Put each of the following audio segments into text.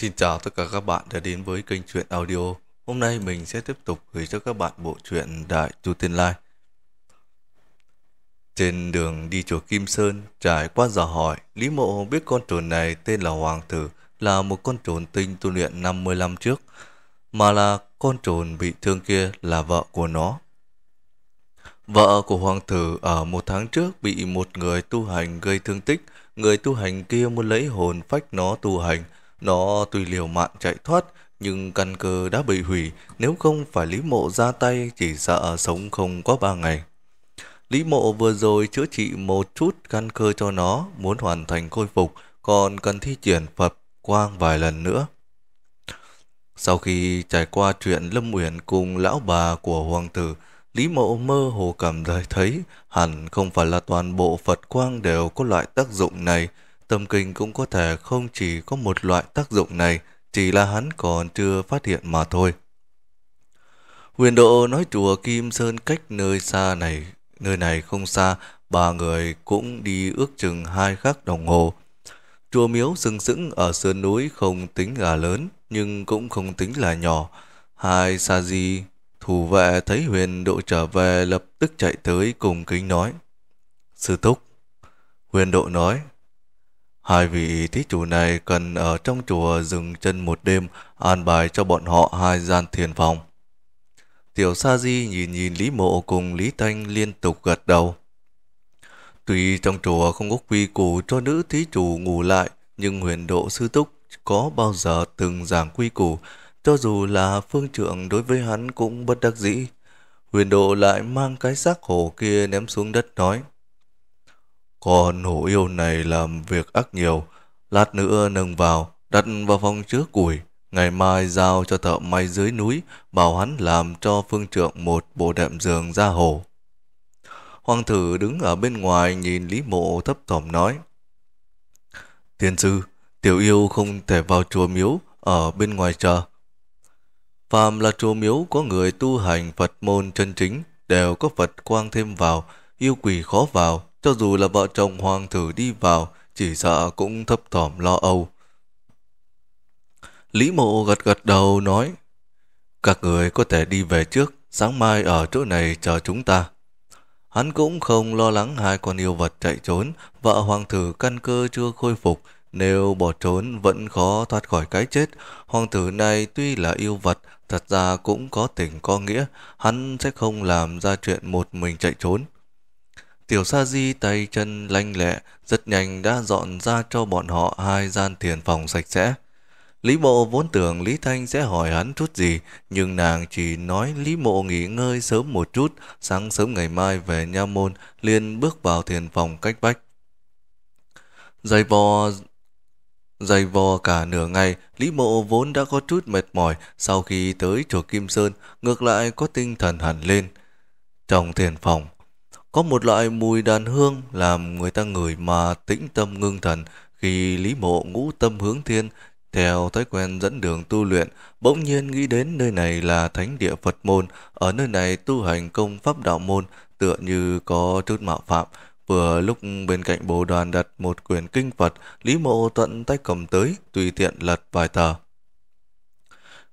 Xin chào tất cả các bạn đã đến với kênh truyện audio. Hôm nay mình sẽ tiếp tục gửi cho các bạn bộ truyện Đại Chu Tiên Lai. Trên đường đi chùa Kim Sơn, trải qua dò hỏi, Lý Mộ biết con trồn này tên là Hoàng Tử, là một con trồn tinh tu luyện 55 trước, mà là con trồn bị thương kia là vợ của nó. Vợ của Hoàng Tử ở một tháng trước bị một người tu hành gây thương tích, người tu hành kia muốn lấy hồn phách nó tu hành, nó tuy liều mạng chạy thoát, nhưng căn cơ đã bị hủy, nếu không phải Lý Mộ ra tay chỉ sợ sống không có ba ngày. Lý Mộ vừa rồi chữa trị một chút căn cơ cho nó, muốn hoàn thành khôi phục, còn cần thi triển Phật Quang vài lần nữa. Sau khi trải qua chuyện Lâm Uyển cùng lão bà của hoàng tử, Lý Mộ mơ hồ cảm thấy hẳn không phải là toàn bộ Phật Quang đều có loại tác dụng này, Tâm kinh cũng có thể không chỉ có một loại tác dụng này, chỉ là hắn còn chưa phát hiện mà thôi. Huyền độ nói chùa Kim Sơn cách nơi xa này, nơi này không xa, ba người cũng đi ước chừng hai khắc đồng hồ. Chùa miếu sừng sững ở sườn núi không tính là lớn, nhưng cũng không tính là nhỏ. Hai sa di thủ vệ thấy huyền độ trở về lập tức chạy tới cùng kính nói. Sư Túc. Huyền độ nói, Hai vị thí chủ này cần ở trong chùa dừng chân một đêm, an bài cho bọn họ hai gian thiền phòng. Tiểu Sa Di nhìn nhìn Lý Mộ cùng Lý Thanh liên tục gật đầu. Tuy trong chùa không có quy củ cho nữ thí chủ ngủ lại, nhưng huyền độ sư túc có bao giờ từng giảng quy củ, cho dù là phương trưởng đối với hắn cũng bất đắc dĩ. Huyền độ lại mang cái xác hổ kia ném xuống đất nói. Còn hổ yêu này làm việc ác nhiều, lát nữa nâng vào, đặt vào phòng chứa củi. Ngày mai giao cho thợ may dưới núi, bảo hắn làm cho phương trượng một bộ đệm giường ra hồ. Hoàng thử đứng ở bên ngoài nhìn Lý Mộ thấp thỏm nói. Tiên sư, tiểu yêu không thể vào chùa miếu, ở bên ngoài chờ. Phàm là chùa miếu có người tu hành Phật môn chân chính, đều có Phật quang thêm vào, yêu quỷ khó vào, cho dù là vợ chồng hoàng thử đi vào, chỉ sợ cũng thấp thỏm lo âu. Lý mộ gật gật đầu nói, các người có thể đi về trước, sáng mai ở chỗ này chờ chúng ta. Hắn cũng không lo lắng hai con yêu vật chạy trốn, vợ hoàng tử căn cơ chưa khôi phục, nếu bỏ trốn vẫn khó thoát khỏi cái chết. Hoàng tử này tuy là yêu vật, thật ra cũng có tình có nghĩa, hắn sẽ không làm ra chuyện một mình chạy trốn. Tiểu Sa Di tay chân lanh lẹ, rất nhanh đã dọn ra cho bọn họ hai gian thiền phòng sạch sẽ. Lý Mộ vốn tưởng Lý Thanh sẽ hỏi hắn chút gì, nhưng nàng chỉ nói Lý Mộ nghỉ ngơi sớm một chút, sáng sớm ngày mai về nha môn, liền bước vào thiền phòng cách vách. Giày vò giày vò cả nửa ngày, Lý Mộ vốn đã có chút mệt mỏi sau khi tới chùa Kim Sơn, ngược lại có tinh thần hẳn lên. Trong thiền phòng, có một loại mùi đàn hương làm người ta ngửi mà tĩnh tâm ngưng thần khi Lý Mộ ngũ tâm hướng thiên theo thói quen dẫn đường tu luyện, bỗng nhiên nghĩ đến nơi này là thánh địa Phật môn, ở nơi này tu hành công pháp đạo môn tựa như có chút mạo phạm. Vừa lúc bên cạnh bồ đoàn đặt một quyển kinh Phật, Lý Mộ tận tay cầm tới, tùy tiện lật vài tờ.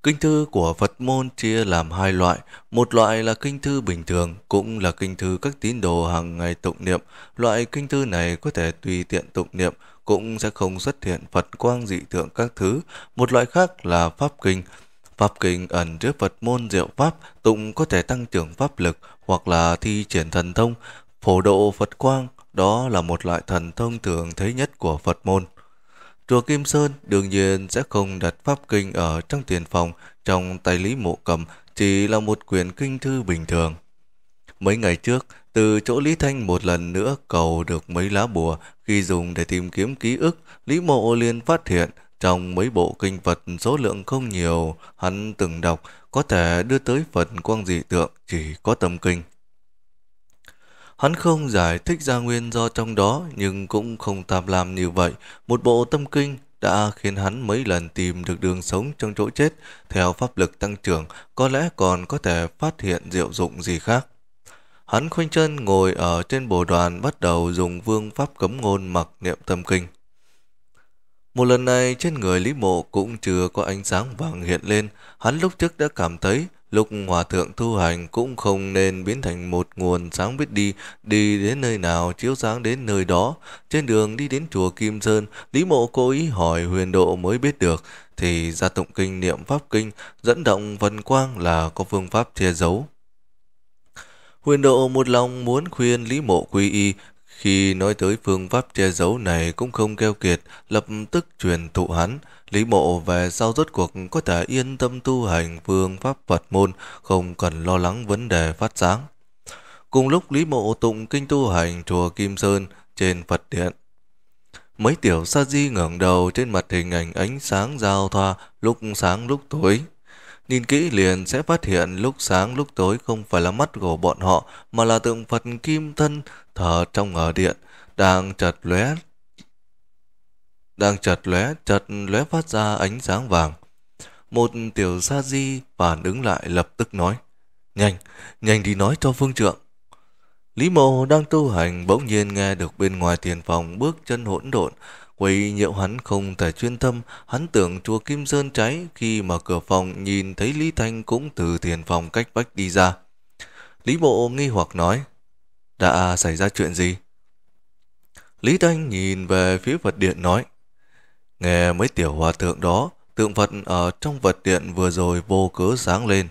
Kinh thư của Phật môn chia làm hai loại, một loại là kinh thư bình thường, cũng là kinh thư các tín đồ hàng ngày tụng niệm. Loại kinh thư này có thể tùy tiện tụng niệm, cũng sẽ không xuất hiện Phật quang dị tượng các thứ. Một loại khác là Pháp Kinh. Pháp Kinh ẩn chứa Phật môn diệu Pháp, tụng có thể tăng trưởng pháp lực hoặc là thi triển thần thông, phổ độ Phật quang. Đó là một loại thần thông thường thấy nhất của Phật môn. Chùa Kim Sơn đương nhiên sẽ không đặt pháp kinh ở trong tiền phòng trong tay Lý Mộ Cầm chỉ là một quyển kinh thư bình thường. Mấy ngày trước, từ chỗ Lý Thanh một lần nữa cầu được mấy lá bùa khi dùng để tìm kiếm ký ức, Lý Mộ liền phát hiện trong mấy bộ kinh vật số lượng không nhiều hắn từng đọc có thể đưa tới phần quang dị tượng chỉ có tâm kinh. Hắn không giải thích ra nguyên do trong đó nhưng cũng không tham lam như vậy. Một bộ tâm kinh đã khiến hắn mấy lần tìm được đường sống trong chỗ chết. Theo pháp lực tăng trưởng có lẽ còn có thể phát hiện diệu dụng gì khác. Hắn khoanh chân ngồi ở trên bồ đoàn bắt đầu dùng vương pháp cấm ngôn mặc niệm tâm kinh. Một lần này trên người Lý Mộ cũng chưa có ánh sáng vàng hiện lên, hắn lúc trước đã cảm thấy Lúc hòa thượng tu hành cũng không nên biến thành một nguồn sáng biết đi, đi đến nơi nào chiếu sáng đến nơi đó. Trên đường đi đến chùa Kim Sơn, Lý Mộ cố ý hỏi huyền độ mới biết được, thì ra tụng kinh niệm pháp kinh, dẫn động vân quang là có phương pháp che giấu. Huyền độ một lòng muốn khuyên Lý Mộ quy y, khi nói tới phương pháp che giấu này cũng không keo kiệt, lập tức truyền thụ hắn, Lý Mộ về sau rốt cuộc có thể yên tâm tu hành phương pháp Phật môn, không cần lo lắng vấn đề phát sáng. Cùng lúc Lý Mộ tụng kinh tu hành chùa Kim Sơn trên Phật Điện. Mấy tiểu sa di ngẩng đầu trên mặt hình ảnh ánh sáng giao thoa lúc sáng lúc tối. Nhìn kỹ liền sẽ phát hiện lúc sáng lúc tối không phải là mắt của bọn họ mà là tượng Phật kim thân thờ trong ở điện đang chật lóe đang chật lóe chật lóe phát ra ánh sáng vàng. Một tiểu sa di phản ứng lại lập tức nói: "Nhanh, nhanh đi nói cho phương trượng." Lý Mộ đang tu hành bỗng nhiên nghe được bên ngoài tiền phòng bước chân hỗn độn, quấy nhiễu hắn không thể chuyên tâm, hắn tưởng chùa Kim Sơn cháy khi mở cửa phòng nhìn thấy Lý Thanh cũng từ thiền phòng cách vách đi ra. Lý Bộ nghi hoặc nói, đã xảy ra chuyện gì? Lý Thanh nhìn về phía Phật Điện nói, nghe mấy tiểu hòa thượng đó, tượng Phật ở trong Phật Điện vừa rồi vô cớ sáng lên.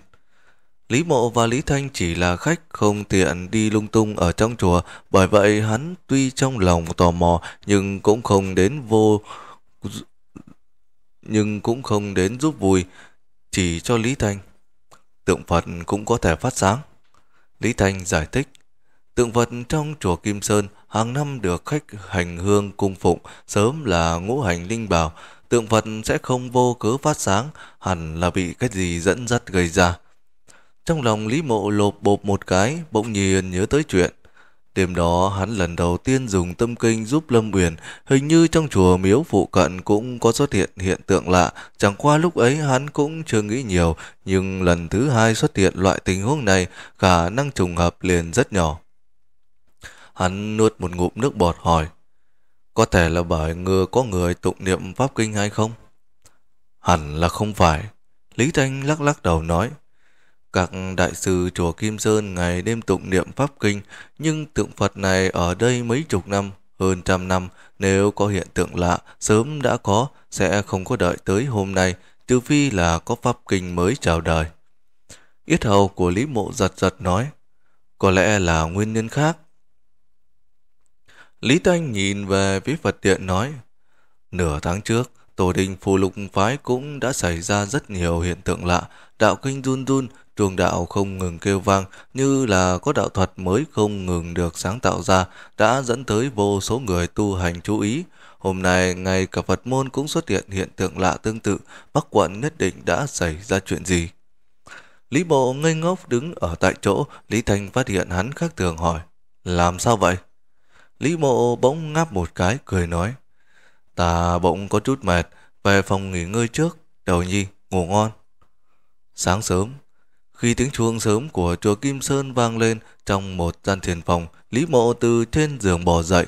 Lý Mộ và Lý Thanh chỉ là khách không tiện đi lung tung ở trong chùa, bởi vậy hắn tuy trong lòng tò mò nhưng cũng không đến vô nhưng cũng không đến giúp vui, chỉ cho Lý Thanh. Tượng Phật cũng có thể phát sáng. Lý Thanh giải thích, tượng Phật trong chùa Kim Sơn hàng năm được khách hành hương cung phụng, sớm là ngũ hành linh bảo, tượng Phật sẽ không vô cớ phát sáng, hẳn là bị cái gì dẫn dắt gây ra. Trong lòng Lý Mộ lột bột một cái, bỗng nhiên nhớ tới chuyện. Đêm đó hắn lần đầu tiên dùng tâm kinh giúp Lâm Uyển, hình như trong chùa miếu phụ cận cũng có xuất hiện hiện tượng lạ, chẳng qua lúc ấy hắn cũng chưa nghĩ nhiều, nhưng lần thứ hai xuất hiện loại tình huống này, khả năng trùng hợp liền rất nhỏ. Hắn nuốt một ngụm nước bọt hỏi, có thể là bởi ngừa có người tụng niệm pháp kinh hay không? Hẳn là không phải. Lý Thanh lắc lắc đầu nói, các đại sư chùa Kim Sơn ngày đêm tụng niệm Pháp Kinh, nhưng tượng Phật này ở đây mấy chục năm, hơn trăm năm, nếu có hiện tượng lạ, sớm đã có, sẽ không có đợi tới hôm nay, trừ phi là có Pháp Kinh mới chào đời. Yết hầu của Lý Mộ giật giật nói, có lẽ là nguyên nhân khác. Lý Thanh nhìn về phía Phật Tiện nói, nửa tháng trước, Tổ đình phù lục phái cũng đã xảy ra rất nhiều hiện tượng lạ, đạo kinh run run, Chuông đạo không ngừng kêu vang như là có đạo thuật mới không ngừng được sáng tạo ra đã dẫn tới vô số người tu hành chú ý. Hôm nay, ngay cả Phật môn cũng xuất hiện hiện tượng lạ tương tự, Bắc quận nhất định đã xảy ra chuyện gì. Lý Bộ ngây ngốc đứng ở tại chỗ, Lý Thanh phát hiện hắn khác thường hỏi, làm sao vậy? Lý Mộ bỗng ngáp một cái, cười nói, ta bỗng có chút mệt, về phòng nghỉ ngơi trước, đầu nhi, ngủ ngon. Sáng sớm, khi tiếng chuông sớm của chùa Kim Sơn vang lên trong một gian thiền phòng, Lý Mộ từ trên giường bò dậy.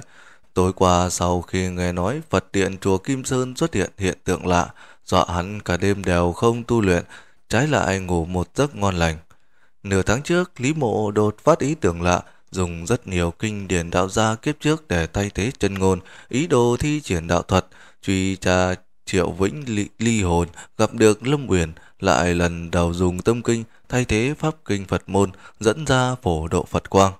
Tối qua sau khi nghe nói Phật điện chùa Kim Sơn xuất hiện hiện tượng lạ, dọa hắn cả đêm đều không tu luyện, trái lại ngủ một giấc ngon lành. Nửa tháng trước, Lý Mộ đột phát ý tưởng lạ, dùng rất nhiều kinh điển đạo gia kiếp trước để thay thế chân ngôn, ý đồ thi triển đạo thuật, truy tra Triệu Vĩnh ly, ly hồn gặp được Lâm Uyển lại lần đầu dùng tâm kinh thay thế pháp kinh Phật môn dẫn ra phổ độ Phật quang.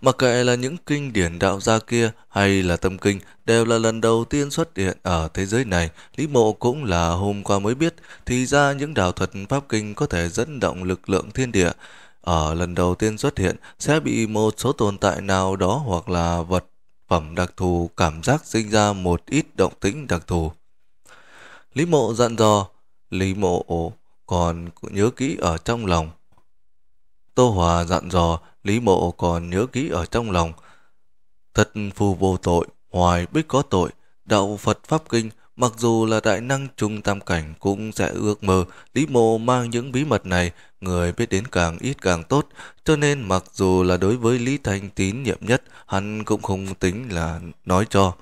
Mặc kệ là những kinh điển đạo gia kia hay là tâm kinh đều là lần đầu tiên xuất hiện ở thế giới này, Lý Mộ cũng là hôm qua mới biết, thì ra những đạo thuật pháp kinh có thể dẫn động lực lượng thiên địa, ở lần đầu tiên xuất hiện sẽ bị một số tồn tại nào đó hoặc là vật phẩm đặc thù cảm giác sinh ra một ít động tĩnh đặc thù. Lý mộ dặn dò, Lý mộ còn nhớ kỹ ở trong lòng. Tô Hòa dặn dò, Lý mộ còn nhớ kỹ ở trong lòng. Thật phù vô tội, hoài bích có tội, đạo Phật Pháp Kinh Mặc dù là đại năng trung tam cảnh cũng sẽ ước mơ Lý Mộ mang những bí mật này người biết đến càng ít càng tốt, cho nên mặc dù là đối với Lý Thanh tín nhiệm nhất, hắn cũng không tính là nói cho.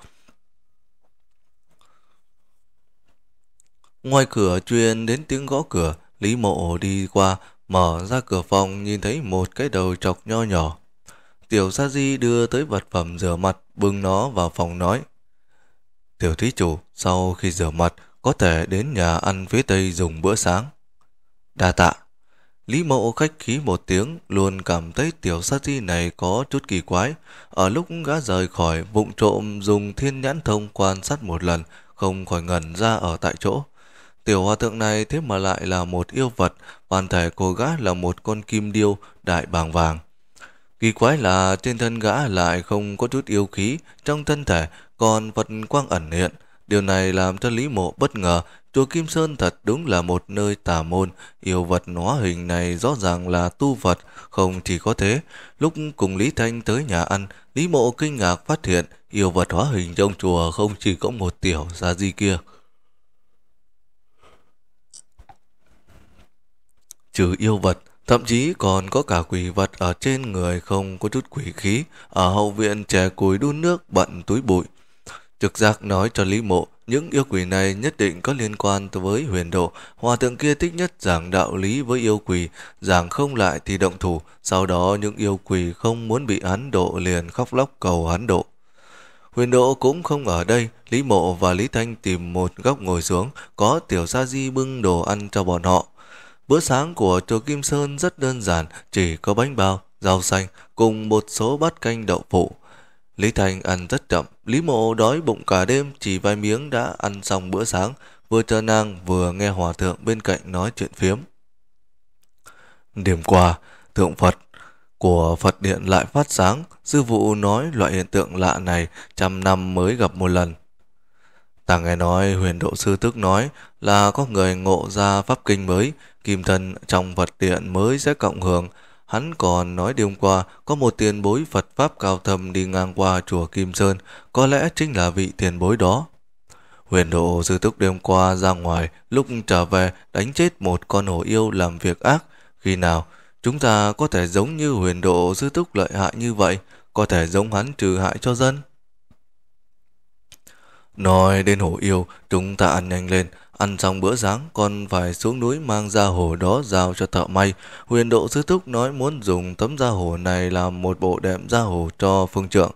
Ngoài cửa truyền đến tiếng gõ cửa, Lý Mộ đi qua, mở ra cửa phòng nhìn thấy một cái đầu chọc nho nhỏ. Tiểu Sa Di đưa tới vật phẩm rửa mặt, bưng nó vào phòng nói tiểu thí chủ sau khi rửa mặt có thể đến nhà ăn phía Tây dùng bữa sáng. Đa tạ. Lý mộ khách khí một tiếng luôn cảm thấy tiểu sát thi này có chút kỳ quái. Ở lúc gã rời khỏi vụng trộm dùng thiên nhãn thông quan sát một lần không khỏi ngẩn ra ở tại chỗ. Tiểu hòa thượng này thế mà lại là một yêu vật, hoàn thể của gã là một con kim điêu đại bàng vàng. Kỳ quái là trên thân gã lại không có chút yêu khí, trong thân thể còn vật quang ẩn hiện. Điều này làm cho Lý Mộ bất ngờ, chùa Kim Sơn thật đúng là một nơi tà môn, yêu vật hóa hình này rõ ràng là tu vật, không chỉ có thế. Lúc cùng Lý Thanh tới nhà ăn, Lý Mộ kinh ngạc phát hiện yêu vật hóa hình trong chùa không chỉ có một tiểu gia di kia. Trừ yêu vật, Thậm chí còn có cả quỷ vật ở trên người không có chút quỷ khí, ở hậu viện trẻ cùi đun nước bận túi bụi, Trực giác nói cho Lý Mộ, những yêu quỷ này nhất định có liên quan với huyền độ. Hòa thượng kia thích nhất giảng đạo lý với yêu quỷ, giảng không lại thì động thủ. Sau đó những yêu quỷ không muốn bị hắn độ liền khóc lóc cầu hắn độ. Huyền độ cũng không ở đây, Lý Mộ và Lý Thanh tìm một góc ngồi xuống, có tiểu sa di bưng đồ ăn cho bọn họ. Bữa sáng của chùa Kim Sơn rất đơn giản, chỉ có bánh bao, rau xanh cùng một số bát canh đậu phụ. Lý Thành ăn rất chậm, Lý Mộ đói bụng cả đêm chỉ vài miếng đã ăn xong bữa sáng, vừa chờ nàng vừa nghe hòa thượng bên cạnh nói chuyện phiếm. Điểm qua, tượng Phật của Phật Điện lại phát sáng, sư phụ nói loại hiện tượng lạ này trăm năm mới gặp một lần. Ta nghe nói huyền độ sư tức nói là có người ngộ ra pháp kinh mới, kim thân trong Phật Điện mới sẽ cộng hưởng Hắn còn nói đêm qua có một tiền bối Phật Pháp cao thầm đi ngang qua chùa Kim Sơn, có lẽ chính là vị tiền bối đó. Huyền độ sư túc đêm qua ra ngoài, lúc trở về đánh chết một con hổ yêu làm việc ác. Khi nào, chúng ta có thể giống như huyền độ sư túc lợi hại như vậy, có thể giống hắn trừ hại cho dân. Nói đến hổ yêu, chúng ta ăn nhanh lên, Ăn xong bữa sáng còn phải xuống núi mang da hổ đó giao cho thợ may. Huyền độ sư thúc nói muốn dùng tấm da hổ này làm một bộ đệm da hổ cho phương trượng.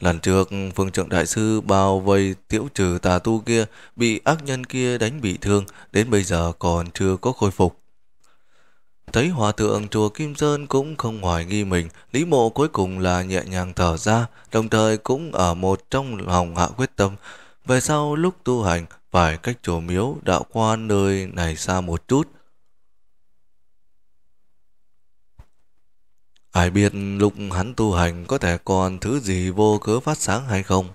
Lần trước phương trượng đại sư bao vây tiễu trừ tà tu kia bị ác nhân kia đánh bị thương đến bây giờ còn chưa có khôi phục. Thấy hòa thượng chùa Kim Sơn cũng không hoài nghi mình, Lý Mộ cuối cùng là nhẹ nhàng thở ra, đồng thời cũng ở một trong lòng hạ quyết tâm. Về sau lúc tu hành, phải cách chùa miếu đạo quan nơi này xa một chút. Ai biết lúc hắn tu hành có thể còn thứ gì vô cớ phát sáng hay không?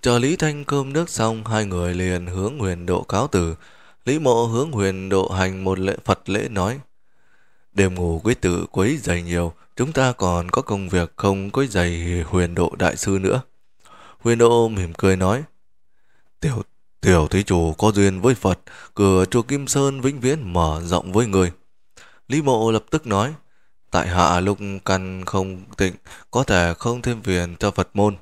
Chờ Lý Thanh cơm nước xong, hai người liền hướng huyền độ cáo tử. Lý mộ hướng huyền độ hành một lễ Phật lễ nói. Đêm ngủ quý tử quấy dày nhiều, chúng ta còn có công việc không có dày huyền độ đại sư nữa. Huyền độ mỉm cười nói. Tiểu, tiểu thí chủ có duyên với Phật, cửa chùa Kim Sơn vĩnh viễn mở rộng với người. Lý mộ lập tức nói, tại hạ lúc căn không tịnh, có thể không thêm phiền cho Phật môn.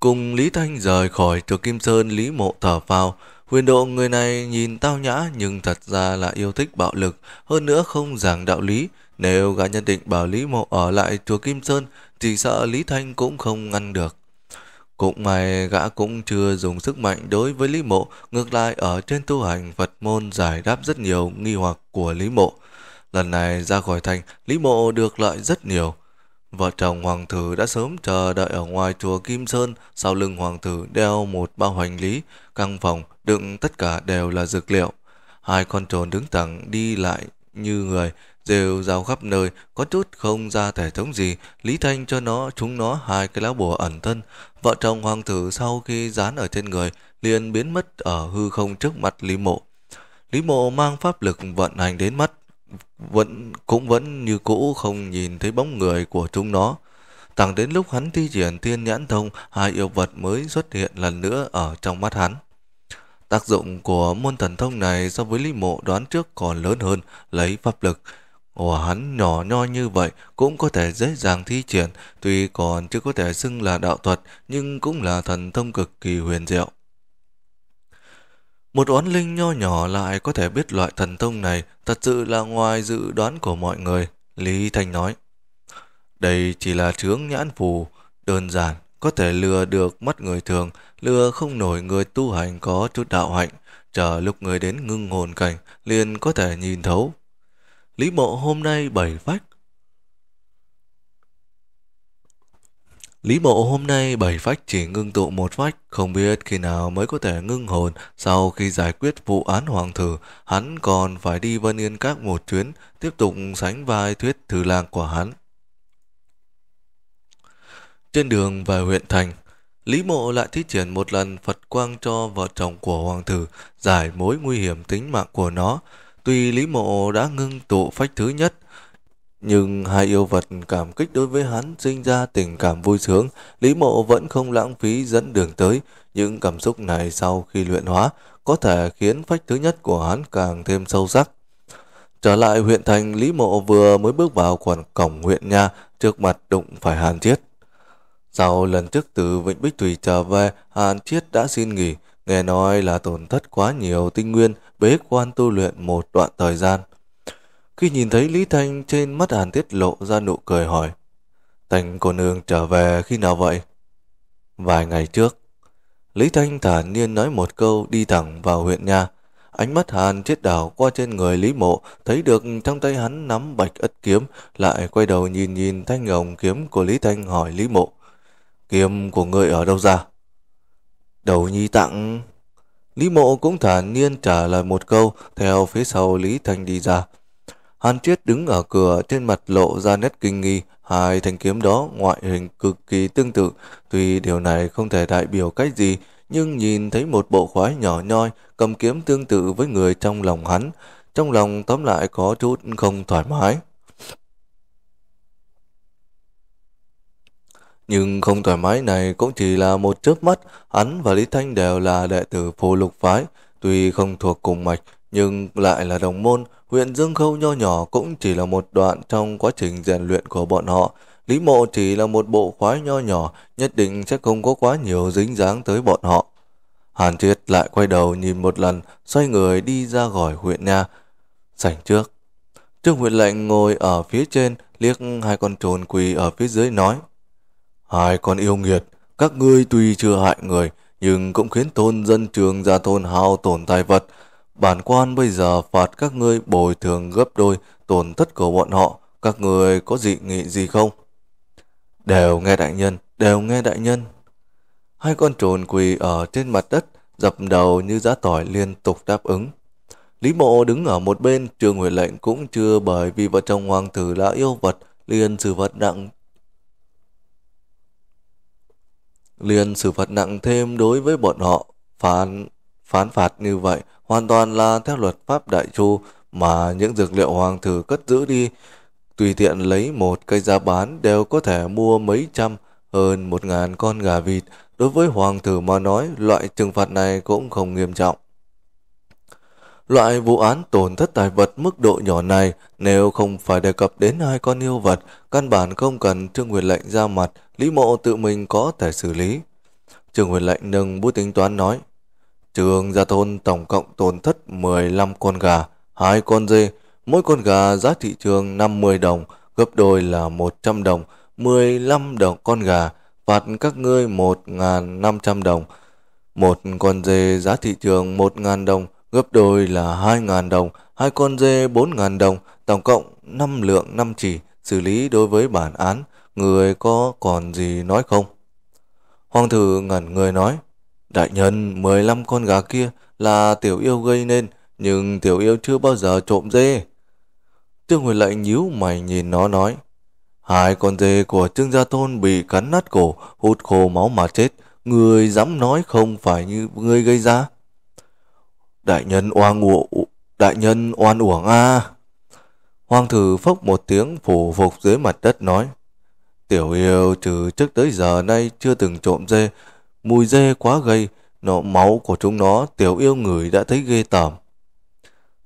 Cùng Lý Thanh rời khỏi chùa Kim Sơn, Lý mộ thở phào, Huyền độ người này nhìn tao nhã nhưng thật ra là yêu thích bạo lực, hơn nữa không giảng đạo lý. Nếu gã nhân định bảo Lý Mộ ở lại chùa Kim Sơn, thì sợ Lý Thanh cũng không ngăn được. Cũng may gã cũng chưa dùng sức mạnh đối với Lý Mộ, ngược lại ở trên tu hành Phật môn giải đáp rất nhiều nghi hoặc của Lý Mộ. Lần này ra khỏi thành, Lý Mộ được lợi rất nhiều. Vợ chồng hoàng tử đã sớm chờ đợi ở ngoài chùa Kim Sơn, sau lưng hoàng tử đeo một bao hành lý, căn phòng đựng tất cả đều là dược liệu. Hai con trồn đứng thẳng đi lại như người, đều rao khắp nơi, có chút không ra thể thống gì, Lý Thanh cho nó chúng nó hai cái lá bùa ẩn thân, Vợ chồng hoàng tử sau khi dán ở trên người liền biến mất ở hư không trước mặt Lý Mộ. Lý Mộ mang pháp lực vận hành đến mắt, vẫn cũng vẫn như cũ không nhìn thấy bóng người của chúng nó. Tẳng đến lúc hắn thi triển thiên nhãn thông, hai yêu vật mới xuất hiện lần nữa ở trong mắt hắn. Tác dụng của môn thần thông này so với Lý Mộ đoán trước còn lớn hơn, lấy pháp lực, của hắn nhỏ nho như vậy cũng có thể dễ dàng thi triển, tuy còn chưa có thể xưng là đạo thuật nhưng cũng là thần thông cực kỳ huyền diệu. Một oán linh nho nhỏ lại có thể biết loại thần thông này thật sự là ngoài dự đoán của mọi người, Lý Thanh nói. Đây chỉ là chướng nhãn phù, đơn giản, có thể lừa được mắt người thường, lừa không nổi người tu hành có chút đạo hạnh, chờ lúc người đến ngưng hồn cảnh liền có thể nhìn thấu Lý mộ hôm nay bảy phách. Lý mộ hôm nay bảy phách chỉ ngưng tụ một phách, không biết khi nào mới có thể ngưng hồn sau khi giải quyết vụ án hoàng thử. Hắn còn phải đi vân yên các một chuyến, tiếp tục sánh vai thuyết thư lang của hắn. Trên đường về huyện thành, Lý Mộ lại thi triển một lần Phật quang cho vợ chồng của hoàng tử, giải mối nguy hiểm tính mạng của nó. Tuy Lý Mộ đã ngưng tụ phách thứ nhất, nhưng hai yêu vật cảm kích đối với hắn sinh ra tình cảm vui sướng, Lý Mộ vẫn không lãng phí dẫn đường tới. Những cảm xúc này sau khi luyện hóa có thể khiến phách thứ nhất của hắn càng thêm sâu sắc. Trở lại huyện thành, Lý Mộ vừa mới bước vào quần cổng huyện nha, trước mặt đụng phải Hàn Chiết. Sau lần trước từ Vịnh Bích Thủy trở về, Hàn Chiết đã xin nghỉ, nghe nói là tổn thất quá nhiều tinh nguyên, bế quan tu luyện một đoạn thời gian. Khi nhìn thấy Lý Thanh trên mắt Hàn Tiết lộ ra nụ cười hỏi, Thành cô nương trở về khi nào vậy? Vài ngày trước, Lý Thanh thản nhiên nói một câu đi thẳng vào huyện nhà. Ánh mắt Hàn Thiết đảo qua trên người Lý Mộ, thấy được trong tay hắn nắm bạch ất kiếm, lại quay đầu nhìn nhìn thanh ngồng kiếm của Lý Thanh hỏi Lý Mộ, Kiếm của người ở đâu ra? Đầu nhi tặng... Lý mộ cũng thản nhiên trả lời một câu, theo phía sau Lý Thanh đi ra. Hàn Triết đứng ở cửa trên mặt lộ ra nét kinh nghi, hai thanh kiếm đó ngoại hình cực kỳ tương tự, tuy điều này không thể đại biểu cách gì, nhưng nhìn thấy một bộ khoái nhỏ nhoi cầm kiếm tương tự với người trong lòng hắn, trong lòng tóm lại có chút không thoải mái. Nhưng không thoải mái này cũng chỉ là một chớp mắt, hắn và Lý Thanh đều là đệ tử phù lục phái, tuy không thuộc cùng mạch, nhưng lại là đồng môn, huyện Dương Khâu nho nhỏ cũng chỉ là một đoạn trong quá trình rèn luyện của bọn họ. Lý Mộ chỉ là một bộ khoái nho nhỏ, nhất định sẽ không có quá nhiều dính dáng tới bọn họ. Hàn Triết lại quay đầu nhìn một lần, xoay người đi ra khỏi huyện nha. Sảnh trước. Trương huyện lệnh ngồi ở phía trên, liếc hai con trồn quỳ ở phía dưới nói. Hai con yêu nghiệt, các ngươi tuy chưa hại người, nhưng cũng khiến thôn dân trường ra thôn hao tổn tài vật. Bản quan bây giờ phạt các ngươi bồi thường gấp đôi tổn thất của bọn họ. Các ngươi có dị nghị gì không? Đều nghe đại nhân, đều nghe đại nhân. Hai con trồn quỳ ở trên mặt đất, dập đầu như giá tỏi liên tục đáp ứng. Lý mộ đứng ở một bên, trường huệ lệnh cũng chưa bởi vì vợ chồng hoàng tử là yêu vật, liền xử vật nặng liền xử phạt nặng thêm đối với bọn họ. Phán, phán phạt như vậy hoàn toàn là theo luật pháp đại chu mà những dược liệu hoàng thử cất giữ đi. Tùy tiện lấy một cây ra bán đều có thể mua mấy trăm, hơn một ngàn con gà vịt. Đối với hoàng thử mà nói, loại trừng phạt này cũng không nghiêm trọng. Loại vụ án tổn thất tài vật mức độ nhỏ này nếu không phải đề cập đến hai con yêu vật, căn bản không cần Trương Huyền Lệnh ra mặt, Lý Mộ tự mình có thể xử lý. Trương Huyền Lệnh nâng bút tính toán nói, Trường gia thôn tổng cộng tổn thất 15 con gà, hai con dê, mỗi con gà giá thị trường 50 đồng, gấp đôi là 100 đồng, 15 đồng con gà, phạt các ngươi 1.500 đồng, một con dê giá thị trường 1.000 đồng, gấp đôi là 2.000 đồng, hai con dê 4.000 đồng, tổng cộng 5 lượng 5 chỉ xử lý đối với bản án, người có còn gì nói không? Hoàng thử ngẩn người nói, đại nhân 15 con gà kia là tiểu yêu gây nên, nhưng tiểu yêu chưa bao giờ trộm dê. Trương Huệ lệnh nhíu mày nhìn nó nói, hai con dê của Trương Gia thôn bị cắn nát cổ, hút khô máu mà chết, người dám nói không phải như người gây ra. Đại nhân oan uổng, đại nhân oan uổng a. Hoàng thử phốc một tiếng phủ phục dưới mặt đất nói. Tiểu yêu trừ trước tới giờ nay chưa từng trộm dê, mùi dê quá gây, nọ máu của chúng nó tiểu yêu người đã thấy ghê tởm.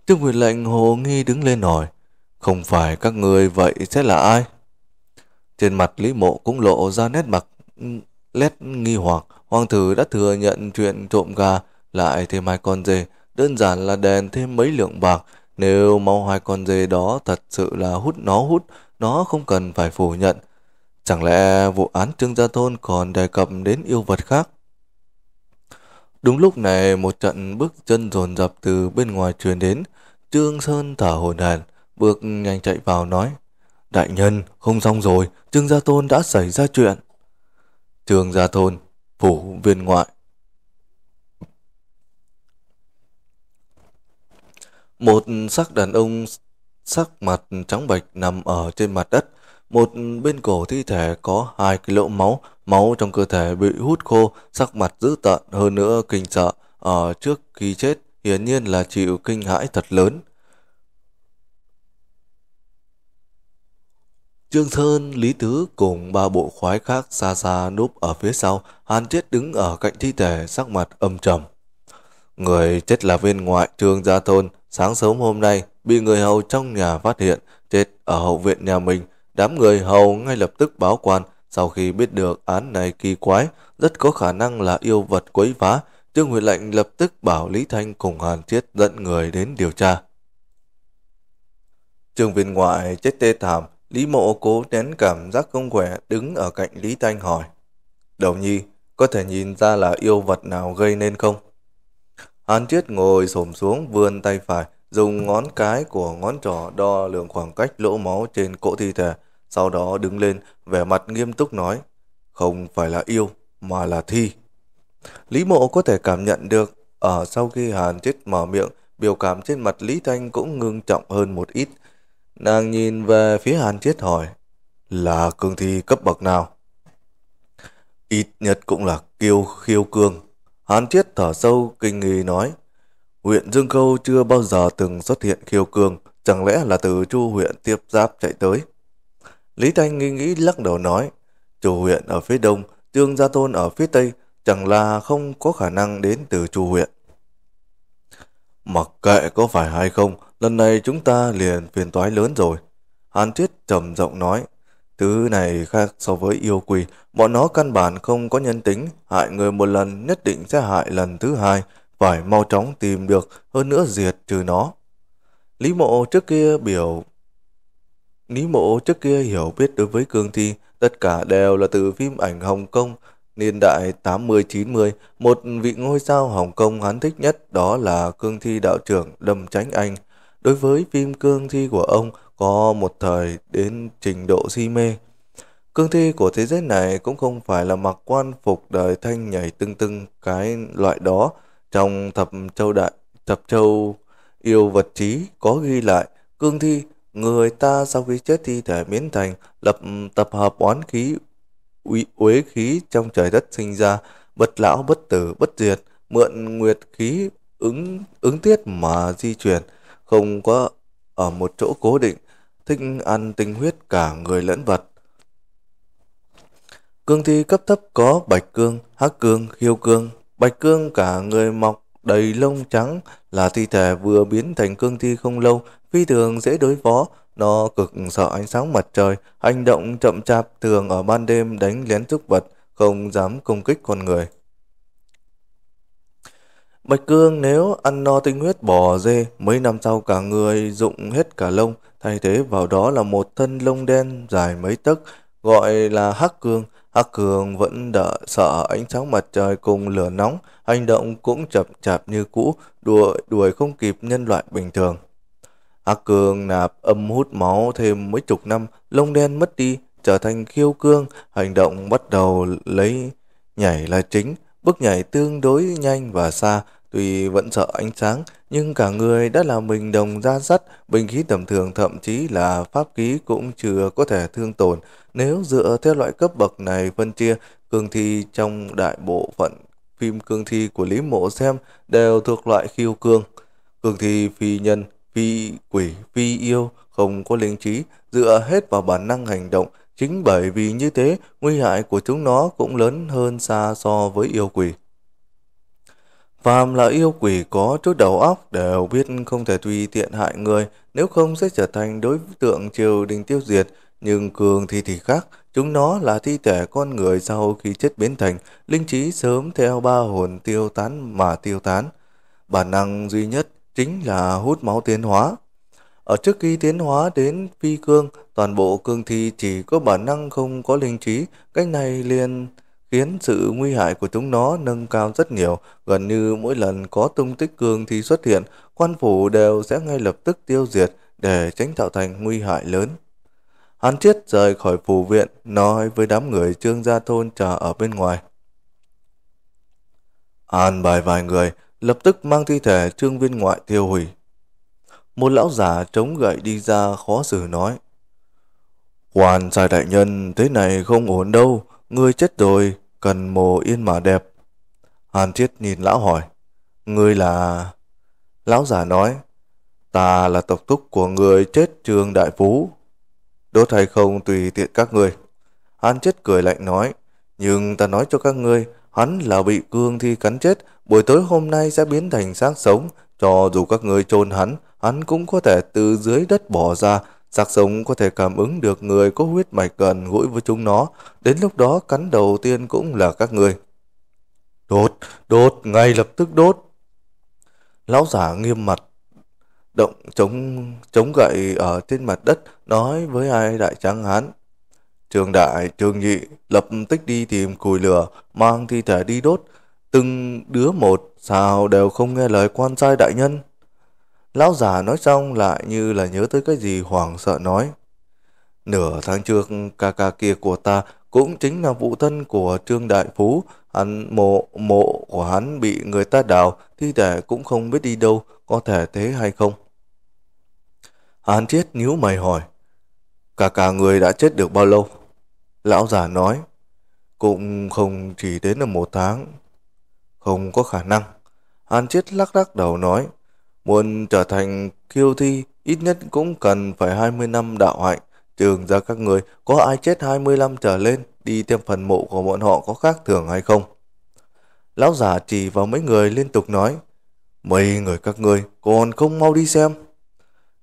Trương Huyền lệnh hồ nghi đứng lên hỏi, không phải các người vậy sẽ là ai? Trên mặt Lý Mộ cũng lộ ra nét mặt nét nghi hoặc, hoàng tử đã thừa nhận chuyện trộm gà lại thêm hai con dê, đơn giản là đền thêm mấy lượng bạc. Nếu mau hai con dê đó thật sự là hút nó hút, nó không cần phải phủ nhận. Chẳng lẽ vụ án Trương Gia Thôn còn đề cập đến yêu vật khác? Đúng lúc này một trận bước chân dồn dập từ bên ngoài truyền đến. Trương Sơn thở hổn hển, bước nhanh chạy vào nói. Đại nhân, không xong rồi, Trương Gia Thôn đã xảy ra chuyện. Trương Gia Thôn, phủ viên ngoại. Một xác đàn ông sắc mặt trắng bệch nằm ở trên mặt đất. Một bên cổ thi thể có hai cái lỗ máu, máu trong cơ thể bị hút khô, sắc mặt dữ tợn hơn nữa kinh sợ. Ở trước khi chết, hiển nhiên là chịu kinh hãi thật lớn. Trương Sơn, Lý Tứ cùng ba bộ khoái khác xa xa núp ở phía sau, Hàn chết đứng ở cạnh thi thể sắc mặt âm trầm. Người chết là viên ngoại trương gia thôn, Sáng sớm hôm nay, bị người hầu trong nhà phát hiện, chết ở hậu viện nhà mình. Đám người hầu ngay lập tức báo quan, sau khi biết được án này kỳ quái, rất có khả năng là yêu vật quấy phá, Trương huyện Lệnh lập tức bảo Lý Thanh cùng Hàn Chiết dẫn người đến điều tra. Trương viên ngoại chết tê thảm, Lý Mộ cố nén cảm giác không khỏe đứng ở cạnh Lý Thanh hỏi. Đầu nhi, có thể nhìn ra là yêu vật nào gây nên không? Hàn Triết ngồi xổm xuống vươn tay phải, dùng ngón cái của ngón trỏ đo lượng khoảng cách lỗ máu trên cỗ thi thể, sau đó đứng lên, vẻ mặt nghiêm túc nói, không phải là yêu, mà là thi. Lý mộ có thể cảm nhận được, ở à, sau khi Hàn Triết mở miệng, biểu cảm trên mặt Lý Thanh cũng ngưng trọng hơn một ít. Nàng nhìn về phía Hàn Triết hỏi, là cương thi cấp bậc nào? Ít nhất cũng là kiêu khiêu cương. Hán Thiết thở sâu, kinh nghi nói. Huyện Dương Khâu chưa bao giờ từng xuất hiện khiêu cường, chẳng lẽ là từ chu huyện tiếp giáp chạy tới. Lý Thanh nghi nghĩ lắc đầu nói, chủ huyện ở phía đông, Dương Gia Tôn ở phía tây, chẳng là không có khả năng đến từ chu huyện. Mặc kệ có phải hay không, lần này chúng ta liền phiền toái lớn rồi. Hàn Tuyết trầm giọng nói, Thứ này khác so với yêu quỷ, bọn nó căn bản không có nhân tính, hại người một lần nhất định sẽ hại lần thứ hai, phải mau chóng tìm được, hơn nữa diệt trừ nó. Lý mộ trước kia biểu... Lý mộ trước kia hiểu biết đối với cương thi, tất cả đều là từ phim ảnh Hồng Kông, niên đại 80-90, một vị ngôi sao Hồng Kông hắn thích nhất đó là cương thi đạo trưởng Đâm Tránh Anh, Đối với phim cương thi của ông có một thời đến trình độ si mê. Cương thi của thế giới này cũng không phải là mặc quan phục đời thanh nhảy tưng tưng cái loại đó. Trong thập châu đại, thập châu yêu vật trí có ghi lại cương thi người ta sau khi chết thi thể biến thành lập tập hợp oán khí uế khí trong trời đất sinh ra bất lão bất tử bất diệt mượn nguyệt khí ứng ứng tiết mà di chuyển không có ở một chỗ cố định, thích ăn tinh huyết cả người lẫn vật. Cương thi cấp thấp có bạch cương, hắc cương, khiêu cương. Bạch cương cả người mọc đầy lông trắng là thi thể vừa biến thành cương thi không lâu, phi thường dễ đối phó. Nó cực sợ ánh sáng mặt trời, hành động chậm chạp thường ở ban đêm đánh lén trúc vật, không dám công kích con người. Bạch Cương nếu ăn no tinh huyết bò dê, mấy năm sau cả người dụng hết cả lông, thay thế vào đó là một thân lông đen dài mấy tấc, gọi là Hắc Cương. Hắc Cương vẫn đỡ sợ ánh sáng mặt trời cùng lửa nóng, hành động cũng chậm chạp như cũ, đuổi, đuổi không kịp nhân loại bình thường. Hắc Cương nạp âm hút máu thêm mấy chục năm, lông đen mất đi, trở thành khiêu cương, hành động bắt đầu lấy nhảy là chính, Bước nhảy tương đối nhanh và xa, tuy vẫn sợ ánh sáng, nhưng cả người đã là mình đồng ra sắt, bình khí tầm thường thậm chí là pháp khí cũng chưa có thể thương tổn. Nếu dựa theo loại cấp bậc này phân chia, cương thi trong đại bộ phận phim cương thi của Lý Mộ xem đều thuộc loại khiêu cương. Cương thi phi nhân, phi quỷ, phi yêu, không có linh trí, dựa hết vào bản năng hành động, Chính bởi vì như thế, nguy hại của chúng nó cũng lớn hơn xa so với yêu quỷ. Phàm là yêu quỷ có chút đầu óc đều biết không thể tùy tiện hại người, nếu không sẽ trở thành đối tượng triều đình tiêu diệt. Nhưng cường thì thì khác, chúng nó là thi thể con người sau khi chết biến thành, linh trí sớm theo ba hồn tiêu tán mà tiêu tán. Bản năng duy nhất chính là hút máu tiến hóa. Ở trước khi tiến hóa đến phi cương, toàn bộ cương thi chỉ có bản năng không có linh trí, cách này liền khiến sự nguy hại của chúng nó nâng cao rất nhiều, gần như mỗi lần có tung tích cương thi xuất hiện, quan phủ đều sẽ ngay lập tức tiêu diệt để tránh tạo thành nguy hại lớn. Hán Chiết rời khỏi phủ viện, nói với đám người trương gia thôn chờ ở bên ngoài. An bài vài người, lập tức mang thi thể trương viên ngoại tiêu hủy. Một lão giả chống gậy đi ra khó xử nói. Quan sai đại nhân, thế này không ổn đâu, ngươi chết rồi, cần mồ yên mà đẹp. Hàn Thiết nhìn lão hỏi, ngươi là... Lão giả nói, ta là tộc thúc của người chết trường đại phú. Đốt hay không tùy tiện các ngươi. Hàn Thiết cười lạnh nói, nhưng ta nói cho các ngươi, hắn là bị cương thi cắn chết, buổi tối hôm nay sẽ biến thành xác sống, cho dù các ngươi chôn hắn, hắn cũng có thể từ dưới đất bỏ ra, Giặc sống có thể cảm ứng được người có huyết mạch gần gũi với chúng nó, đến lúc đó cắn đầu tiên cũng là các người. Đốt, đốt, ngay lập tức đốt. Lão giả nghiêm mặt, động chống chống gậy ở trên mặt đất, nói với hai đại tráng hán. Trường đại, trường nhị, lập tức đi tìm củi lửa, mang thi thể đi đốt. Từng đứa một, sao đều không nghe lời quan sai đại nhân. Lão già nói xong lại như là nhớ tới cái gì hoàng sợ nói. Nửa tháng trước, ca ca kia của ta cũng chính là vụ thân của Trương Đại Phú. Hắn mộ, mộ của hắn bị người ta đào, thi thể cũng không biết đi đâu, có thể thế hay không. Hắn chết nhíu mày hỏi. Cả cả người đã chết được bao lâu? Lão già nói. Cũng không chỉ đến là một tháng. Không có khả năng. Hắn chết lắc lắc đầu nói. Muốn trở thành kiêu thi, ít nhất cũng cần phải 20 năm đạo hạnh. Trường ra các người có ai chết 25 trở lên, đi thêm phần mộ của bọn họ có khác thường hay không? Lão giả chỉ vào mấy người liên tục nói, Mấy người các ngươi còn không mau đi xem.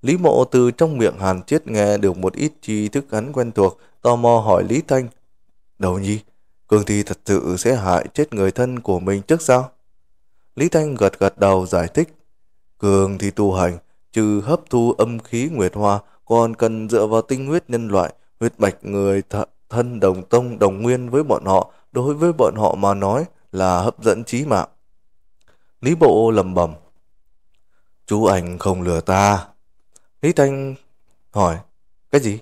Lý mộ từ trong miệng Hàn Chiết nghe được một ít tri thức hắn quen thuộc, tò mò hỏi Lý Thanh. Đầu nhi, cường thi thật sự sẽ hại chết người thân của mình trước sao? Lý Thanh gật gật đầu giải thích. Cường thì tu hành, trừ hấp thu âm khí nguyệt hoa, còn cần dựa vào tinh huyết nhân loại, huyết mạch người th thân đồng tông đồng nguyên với bọn họ, đối với bọn họ mà nói là hấp dẫn chí mạng. Lý Bộ lầm bầm. Chú ảnh không lừa ta. Lý Thanh hỏi, cái gì?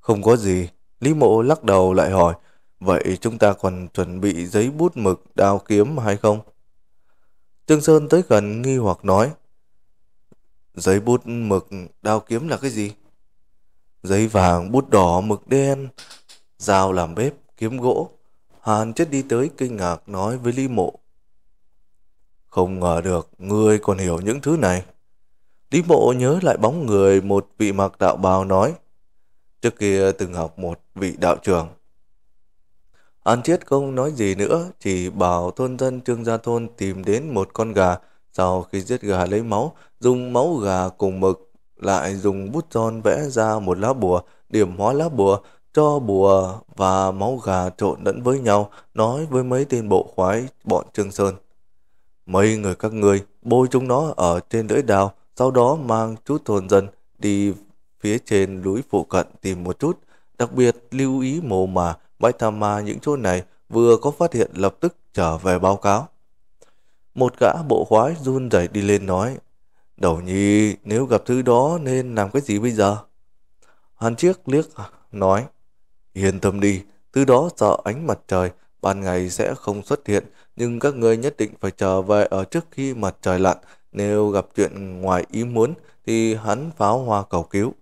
Không có gì, Lý Mộ lắc đầu lại hỏi, vậy chúng ta còn chuẩn bị giấy bút mực, đao kiếm hay không? Trương Sơn tới gần nghi hoặc nói Giấy bút mực đao kiếm là cái gì? Giấy vàng, bút đỏ, mực đen Dao làm bếp, kiếm gỗ Hàn chết đi tới kinh ngạc nói với Lý Mộ Không ngờ được ngươi còn hiểu những thứ này Lý Mộ nhớ lại bóng người một vị mặc đạo bào nói Trước kia từng học một vị đạo trưởng An Chiết không nói gì nữa, chỉ bảo thôn dân Trương Gia Thôn tìm đến một con gà. Sau khi giết gà lấy máu, dùng máu gà cùng mực, lại dùng bút son vẽ ra một lá bùa, điểm hóa lá bùa, cho bùa và máu gà trộn lẫn với nhau, nói với mấy tên bộ khoái bọn Trương Sơn. Mấy người các người bôi chúng nó ở trên lưỡi đào, sau đó mang chút thôn dân đi phía trên núi phụ cận tìm một chút, đặc biệt lưu ý mồ mà Bách tham ma những chỗ này vừa có phát hiện lập tức trở về báo cáo. Một gã bộ khoái run rẩy đi lên nói, Đầu nhi nếu gặp thứ đó nên làm cái gì bây giờ? Hàn Chiếc liếc nói, Yên tâm đi, thứ đó sợ ánh mặt trời, ban ngày sẽ không xuất hiện, nhưng các ngươi nhất định phải trở về ở trước khi mặt trời lặn, nếu gặp chuyện ngoài ý muốn thì hắn pháo hoa cầu cứu.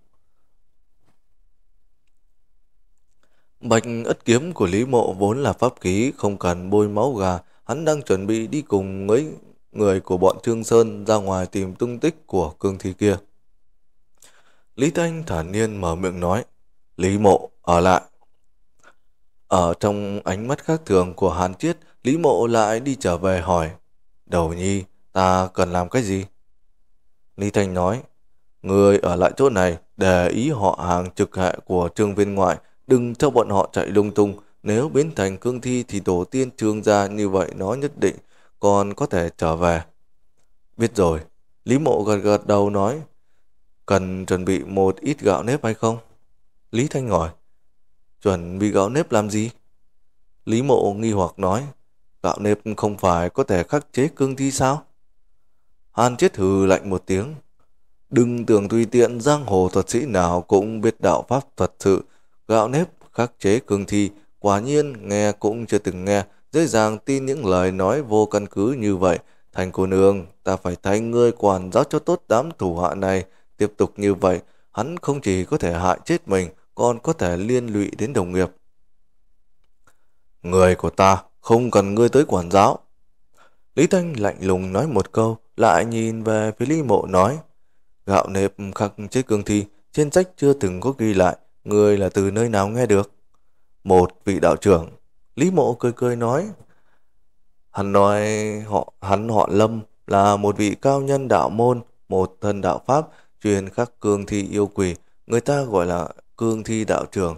Bạch ất kiếm của Lý Mộ vốn là pháp khí không cần bôi máu gà, hắn đang chuẩn bị đi cùng với người của bọn Trương Sơn ra ngoài tìm tung tích của cương thi kia. Lý Thanh thản nhiên mở miệng nói, Lý Mộ, ở lại. Ở trong ánh mắt khác thường của Hàn Chiết, Lý Mộ lại đi trở về hỏi, Đầu nhi, ta cần làm cái gì? Lý Thanh nói, Người ở lại chỗ này để ý họ hàng trực hệ của trương viên ngoại Đừng cho bọn họ chạy lung tung, nếu biến thành cương thi thì tổ tiên trương ra như vậy nó nhất định còn có thể trở về. Biết rồi, Lý Mộ gật gật đầu nói, cần chuẩn bị một ít gạo nếp hay không? Lý Thanh hỏi, chuẩn bị gạo nếp làm gì? Lý Mộ nghi hoặc nói, gạo nếp không phải có thể khắc chế cương thi sao? Hàn chết hừ lạnh một tiếng. Đừng tưởng tùy tiện giang hồ thuật sĩ nào cũng biết đạo pháp thuật sự Gạo nếp khắc chế cương thi, quả nhiên nghe cũng chưa từng nghe, dễ dàng tin những lời nói vô căn cứ như vậy. Thành cô nương, ta phải thay ngươi quản giáo cho tốt đám thủ hạ này. Tiếp tục như vậy, hắn không chỉ có thể hại chết mình, còn có thể liên lụy đến đồng nghiệp. Người của ta không cần ngươi tới quản giáo. Lý Thanh lạnh lùng nói một câu, lại nhìn về phía Lý Mộ nói. Gạo nếp khắc chế cương thi, trên sách chưa từng có ghi lại, Người là từ nơi nào nghe được? Một vị đạo trưởng, Lý Mộ cười cười nói. Hắn nói họ hắn họ Lâm là một vị cao nhân đạo môn, một thân đạo pháp, truyền khắc cương thi yêu quỷ, người ta gọi là cương thi đạo trưởng.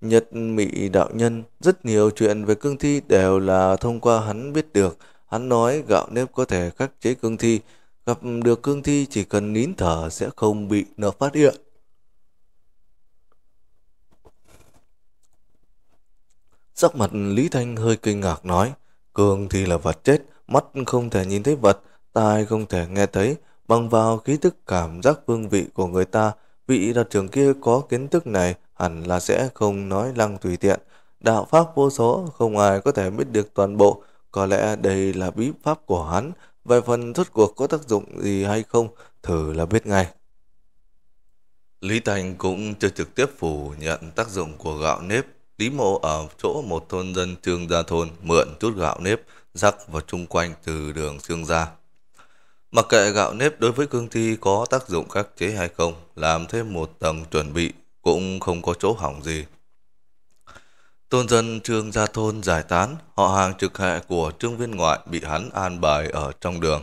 Nhật Mỹ đạo nhân, rất nhiều chuyện về cương thi đều là thông qua hắn biết được. Hắn nói gạo nếp có thể khắc chế cương thi, gặp được cương thi chỉ cần nín thở sẽ không bị nó phát hiện. Sắc mặt Lý Thanh hơi kinh ngạc nói, cường thì là vật chết, mắt không thể nhìn thấy vật, tai không thể nghe thấy, bằng vào khí thức cảm giác vương vị của người ta, vị đạo trưởng kia có kiến thức này hẳn là sẽ không nói lăng tùy tiện. Đạo pháp vô số, không ai có thể biết được toàn bộ, có lẽ đây là bí pháp của hắn, về phần rốt cuộc có tác dụng gì hay không, thử là biết ngay. Lý Thành cũng chưa trực tiếp phủ nhận tác dụng của gạo nếp Lý mộ ở chỗ một thôn dân Trương Gia Thôn mượn chút gạo nếp rắc vào chung quanh từ đường Trương Gia. Mặc kệ gạo nếp đối với cương thi có tác dụng khắc chế hay không, làm thêm một tầng chuẩn bị cũng không có chỗ hỏng gì. Tôn dân Trương Gia Thôn giải tán, họ hàng trực hệ của Trương Viên Ngoại bị hắn an bài ở trong đường.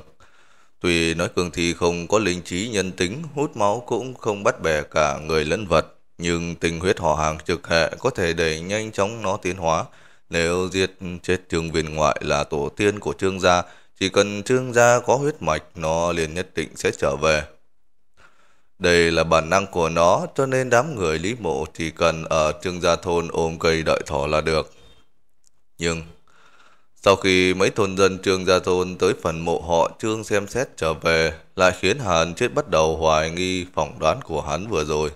tùy nói cương thi không có linh trí nhân tính, hút máu cũng không bắt bẻ cả người lẫn vật, nhưng tình huyết họ hàng trực hệ có thể đẩy nhanh chóng nó tiến hóa. Nếu giết chết trương viên ngoại là tổ tiên của trương gia, chỉ cần trương gia có huyết mạch nó liền nhất định sẽ trở về. Đây là bản năng của nó cho nên đám người lý mộ chỉ cần ở trương gia thôn ôm cây đợi thỏ là được. Nhưng sau khi mấy thôn dân trương gia thôn tới phần mộ họ trương xem xét trở về lại khiến hắn chết bắt đầu hoài nghi phỏng đoán của hắn vừa rồi.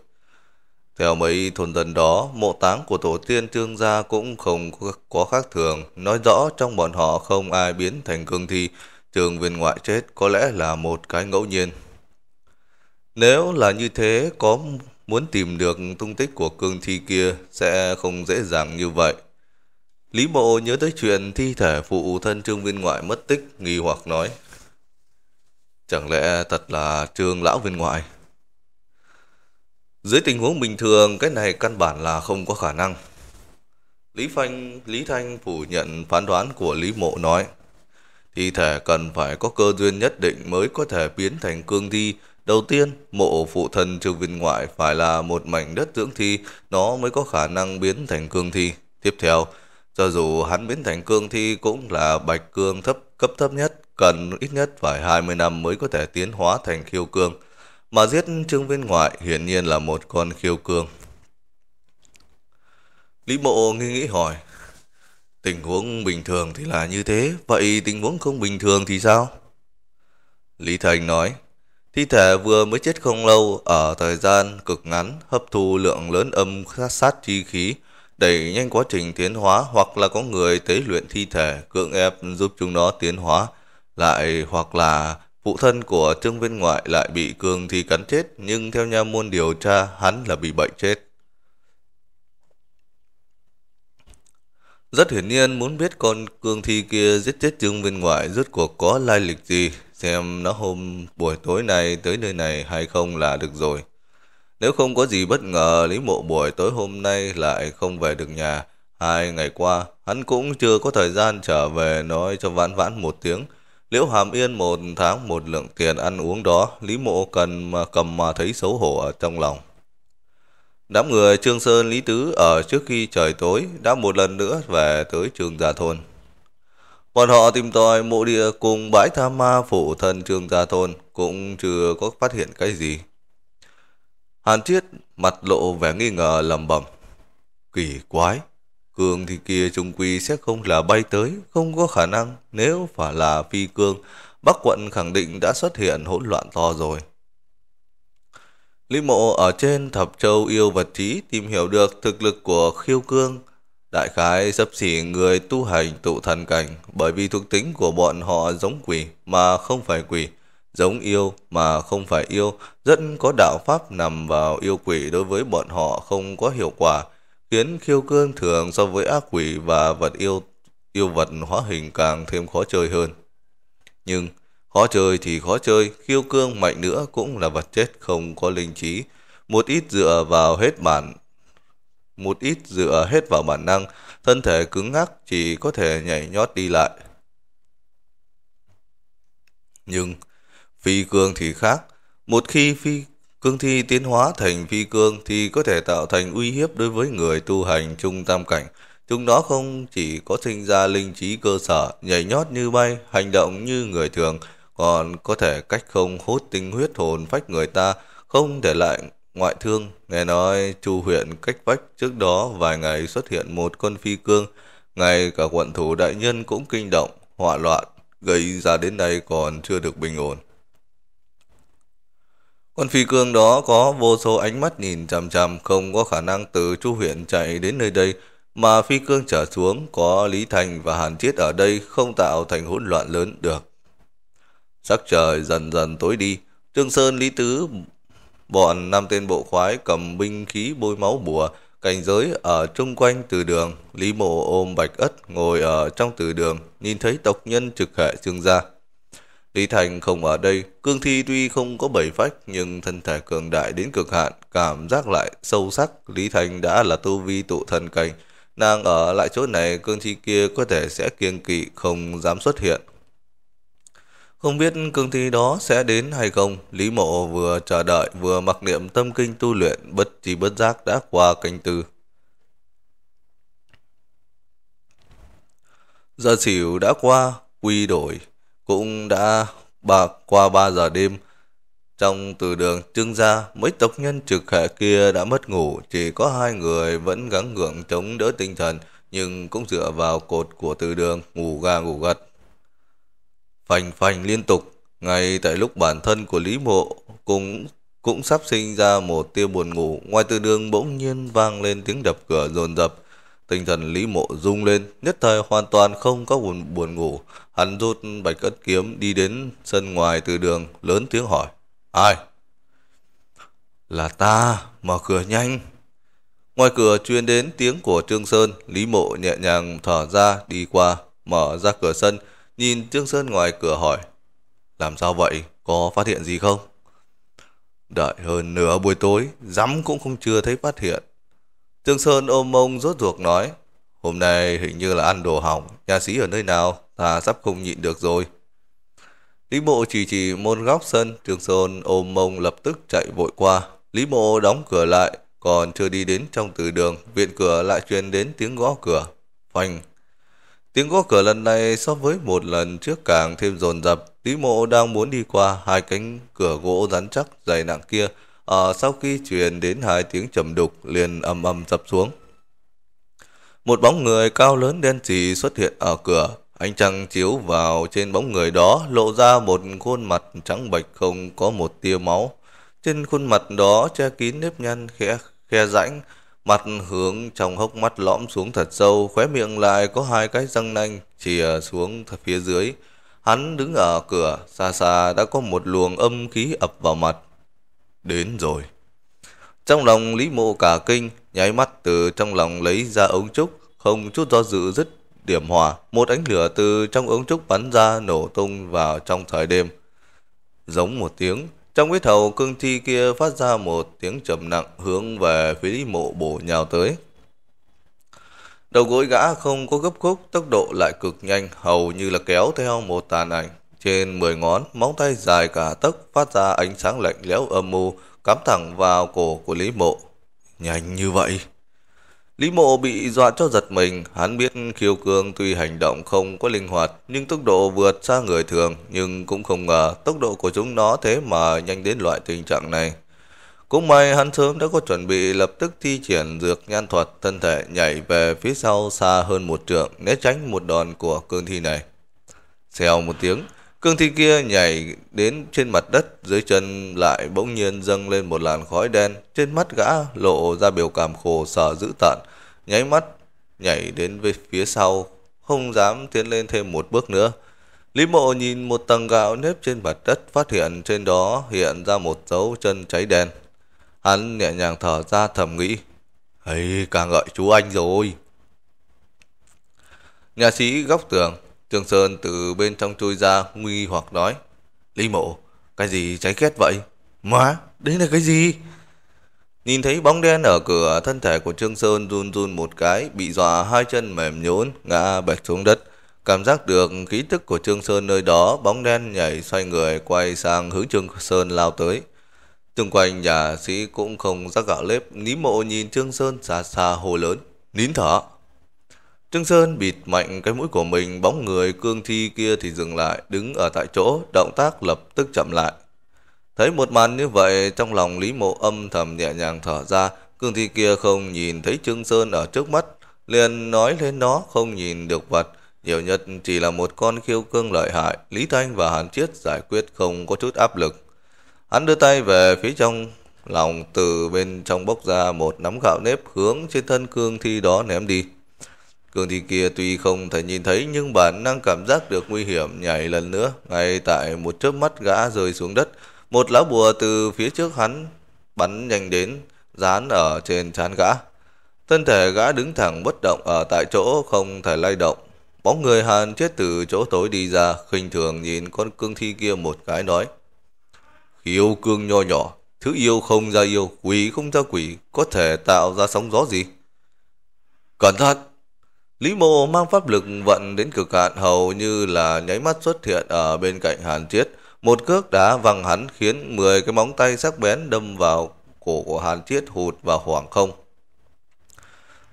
Theo mấy thôn dân đó, mộ táng của tổ tiên trương gia cũng không có khác thường, nói rõ trong bọn họ không ai biến thành cương thi, trường viên ngoại chết có lẽ là một cái ngẫu nhiên. Nếu là như thế, có muốn tìm được tung tích của cương thi kia sẽ không dễ dàng như vậy. Lý Mộ nhớ tới chuyện thi thể phụ thân trương viên ngoại mất tích, nghi hoặc nói. Chẳng lẽ thật là trương lão viên ngoại? Dưới tình huống bình thường, cái này căn bản là không có khả năng. Lý Phanh, Lý Thanh phủ nhận phán đoán của Lý Mộ nói, thi thể cần phải có cơ duyên nhất định mới có thể biến thành cương thi. Đầu tiên, mộ phụ thần trường viên ngoại phải là một mảnh đất dưỡng thi, nó mới có khả năng biến thành cương thi. Tiếp theo, cho dù hắn biến thành cương thi cũng là bạch cương thấp cấp thấp nhất, cần ít nhất phải 20 năm mới có thể tiến hóa thành khiêu cương. Mà giết trương viên ngoại hiển nhiên là một con khiêu cương. Lý mộ nghi nghĩ hỏi, tình huống bình thường thì là như thế, vậy tình huống không bình thường thì sao? Lý Thành nói, thi thể vừa mới chết không lâu, ở thời gian cực ngắn, hấp thu lượng lớn âm sát sát chi khí, đẩy nhanh quá trình tiến hóa hoặc là có người tế luyện thi thể cưỡng ép giúp chúng nó tiến hóa, lại hoặc là Phụ thân của Trương Viên Ngoại lại bị Cường thì cắn chết, nhưng theo nha môn điều tra, hắn là bị bệnh chết. Rất hiển nhiên muốn biết con cường thi kia giết chết trương viên ngoại rốt cuộc có lai lịch gì, xem nó hôm buổi tối nay tới nơi này hay không là được rồi. Nếu không có gì bất ngờ, Lý Mộ buổi tối hôm nay lại không về được nhà. Hai ngày qua, hắn cũng chưa có thời gian trở về nói cho vãn vãn một tiếng. Liễu Hàm Yên một tháng một lượng tiền ăn uống đó, Lý Mộ cần mà cầm mà thấy xấu hổ ở trong lòng. Đám người Trương Sơn Lý Tứ ở trước khi trời tối đã một lần nữa về tới trường Gia Thôn. Bọn họ tìm tòi mộ địa cùng bãi tha ma phụ thân Trương Gia Thôn cũng chưa có phát hiện cái gì. Hàn Chiết mặt lộ vẻ nghi ngờ lầm bầm. Kỳ quái! cương thì kia trung quy sẽ không là bay tới, không có khả năng, nếu phải là phi cương, Bắc quận khẳng định đã xuất hiện hỗn loạn to rồi. Lý mộ ở trên thập châu yêu vật trí tìm hiểu được thực lực của khiêu cương, đại khái sắp xỉ người tu hành tụ thần cảnh bởi vì thuộc tính của bọn họ giống quỷ mà không phải quỷ, giống yêu mà không phải yêu, rất có đạo pháp nằm vào yêu quỷ đối với bọn họ không có hiệu quả, khiến khiêu cương thường so với ác quỷ và vật yêu yêu vật hóa hình càng thêm khó chơi hơn. Nhưng khó chơi thì khó chơi, khiêu cương mạnh nữa cũng là vật chết không có linh trí, một ít dựa vào hết bản một ít dựa hết vào bản năng, thân thể cứng ngắc chỉ có thể nhảy nhót đi lại. Nhưng phi cương thì khác, một khi phi Cương thi tiến hóa thành phi cương thì có thể tạo thành uy hiếp đối với người tu hành trung tam cảnh. Chúng nó không chỉ có sinh ra linh trí cơ sở, nhảy nhót như bay, hành động như người thường, còn có thể cách không hút tinh huyết hồn phách người ta, không để lại ngoại thương. Nghe nói chu huyện cách vách trước đó vài ngày xuất hiện một con phi cương, ngay cả quận thủ đại nhân cũng kinh động, họa loạn, gây ra đến nay còn chưa được bình ổn. Con phi cương đó có vô số ánh mắt nhìn chằm chằm không có khả năng từ Chu huyện chạy đến nơi đây mà phi cương trở xuống có Lý Thành và Hàn Chiết ở đây không tạo thành hỗn loạn lớn được. Sắc trời dần dần tối đi, Trương Sơn Lý Tứ bọn năm tên bộ khoái cầm binh khí bôi máu bùa cảnh giới ở chung quanh từ đường, Lý Mộ ôm Bạch Ất ngồi ở trong từ đường, nhìn thấy tộc nhân trực hệ trương gia. Lý Thành không ở đây, cương thi tuy không có bảy phách nhưng thân thể cường đại đến cực hạn, cảm giác lại sâu sắc Lý Thành đã là tu vi tụ thần cảnh. đang ở lại chỗ này cương thi kia có thể sẽ kiêng kỵ không dám xuất hiện. Không biết cương thi đó sẽ đến hay không, Lý Mộ vừa chờ đợi vừa mặc niệm tâm kinh tu luyện bất chi bất giác đã qua canh tư. Giờ xỉu đã qua, quy đổi cũng đã ba, qua 3 giờ đêm. Trong từ đường trương ra mấy tộc nhân trực hệ kia đã mất ngủ, chỉ có hai người vẫn gắng gượng chống đỡ tinh thần, nhưng cũng dựa vào cột của từ đường ngủ gà ngủ gật. Phành phành liên tục, ngay tại lúc bản thân của Lý Mộ cũng cũng sắp sinh ra một tia buồn ngủ, ngoài từ đường bỗng nhiên vang lên tiếng đập cửa dồn dập, Tinh thần Lý Mộ rung lên, nhất thời hoàn toàn không có buồn buồn ngủ. Hắn rút bạch ất kiếm đi đến sân ngoài từ đường, lớn tiếng hỏi. Ai? Là ta, mở cửa nhanh. Ngoài cửa truyền đến tiếng của Trương Sơn, Lý Mộ nhẹ nhàng thở ra đi qua, mở ra cửa sân, nhìn Trương Sơn ngoài cửa hỏi. Làm sao vậy? Có phát hiện gì không? Đợi hơn nửa buổi tối, rắm cũng không chưa thấy phát hiện. Trương Sơn ôm mông rốt ruột nói, hôm nay hình như là ăn đồ hỏng, nhà sĩ ở nơi nào, ta sắp không nhịn được rồi. Lý mộ chỉ chỉ môn góc sân, Trương Sơn ôm mông lập tức chạy vội qua. Lý mộ đóng cửa lại, còn chưa đi đến trong từ đường, viện cửa lại truyền đến tiếng gõ cửa. Phanh! Tiếng gõ cửa lần này so với một lần trước càng thêm dồn dập. Lý mộ đang muốn đi qua hai cánh cửa gỗ rắn chắc dày nặng kia, ở ờ, sau khi truyền đến hai tiếng trầm đục liền ầm ầm dập xuống. Một bóng người cao lớn đen sì xuất hiện ở cửa. Ánh trăng chiếu vào trên bóng người đó lộ ra một khuôn mặt trắng bệch không có một tia máu. Trên khuôn mặt đó che kín nếp nhăn khe khe rãnh, mặt hướng trong hốc mắt lõm xuống thật sâu, khóe miệng lại có hai cái răng nanh chìa xuống phía dưới. Hắn đứng ở cửa, xa xa đã có một luồng âm khí ập vào mặt, Đến rồi. Trong lòng Lý Mộ cả kinh, nháy mắt từ trong lòng lấy ra ống trúc, không chút do dự dứt điểm hỏa, một ánh lửa từ trong ống trúc bắn ra nổ tung vào trong thời đêm. Giống một tiếng, trong huyết hầu cương thi kia phát ra một tiếng trầm nặng hướng về phía Lý Mộ bổ nhào tới. Đầu gối gã không có gấp khúc, tốc độ lại cực nhanh, hầu như là kéo theo một tàn ảnh. Trên 10 ngón, móng tay dài cả tấc phát ra ánh sáng lạnh lẽo âm mưu, cắm thẳng vào cổ của Lý Mộ. Nhanh như vậy. Lý Mộ bị dọa cho giật mình, hắn biết Khiêu Cương tuy hành động không có linh hoạt, nhưng tốc độ vượt xa người thường, nhưng cũng không ngờ tốc độ của chúng nó thế mà nhanh đến loại tình trạng này. Cũng may hắn sớm đã có chuẩn bị lập tức thi triển dược nhan thuật thân thể nhảy về phía sau xa hơn một trượng né tránh một đòn của cương thi này. Xèo một tiếng, Cương thi kia nhảy đến trên mặt đất, dưới chân lại bỗng nhiên dâng lên một làn khói đen, trên mắt gã lộ ra biểu cảm khổ sở dữ tợn, nháy mắt nhảy đến về phía sau, không dám tiến lên thêm một bước nữa. Lý Mộ nhìn một tầng gạo nếp trên mặt đất, phát hiện trên đó hiện ra một dấu chân cháy đen. Hắn nhẹ nhàng thở ra thầm nghĩ, "Ấy, càng ngợi chú anh rồi." Nhà sĩ góc tường Trương Sơn từ bên trong chui ra nguy hoặc nói. Lý mộ, cái gì cháy khét vậy? Má, đấy là cái gì? Nhìn thấy bóng đen ở cửa, thân thể của Trương Sơn run run một cái, bị dọa hai chân mềm nhũn ngã bạch xuống đất. Cảm giác được khí tức của Trương Sơn nơi đó, bóng đen nhảy xoay người quay sang hướng Trương Sơn lao tới. Xung quanh nhà sĩ cũng không rắc gạo lếp, ní mộ nhìn Trương Sơn xa xa hồ lớn, nín thở. Trương Sơn bịt mạnh cái mũi của mình, bóng người cương thi kia thì dừng lại, đứng ở tại chỗ, động tác lập tức chậm lại. Thấy một màn như vậy, trong lòng Lý Mộ âm thầm nhẹ nhàng thở ra, cương thi kia không nhìn thấy Trương Sơn ở trước mắt, liền nói lên nó không nhìn được vật, nhiều nhất chỉ là một con khiêu cương lợi hại, Lý Thanh và Hàn Chiết giải quyết không có chút áp lực. Hắn đưa tay về phía trong lòng từ bên trong bốc ra một nắm gạo nếp hướng trên thân cương thi đó ném đi. Cương thi kia tuy không thể nhìn thấy nhưng bản năng cảm giác được nguy hiểm nhảy lần nữa. Ngay tại một chớp mắt gã rơi xuống đất, một lá bùa từ phía trước hắn bắn nhanh đến, dán ở trên trán gã. Thân thể gã đứng thẳng bất động ở tại chỗ không thể lay động. Bóng người Hàn chết từ chỗ tối đi ra, khinh thường nhìn con cương thi kia một cái nói. Yêu cương nho nhỏ, thứ yêu không ra yêu, quỷ không ra quỷ, có thể tạo ra sóng gió gì? Cẩn thận! Lý Mộ mang pháp lực vận đến cực hạn hầu như là nháy mắt xuất hiện ở bên cạnh Hàn Triết. Một cước đá văng hắn khiến 10 cái móng tay sắc bén đâm vào cổ của Hàn Triết hụt vào khoảng không.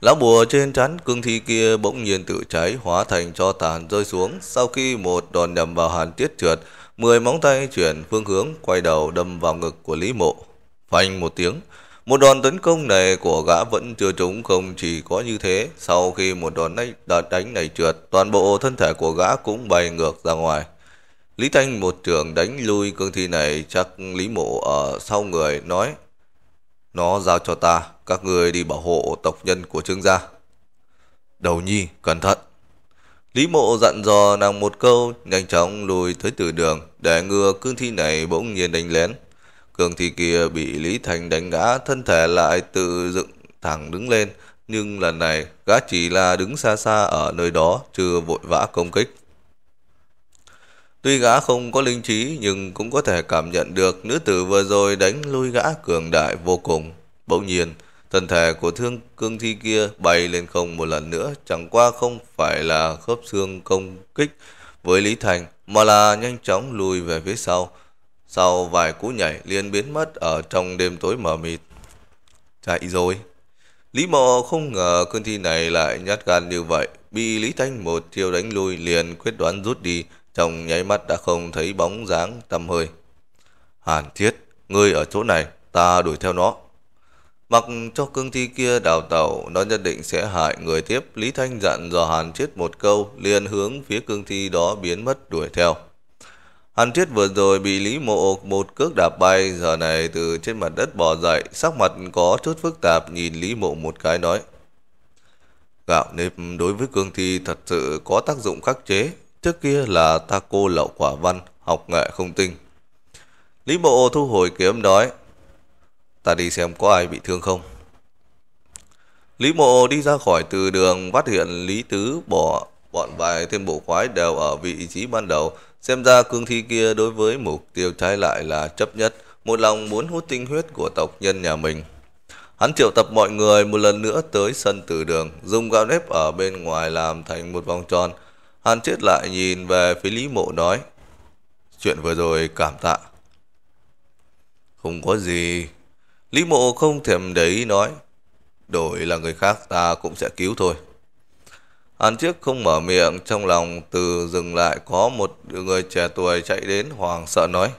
Lá bùa trên chắn cương thi kia bỗng nhiên tự cháy hóa thành cho tàn rơi xuống. Sau khi một đòn nhầm vào Hàn Triết trượt, 10 móng tay chuyển phương hướng quay đầu đâm vào ngực của Lý Mộ. Phanh một tiếng, một đòn tấn công này của gã vẫn chưa trúng không chỉ có như thế. Sau khi một đòn này, đợt đánh này trượt, toàn bộ thân thể của gã cũng bay ngược ra ngoài. Lý Thanh một trường đánh lui cương thi này chắc Lý Mộ ở sau người nói Nó giao cho ta, các người đi bảo hộ tộc nhân của trương gia. Đầu nhi, cẩn thận. Lý mộ dặn dò nàng một câu, nhanh chóng lùi tới từ đường, để ngừa cương thi này bỗng nhiên đánh lén. Cường thi kia bị Lý Thành đánh ngã thân thể lại tự dựng thẳng đứng lên. Nhưng lần này gã chỉ là đứng xa xa ở nơi đó chưa vội vã công kích. Tuy gã không có linh trí nhưng cũng có thể cảm nhận được nữ tử vừa rồi đánh lui gã cường đại vô cùng. Bỗng nhiên, thân thể của thương cương thi kia bay lên không một lần nữa chẳng qua không phải là khớp xương công kích với Lý Thành mà là nhanh chóng lùi về phía sau sau vài cú nhảy liền biến mất ở trong đêm tối mờ mịt. Chạy rồi. Lý Mộ không ngờ cương thi này lại nhát gan như vậy. Bị Lý Thanh một chiêu đánh lui liền quyết đoán rút đi. Trong nháy mắt đã không thấy bóng dáng tầm hơi. Hàn thiết, ngươi ở chỗ này, ta đuổi theo nó. Mặc cho cương thi kia đào tẩu, nó nhất định sẽ hại người tiếp. Lý Thanh dặn dò Hàn thiết một câu, liền hướng phía cương thi đó biến mất đuổi theo. Hàn Tuyết vừa rồi bị Lý Mộ một cước đạp bay, giờ này từ trên mặt đất bò dậy, sắc mặt có chút phức tạp nhìn Lý Mộ một cái nói. Gạo nếp đối với cương thi thật sự có tác dụng khắc chế, trước kia là ta cô lậu quả văn, học nghệ không tinh. Lý Mộ thu hồi kiếm nói, ta đi xem có ai bị thương không. Lý Mộ đi ra khỏi từ đường phát hiện Lý Tứ bỏ bọn vài thêm bộ khoái đều ở vị trí ban đầu, Xem ra cương thi kia đối với mục tiêu trái lại là chấp nhất, một lòng muốn hút tinh huyết của tộc nhân nhà mình. Hắn triệu tập mọi người một lần nữa tới sân tử đường, dùng gạo nếp ở bên ngoài làm thành một vòng tròn. Hắn chết lại nhìn về phía Lý Mộ nói, chuyện vừa rồi cảm tạ. Không có gì. Lý Mộ không thèm để ý nói, đổi là người khác ta cũng sẽ cứu thôi. Hắn trước không mở miệng, trong lòng từ dừng lại có một người trẻ tuổi chạy đến hoàng sợ nói.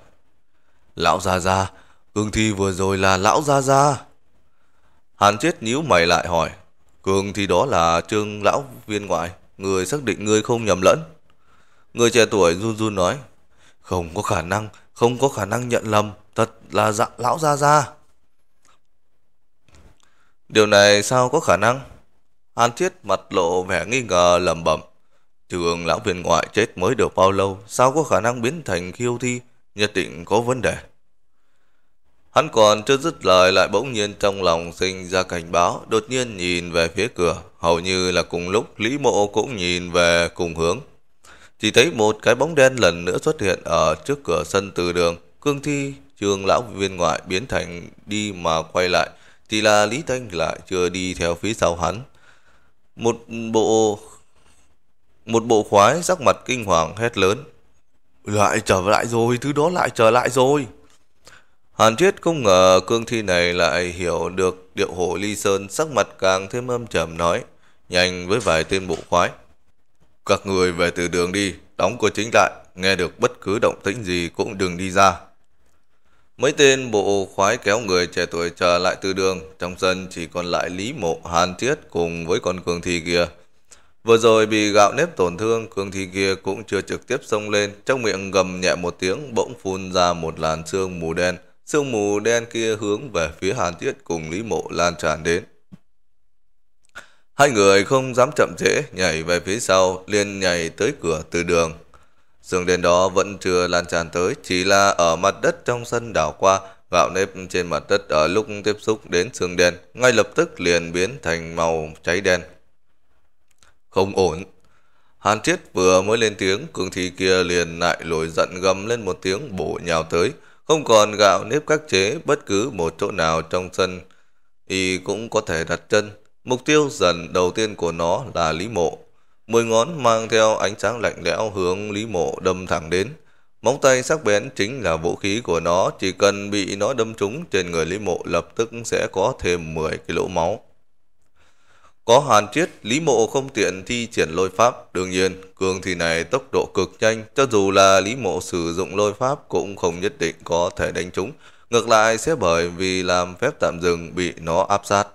Lão Gia Gia, cương thi vừa rồi là Lão Gia Gia. Hàn chết nhíu mày lại hỏi, cương thi đó là trương lão viên ngoại, người xác định ngươi không nhầm lẫn. Người trẻ tuổi run run nói, không có khả năng, không có khả năng nhận lầm, thật là dạ, Lão Gia Gia. Điều này sao có khả năng? An Thiết mặt lộ vẻ nghi ngờ lẩm bẩm. Trường lão viên ngoại chết mới được bao lâu, sao có khả năng biến thành khiêu thi, nhất định có vấn đề. Hắn còn chưa dứt lời lại bỗng nhiên trong lòng sinh ra cảnh báo, đột nhiên nhìn về phía cửa, hầu như là cùng lúc Lý Mộ cũng nhìn về cùng hướng. Chỉ thấy một cái bóng đen lần nữa xuất hiện ở trước cửa sân từ đường, cương thi trường lão viên ngoại biến thành đi mà quay lại, chỉ là Lý Thanh lại chưa đi theo phía sau hắn. Một bộ một bộ khoái sắc mặt kinh hoàng hét lớn. Lại trở lại rồi, thứ đó lại trở lại rồi. Hàn Tuyết không ngờ cương thi này lại hiểu được điệu hổ ly sơn sắc mặt càng thêm âm trầm nói, nhanh với vài tên bộ khoái. Các người về từ đường đi, đóng cửa chính lại, nghe được bất cứ động tĩnh gì cũng đừng đi ra. Mấy tên bộ khoái kéo người trẻ tuổi trở lại từ đường, trong sân chỉ còn lại Lý Mộ Hàn Thiết cùng với con cường thi kia. Vừa rồi bị gạo nếp tổn thương, cường thi kia cũng chưa trực tiếp xông lên, trong miệng gầm nhẹ một tiếng bỗng phun ra một làn sương mù đen. Sương mù đen kia hướng về phía Hàn Thiết cùng Lý Mộ lan tràn đến. Hai người không dám chậm trễ, nhảy về phía sau, liền nhảy tới cửa từ đường. Sương đen đó vẫn chưa lan tràn tới, chỉ là ở mặt đất trong sân đảo qua, gạo nếp trên mặt đất ở lúc tiếp xúc đến sương đen, ngay lập tức liền biến thành màu cháy đen. Không ổn. Hàn Triết vừa mới lên tiếng, cường thi kia liền lại lồi giận gầm lên một tiếng bổ nhào tới, không còn gạo nếp các chế bất cứ một chỗ nào trong sân, y cũng có thể đặt chân. Mục tiêu dần đầu tiên của nó là Lý Mộ, Mười ngón mang theo ánh sáng lạnh lẽo hướng Lý Mộ đâm thẳng đến. Móng tay sắc bén chính là vũ khí của nó, chỉ cần bị nó đâm trúng trên người Lý Mộ lập tức sẽ có thêm 10 cái lỗ máu. Có hàn triết, Lý Mộ không tiện thi triển lôi pháp. Đương nhiên, cường thì này tốc độ cực nhanh, cho dù là Lý Mộ sử dụng lôi pháp cũng không nhất định có thể đánh trúng. Ngược lại sẽ bởi vì làm phép tạm dừng bị nó áp sát.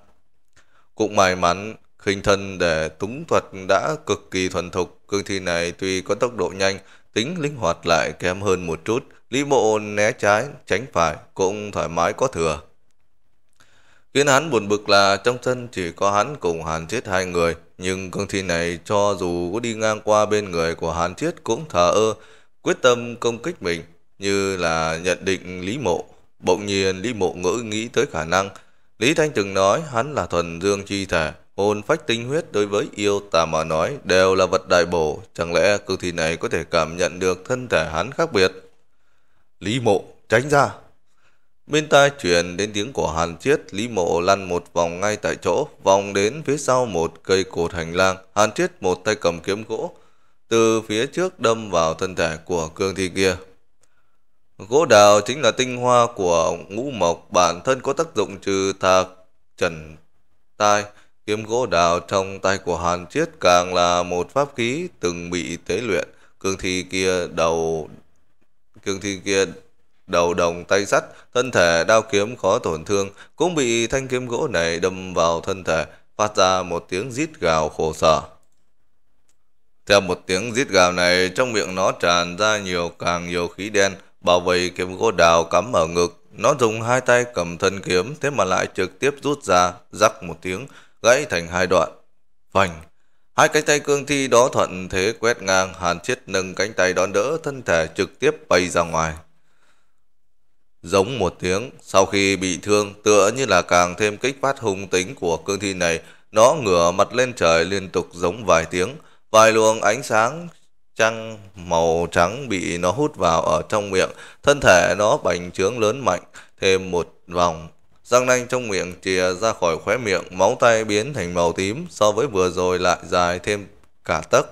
Cũng may mắn, Khinh thân để túng thuật đã cực kỳ thuần thục, cương thi này tuy có tốc độ nhanh, tính linh hoạt lại kém hơn một chút, Lý Mộ né trái, tránh phải, cũng thoải mái có thừa. Khiến hắn buồn bực là trong sân chỉ có hắn cùng Hàn Chiết hai người, nhưng cương thi này cho dù có đi ngang qua bên người của Hàn Chiết cũng thờ ơ, quyết tâm công kích mình, như là nhận định Lý Mộ. Bỗng nhiên Lý Mộ ngỡ nghĩ tới khả năng, Lý Thanh từng nói hắn là thuần dương chi thể, Hồn phách tinh huyết đối với yêu tà mà nói đều là vật đại bổ, chẳng lẽ cương thi này có thể cảm nhận được thân thể hắn khác biệt? Lý mộ, tránh ra! Bên tai chuyển đến tiếng của Hàn Chiết, Lý Mộ lăn một vòng ngay tại chỗ, vòng đến phía sau một cây cột hành lang. Hàn Chiết một tay cầm kiếm gỗ, từ phía trước đâm vào thân thể của cương thi kia. Gỗ đào chính là tinh hoa của ngũ mộc, bản thân có tác dụng trừ tà trần tai, Kiếm gỗ đào trong tay của Hàn Chiết càng là một pháp khí từng bị tế luyện. Cương thi kia đầu cương thi kia đầu đồng tay sắt, thân thể đao kiếm khó tổn thương, cũng bị thanh kiếm gỗ này đâm vào thân thể, phát ra một tiếng rít gào khổ sở. Theo một tiếng rít gào này, trong miệng nó tràn ra nhiều càng nhiều khí đen, bao vây kiếm gỗ đào cắm ở ngực. Nó dùng hai tay cầm thân kiếm, thế mà lại trực tiếp rút ra, rắc một tiếng, gãy thành hai đoạn. Vành, hai cánh tay cương thi đó thuận thế quét ngang, Hàn Chiết nâng cánh tay đón đỡ, thân thể trực tiếp bay ra ngoài. Giống một tiếng, sau khi bị thương, tựa như là càng thêm kích phát hung tính của cương thi này, nó ngửa mặt lên trời liên tục giống vài tiếng, vài luồng ánh sáng trăng màu trắng bị nó hút vào ở trong miệng, thân thể nó bành trướng lớn mạnh, thêm một vòng Răng nanh trong miệng chìa ra khỏi khóe miệng, máu tay biến thành màu tím, so với vừa rồi lại dài thêm cả tấc.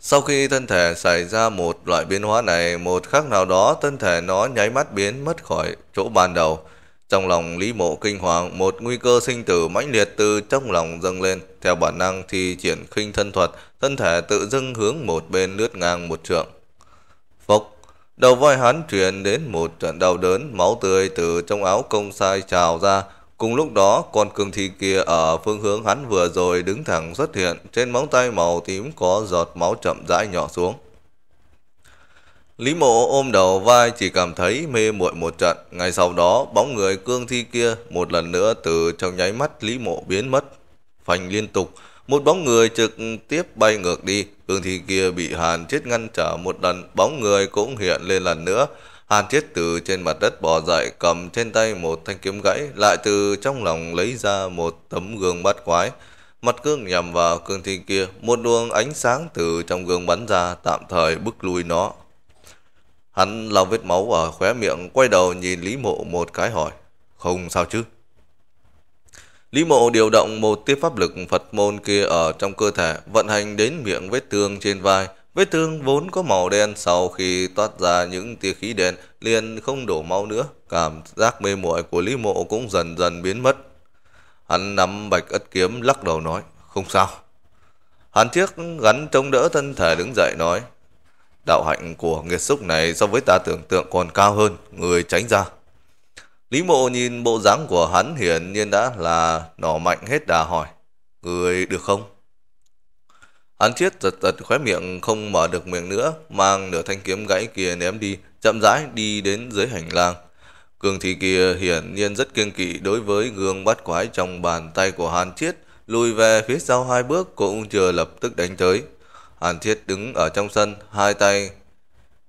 Sau khi thân thể xảy ra một loại biến hóa này, một khắc nào đó thân thể nó nháy mắt biến mất khỏi chỗ ban đầu. Trong lòng Lý Mộ kinh hoàng, một nguy cơ sinh tử mãnh liệt từ trong lòng dâng lên. Theo bản năng thì triển khinh thân thuật, thân thể tự dưng hướng một bên lướt ngang một trượng. Đầu vai hắn truyền đến một trận đau đớn, máu tươi từ trong áo công sai trào ra. Cùng lúc đó, con cương thi kia ở phương hướng hắn vừa rồi đứng thẳng xuất hiện, trên móng tay màu tím có giọt máu chậm rãi nhỏ xuống. Lý mộ ôm đầu vai chỉ cảm thấy mê muội một trận, ngay sau đó bóng người cương thi kia một lần nữa từ trong nháy mắt Lý mộ biến mất. phanh liên tục, một bóng người trực tiếp bay ngược đi, Cương thi kia bị Hàn chiết ngăn trở một lần, bóng người cũng hiện lên lần nữa. Hàn chiết từ trên mặt đất bò dậy, cầm trên tay một thanh kiếm gãy, lại từ trong lòng lấy ra một tấm gương bát quái. Mặt cương nhằm vào cương thi kia, một luồng ánh sáng từ trong gương bắn ra tạm thời bức lui nó. Hắn lau vết máu ở khóe miệng, quay đầu nhìn Lý Mộ một cái hỏi, không sao chứ? Lý mộ điều động một tia pháp lực Phật môn kia ở trong cơ thể, vận hành đến miệng vết thương trên vai. Vết thương vốn có màu đen sau khi toát ra những tia khí đen liền không đổ máu nữa. Cảm giác mê muội của Lý mộ cũng dần dần biến mất. Hắn nắm bạch ất kiếm lắc đầu nói, không sao. Hắn thiết gắn trông đỡ thân thể đứng dậy nói, đạo hạnh của nghiệt xúc này so với ta tưởng tượng còn cao hơn, người tránh ra. Lý mộ nhìn bộ dáng của hắn hiển nhiên đã là nỏ mạnh hết đà hỏi. Người được không? Hắn chiết giật giật khóe miệng không mở được miệng nữa, mang nửa thanh kiếm gãy kia ném đi, chậm rãi đi đến dưới hành lang. Cường thị kia hiển nhiên rất kiêng kỵ đối với gương bắt quái trong bàn tay của Hàn Chiết, lùi về phía sau hai bước cũng chưa lập tức đánh tới. Hàn Chiết đứng ở trong sân, hai tay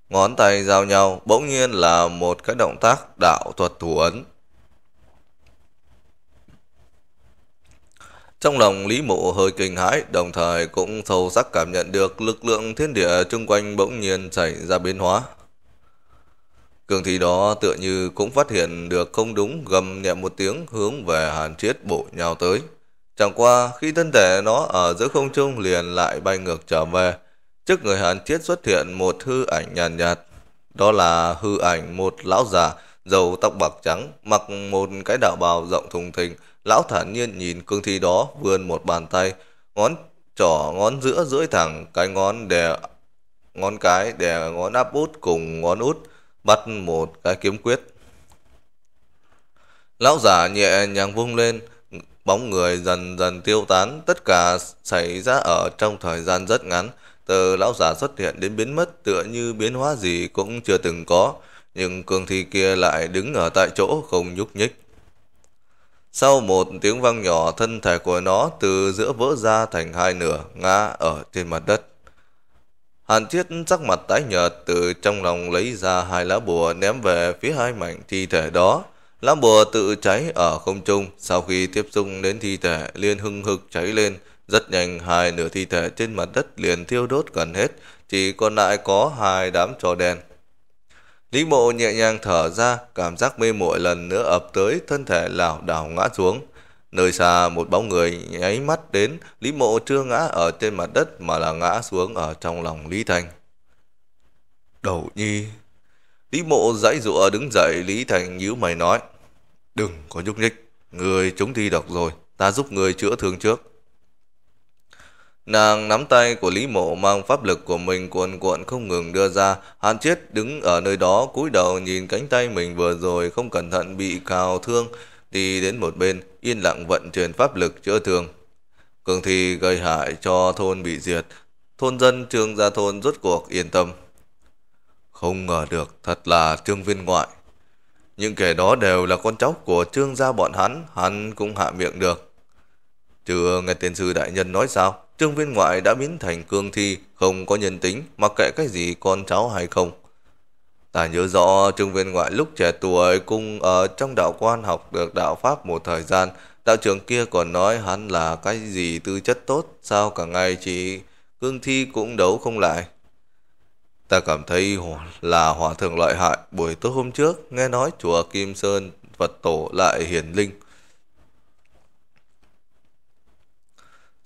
Ngón tay giao nhau bỗng nhiên là một cái động tác đạo thuật thủ ấn. Trong lòng Lý Mộ hơi kinh hãi, đồng thời cũng sâu sắc cảm nhận được lực lượng thiên địa chung quanh bỗng nhiên xảy ra biến hóa. Cường thị đó tựa như cũng phát hiện được không đúng gầm nhẹ một tiếng hướng về Hàn Triết bổ nhào tới. Chẳng qua khi thân thể nó ở giữa không trung liền lại bay ngược trở về, Trước người Hàn Thiết xuất hiện một hư ảnh nhàn nhạt, nhạt. Đó là hư ảnh một lão già, dầu tóc bạc trắng, mặc một cái đạo bào rộng thùng thình. Lão thản nhiên nhìn cương thi đó vươn một bàn tay, ngón trỏ ngón giữa rưỡi thẳng, cái ngón đè ngón cái đè ngón áp út cùng ngón út bắt một cái kiếm quyết. Lão già nhẹ nhàng vung lên, bóng người dần dần tiêu tán, tất cả xảy ra ở trong thời gian rất ngắn. Tờ lão giả xuất hiện đến biến mất tựa như biến hóa gì cũng chưa từng có, nhưng cường thi kia lại đứng ở tại chỗ không nhúc nhích. Sau một tiếng vang nhỏ, thân thể của nó từ giữa vỡ ra thành hai nửa, ngã ở trên mặt đất. Hàn Thiết sắc mặt tái nhợt từ trong lòng lấy ra hai lá bùa ném về phía hai mảnh thi thể đó. Lá bùa tự cháy ở không trung, sau khi tiếp xúc đến thi thể liên hưng hực cháy lên, rất nhanh hai nửa thi thể trên mặt đất liền thiêu đốt gần hết, chỉ còn lại có hai đám trò đen. Lý mộ nhẹ nhàng thở ra, cảm giác mê muội lần nữa ập tới, thân thể lảo đảo ngã xuống. Nơi xa một bóng người nháy mắt đến, Lý Mộ chưa ngã ở trên mặt đất mà là ngã xuống ở trong lòng Lý Thành. Đầu nhi. Lý Mộ dãy dụa đứng dậy, Lý Thành nhíu mày nói. Đừng có nhúc nhích, người chúng thi độc rồi, ta giúp người chữa thương trước. Nàng nắm tay của Lý Mộ mang pháp lực của mình cuồn cuộn không ngừng đưa ra. Hàn Chiết đứng ở nơi đó cúi đầu nhìn cánh tay mình vừa rồi không cẩn thận bị cào thương. Đi đến một bên, yên lặng vận chuyển pháp lực chữa thương. Cường thi gây hại cho thôn bị diệt. Thôn dân trương gia thôn rốt cuộc yên tâm. Không ngờ được, thật là trương viên ngoại. Những kẻ đó đều là con cháu của trương gia bọn hắn, hắn cũng hạ miệng được. Chưa nghe tên sư đại nhân nói sao? Trương viên ngoại đã biến thành cương thi, không có nhân tính, mặc kệ cái gì con cháu hay không. Ta nhớ rõ trương viên ngoại lúc trẻ tuổi cùng ở trong đạo quan học được đạo Pháp một thời gian, đạo trưởng kia còn nói hắn là cái gì tư chất tốt, sao cả ngày chỉ cương thi cũng đấu không lại. Ta cảm thấy là hỏa thượng lợi hại, buổi tối hôm trước nghe nói chùa Kim Sơn Phật Tổ lại hiển linh.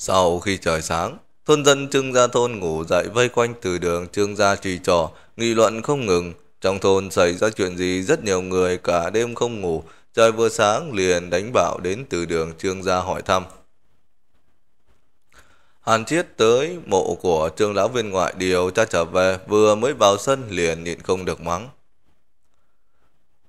Sau khi trời sáng, thôn dân Trương Gia Thôn ngủ dậy vây quanh từ đường Trương Gia trì trò, nghị luận không ngừng. Trong thôn xảy ra chuyện gì rất nhiều người cả đêm không ngủ, trời vừa sáng liền đánh bảo đến từ đường Trương Gia hỏi thăm. Hàn Chiết tới mộ của trương lão viên ngoại điều tra trở về, vừa mới vào sân liền nhịn không được mắng.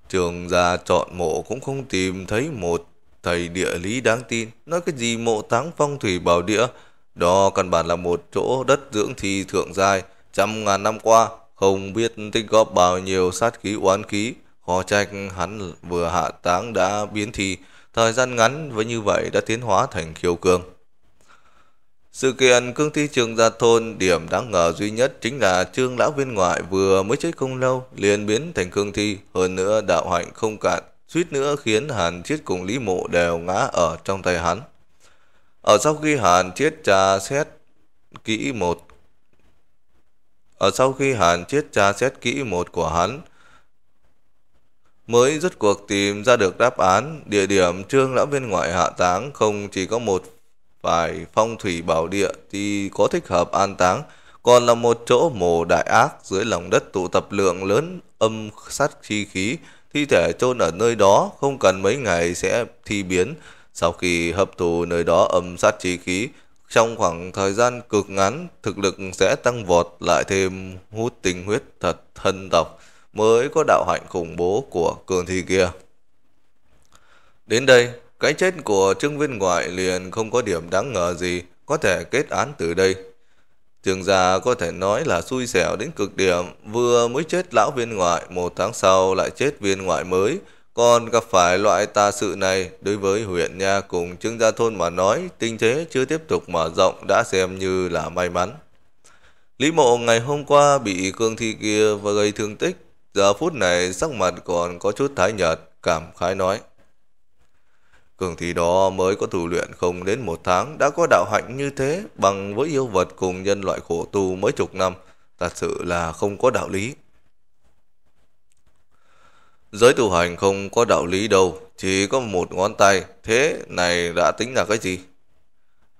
Trường gia chọn mộ cũng không tìm thấy một thầy địa lý đáng tin, nói cái gì mộ táng phong thủy bảo địa, đó căn bản là một chỗ đất dưỡng thi thượng giai, trăm ngàn năm qua, không biết tích góp bao nhiêu sát khí oán khí, khó trách hắn vừa hạ táng đã biến thi, thời gian ngắn với như vậy đã tiến hóa thành khiêu cương. Sự kiện cương thi trường gia thôn điểm đáng ngờ duy nhất chính là trương lão viên ngoại vừa mới chết không lâu liền biến thành cương thi hơn nữa đạo hạnh không cạn suýt nữa khiến Hàn Chiết cùng Lý Mộ đều ngã ở trong tay hắn. Ở sau khi Hàn Chiết tra xét kỹ một ở sau khi Hàn Chiết tra xét kỹ một của hắn, mới rốt cuộc tìm ra được đáp án địa điểm trương lão viên ngoại hạ táng không chỉ có một vài phong thủy bảo địa thì có thích hợp an táng còn là một chỗ mồ đại ác dưới lòng đất tụ tập lượng lớn âm sát chi khí Thi thể chôn ở nơi đó không cần mấy ngày sẽ thi biến. Sau khi hấp thụ nơi đó âm sát chi khí, trong khoảng thời gian cực ngắn, thực lực sẽ tăng vọt lại thêm hút tinh huyết thật thân tộc mới có đạo hạnh khủng bố của cường thi kia. Đến đây, cái chết của trương viên ngoại liền không có điểm đáng ngờ gì, có thể kết án từ đây. Trường già có thể nói là xui xẻo đến cực điểm, vừa mới chết lão viên ngoại, một tháng sau lại chết viên ngoại mới. Còn gặp phải loại ta sự này, đối với huyện nha cùng trương gia thôn mà nói, tinh thế chưa tiếp tục mở rộng đã xem như là may mắn. Lý mộ ngày hôm qua bị cương thi kia và gây thương tích, giờ phút này sắc mặt còn có chút thái nhợt, cảm khái nói. Cường thì đó mới có tu luyện không đến một tháng đã có đạo hạnh như thế bằng với yêu vật cùng nhân loại khổ tu mấy chục năm. Thật sự là không có đạo lý. Giới tu hành không có đạo lý đâu, chỉ có một ngón tay, thế này đã tính là cái gì?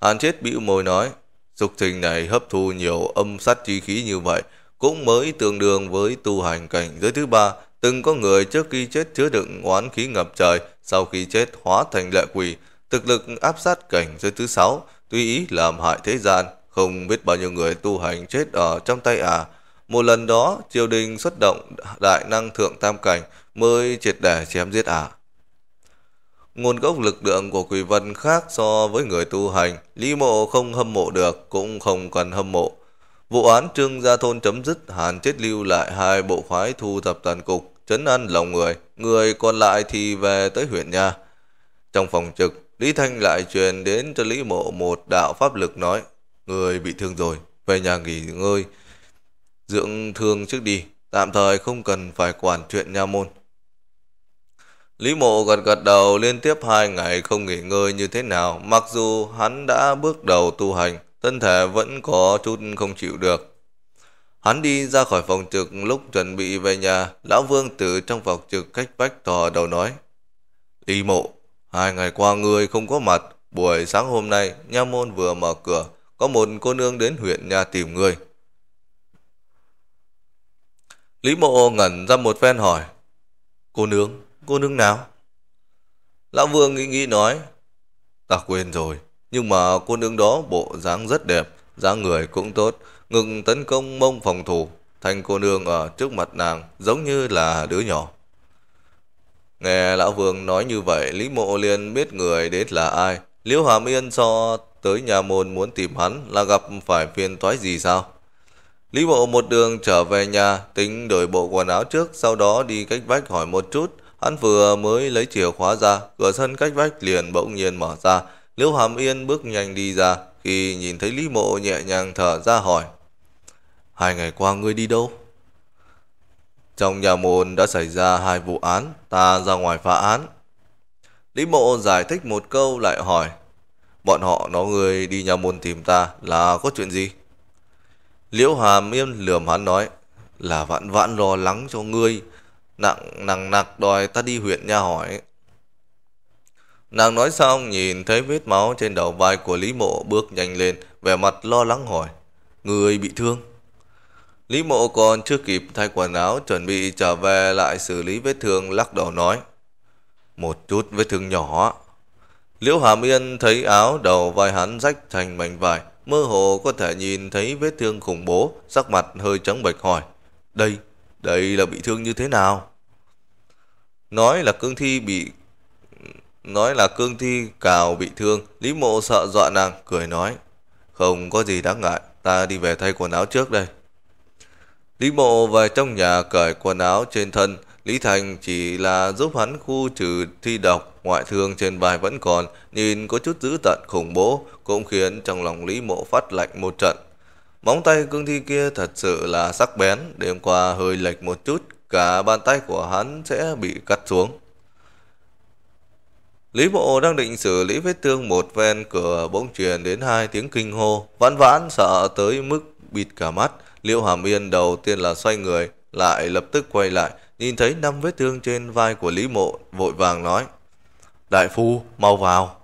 Hàn chết bĩu môi nói, dục trình này hấp thu nhiều âm sát chi khí như vậy, cũng mới tương đương với tu hành cảnh giới thứ ba, Từng có người trước khi chết chứa đựng oán khí ngập trời, sau khi chết hóa thành lệ quỷ, thực lực áp sát cảnh giới thứ sáu, tùy ý làm hại thế gian, không biết bao nhiêu người tu hành chết ở trong tay à. Một lần đó, triều đình xuất động đại năng thượng tam cảnh mới triệt để chém giết À. Nguồn gốc lực lượng của quỷ vân khác so với người tu hành, Lý Mộ không hâm mộ được, cũng không cần hâm mộ. Vụ án Trương Gia Thôn chấm dứt, Hàn chết lưu lại hai bộ khoái thu thập toàn cục, chấn ăn lòng người, người còn lại thì về tới huyện nhà. Trong phòng trực, Lý Thanh lại truyền đến cho Lý Mộ một đạo pháp lực nói, người bị thương rồi, về nhà nghỉ ngơi, dưỡng thương trước đi, tạm thời không cần phải quản chuyện nha môn. Lý Mộ gật gật đầu liên tiếp hai ngày không nghỉ ngơi như thế nào, mặc dù hắn đã bước đầu tu hành, thân thể vẫn có chút không chịu được. Hắn đi ra khỏi phòng trực lúc chuẩn bị về nhà, Lão Vương từ trong phòng trực cách vách thò đầu nói. Lý mộ, hai ngày qua ngươi không có mặt, buổi sáng hôm nay nha môn vừa mở cửa, có một cô nương đến huyện nhà tìm ngươi. Lý mộ ngẩn ra một phen hỏi, cô nương, cô nương nào? Lão Vương nghĩ nghĩ nói, ta quên rồi, nhưng mà cô nương đó bộ dáng rất đẹp, dáng người cũng tốt, ngừng tấn công mông phòng thủ. Thanh cô nương ở trước mặt nàng giống như là đứa nhỏ. Nghe Lão Vương nói như vậy, Lý Mộ liền biết người đến là ai. Liễu Hàm Yên so tới nhà môn muốn tìm hắn là gặp phải phiền toái gì sao? Lý Mộ một đường trở về nhà, tính đổi bộ quần áo trước, sau đó đi cách vách hỏi một chút. Hắn vừa mới lấy chìa khóa ra, cửa sân cách vách liền bỗng nhiên mở ra, Liễu Hàm Yên bước nhanh đi ra, khi nhìn thấy Lý Mộ nhẹ nhàng thở ra hỏi. Hai ngày qua ngươi đi đâu? Trong nhà môn đã xảy ra hai vụ án, ta ra ngoài phá án. Lý Mộ giải thích một câu lại hỏi. Bọn họ nó người đi nhà môn tìm ta là có chuyện gì? Liễu Hàm Yên lườm hắn nói. Là vạn vãn lo lắng cho ngươi, nặng nặng nặc đòi ta đi huyện nhà hỏi. Nàng nói xong nhìn thấy vết máu trên đầu vai của Lý Mộ bước nhanh lên, vẻ mặt lo lắng hỏi. Người bị thương. Lý Mộ còn chưa kịp thay quần áo chuẩn bị trở về lại xử lý vết thương lắc đầu nói. Một chút vết thương nhỏ. Liễu Hàm Yên thấy áo đầu vai hắn rách thành mảnh vải, mơ hồ có thể nhìn thấy vết thương khủng bố, sắc mặt hơi trắng bệch hỏi. Đây, đây là bị thương như thế nào? Nói là cương thi bị nói là cương thi cào bị thương, Lý Mộ sợ dọa nàng, cười nói. Không có gì đáng ngại, ta đi về thay quần áo trước đây. Lý Mộ về trong nhà cởi quần áo trên thân, Lý Thành chỉ là giúp hắn khu trừ thi độc, ngoại thương trên vai vẫn còn, nhìn có chút dữ tận khủng bố, cũng khiến trong lòng Lý Mộ phát lạnh một trận. Móng tay cương thi kia thật sự là sắc bén, đêm qua hơi lệch một chút, cả bàn tay của hắn sẽ bị cắt xuống. Lý Bộ đang định xử lý vết thương một ven cửa bỗng truyền đến hai tiếng kinh hô. Vãn vãn sợ tới mức bịt cả mắt. Liệu Hàm Yên đầu tiên là xoay người, lại lập tức quay lại, nhìn thấy năm vết thương trên vai của Lý Mộ, vội vàng nói. Đại phu, mau vào.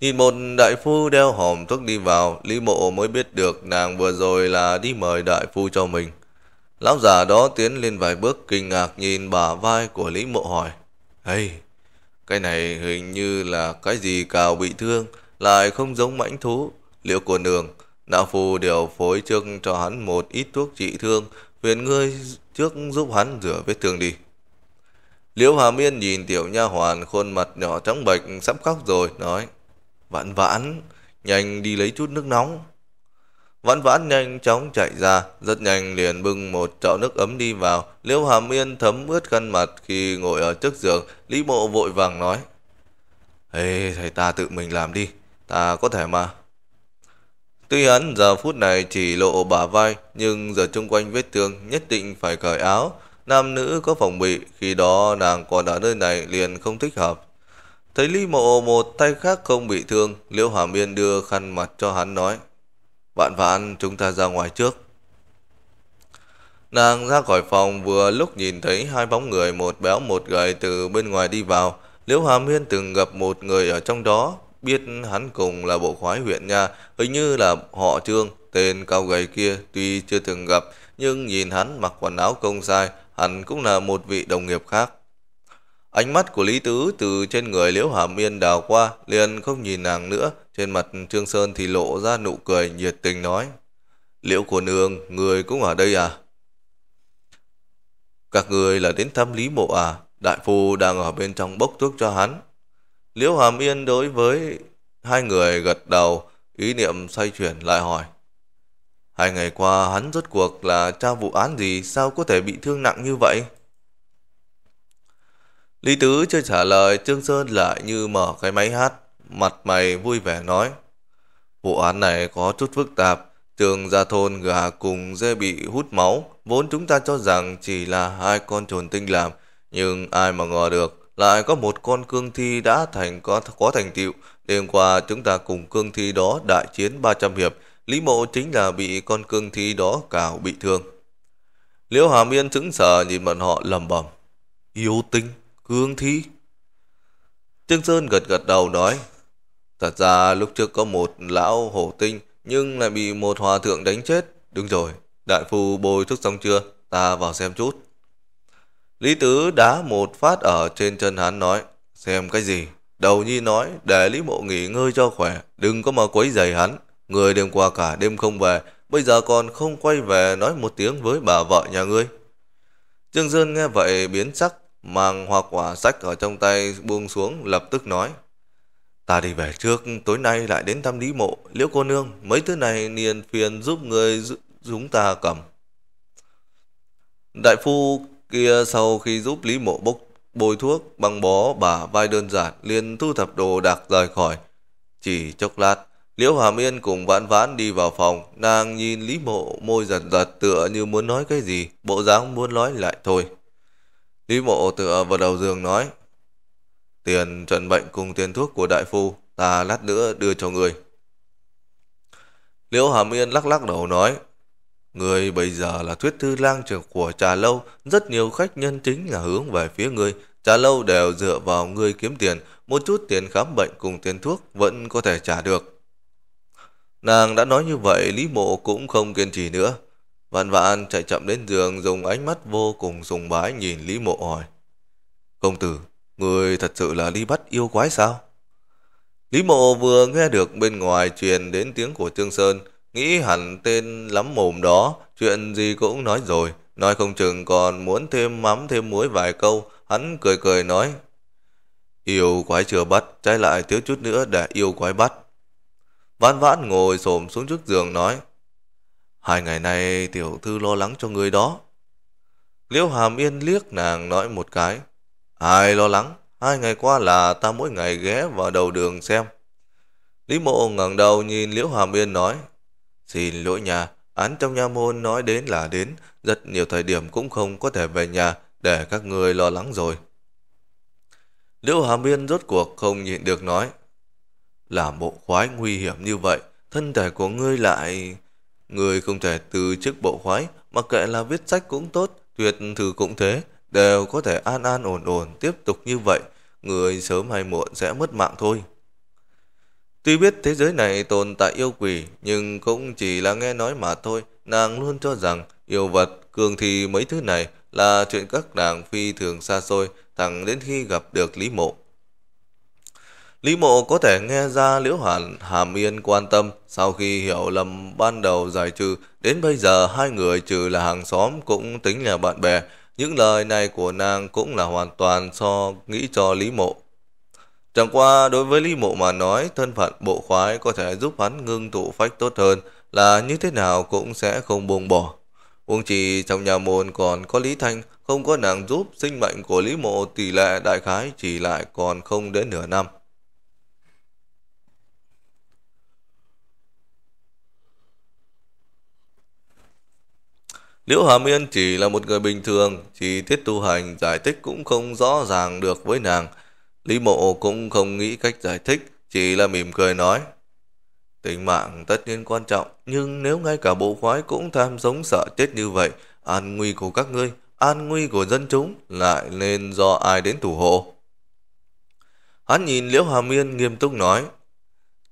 Nhìn một đại phu đeo hòm thuốc đi vào, Lý Mộ mới biết được nàng vừa rồi là đi mời đại phu cho mình. Lão già đó tiến lên vài bước kinh ngạc nhìn bà vai của Lý Mộ hỏi. Hey, cái này hình như là cái gì cào bị thương, lại không giống mãnh thú. Liệu cô đường, Đạo phù đều phối trước cho hắn một ít thuốc trị thương, phiền ngươi trước giúp hắn rửa vết thương đi. Liễu Hà Miên nhìn tiểu nha hoàn khuôn mặt nhỏ trắng bệch sắp khóc rồi, nói, vãn vãn, nhanh đi lấy chút nước nóng. Vãn vãn nhanh chóng chạy ra, rất nhanh liền bưng một chậu nước ấm đi vào. liễu Hàm Yên thấm ướt khăn mặt khi ngồi ở trước giường, Lý Mộ vội vàng nói. Ê, thầy ta tự mình làm đi, ta có thể mà. Tuy hắn giờ phút này chỉ lộ bả vai, nhưng giờ chung quanh vết thương nhất định phải cởi áo. Nam nữ có phòng bị, khi đó nàng còn ở nơi này liền không thích hợp. Thấy Lý Mộ một tay khác không bị thương, liễu Hàm Yên đưa khăn mặt cho hắn nói. Bạn Vãn chúng ta ra ngoài trước. Nàng ra khỏi phòng vừa lúc nhìn thấy hai bóng người một béo một gầy từ bên ngoài đi vào. Liễu Hàm Hiên từng gặp một người ở trong đó, biết hắn cùng là bộ khoái huyện nha, hình như là họ Trương, tên cao gầy kia tuy chưa từng gặp, nhưng nhìn hắn mặc quần áo công sai, hắn cũng là một vị đồng nghiệp khác. Ánh mắt của Lý Tứ từ trên người Liễu Hàm Yên đào qua, liền không nhìn nàng nữa, trên mặt Trương Sơn thì lộ ra nụ cười nhiệt tình nói. Liễu của nương, người cũng ở đây à? Các người là đến thăm Lý Mộ à? Đại phu đang ở bên trong bốc thuốc cho hắn. Liễu Hàm Yên đối với hai người gật đầu, ý niệm xoay chuyển lại hỏi. Hai ngày qua hắn rốt cuộc là tra vụ án gì sao có thể bị thương nặng như vậy? Lý Tứ chưa trả lời, Trương Sơn lại như mở cái máy hát, mặt mày vui vẻ nói. Vụ án này có chút phức tạp, trường gia thôn gà cùng dê bị hút máu, vốn chúng ta cho rằng chỉ là hai con trồn tinh làm, nhưng ai mà ngờ được, lại có một con cương thi đã thành có, có thành tựu. Đêm qua chúng ta cùng cương thi đó đại chiến 300 hiệp, Lý Mộ chính là bị con cương thi đó cào bị thương. Liễu Hàm Yên chứng sờ nhìn bọn họ lầm bầm. Yêu tinh. Cương thi? Trương Sơn gật gật đầu nói. Thật ra lúc trước có một lão hổ tinh nhưng lại bị một hòa thượng đánh chết. Đúng rồi, đại phu bôi thuốc xong chưa? Ta vào xem chút. Lý Tứ đá một phát ở trên chân hắn nói. Xem cái gì? Đầu nhi nói để Lý Mộ nghỉ ngơi cho khỏe. Đừng có mà quấy giày hắn. Người đêm qua cả đêm không về. Bây giờ còn không quay về nói một tiếng với bà vợ nhà ngươi. Trương Sơn nghe vậy biến sắc mang hoa quả sách ở trong tay buông xuống lập tức nói Ta đi về trước, tối nay lại đến thăm lý mộ, liễu cô nương, mấy thứ này niên phiền giúp người chúng ta cầm. Đại phu kia sau khi giúp lý mộ bốc bôi thuốc, băng bó bà vai đơn giản, liền thu thập đồ đạc rời khỏi. Chỉ chốc lát, liễu hàm yên cùng vãn vãn đi vào phòng, nàng nhìn lý mộ môi giật giật tựa như muốn nói cái gì, bộ dáng muốn nói lại thôi. Lý mộ tựa vào đầu giường nói. Tiền trần bệnh cùng tiền thuốc của đại phu ta lát nữa đưa cho người. Liễu Hàm Yên lắc lắc đầu nói. Người bây giờ là thuyết thư lang trưởng của trà lâu, rất nhiều khách nhân chính là hướng về phía người. Trà lâu đều dựa vào người kiếm tiền, một chút tiền khám bệnh cùng tiền thuốc vẫn có thể trả được. Nàng đã nói như vậy, Lý Mộ cũng không kiên trì nữa. Văn và chạy chậm đến giường dùng ánh mắt vô cùng sùng bái nhìn Lý Mộ hỏi. Công tử, người thật sự là đi bắt yêu quái sao? Lý Mộ vừa nghe được bên ngoài truyền đến tiếng của Trương Sơn, nghĩ hẳn tên lắm mồm đó, chuyện gì cũng nói rồi, nói không chừng còn muốn thêm mắm thêm muối vài câu, hắn cười cười nói. Yêu quái chưa bắt, trái lại thiếu chút nữa để yêu quái bắt. Văn vãn ngồi xổm xuống trước giường nói, Hai ngày nay tiểu thư lo lắng cho người đó. Liễu Hàm Yên liếc nàng nói một cái. Ai lo lắng? Hai ngày qua là ta mỗi ngày ghé vào đầu đường xem. Lý mộ ngẩng đầu nhìn Liễu Hàm Yên nói. Xin lỗi nhà, án trong nha môn nói đến là đến, rất nhiều thời điểm cũng không có thể về nhà để các người lo lắng rồi. Liễu Hàm Yên rốt cuộc không nhịn được nói. Làm bộ khoái nguy hiểm như vậy, thân thể của ngươi lại... Người không thể từ chức bộ khoái, mặc kệ là viết sách cũng tốt, tuyệt thử cũng thế, đều có thể an an ổn ổn tiếp tục như vậy, người sớm hay muộn sẽ mất mạng thôi. Tuy biết thế giới này tồn tại yêu quỷ, nhưng cũng chỉ là nghe nói mà thôi, nàng luôn cho rằng yêu vật, cường thì mấy thứ này là chuyện các nàng phi thường xa xôi, thẳng đến khi gặp được Lý Mộ. Lý mộ có thể nghe ra Liễu Hàn Hàm Yên quan tâm sau khi hiểu lầm ban đầu giải trừ. Đến bây giờ hai người trừ là hàng xóm cũng tính là bạn bè. Những lời này của nàng cũng là hoàn toàn so nghĩ cho Lý mộ. Chẳng qua đối với Lý mộ mà nói thân phận bộ khoái có thể giúp hắn ngưng tụ phách tốt hơn là như thế nào cũng sẽ không buông bỏ. Uông trì trong nhà môn còn có Lý Thanh không có nàng giúp sinh mệnh của Lý mộ tỷ lệ đại khái chỉ lại còn không đến nửa năm. Liễu Hà Miên chỉ là một người bình thường, chỉ tiết tu hành giải thích cũng không rõ ràng được với nàng. Lý Mộ cũng không nghĩ cách giải thích, chỉ là mỉm cười nói. Tính mạng tất nhiên quan trọng, nhưng nếu ngay cả bộ khoái cũng tham sống sợ chết như vậy, an nguy của các ngươi, an nguy của dân chúng lại nên do ai đến thủ hộ. Hắn nhìn Liễu Hà Miên nghiêm túc nói,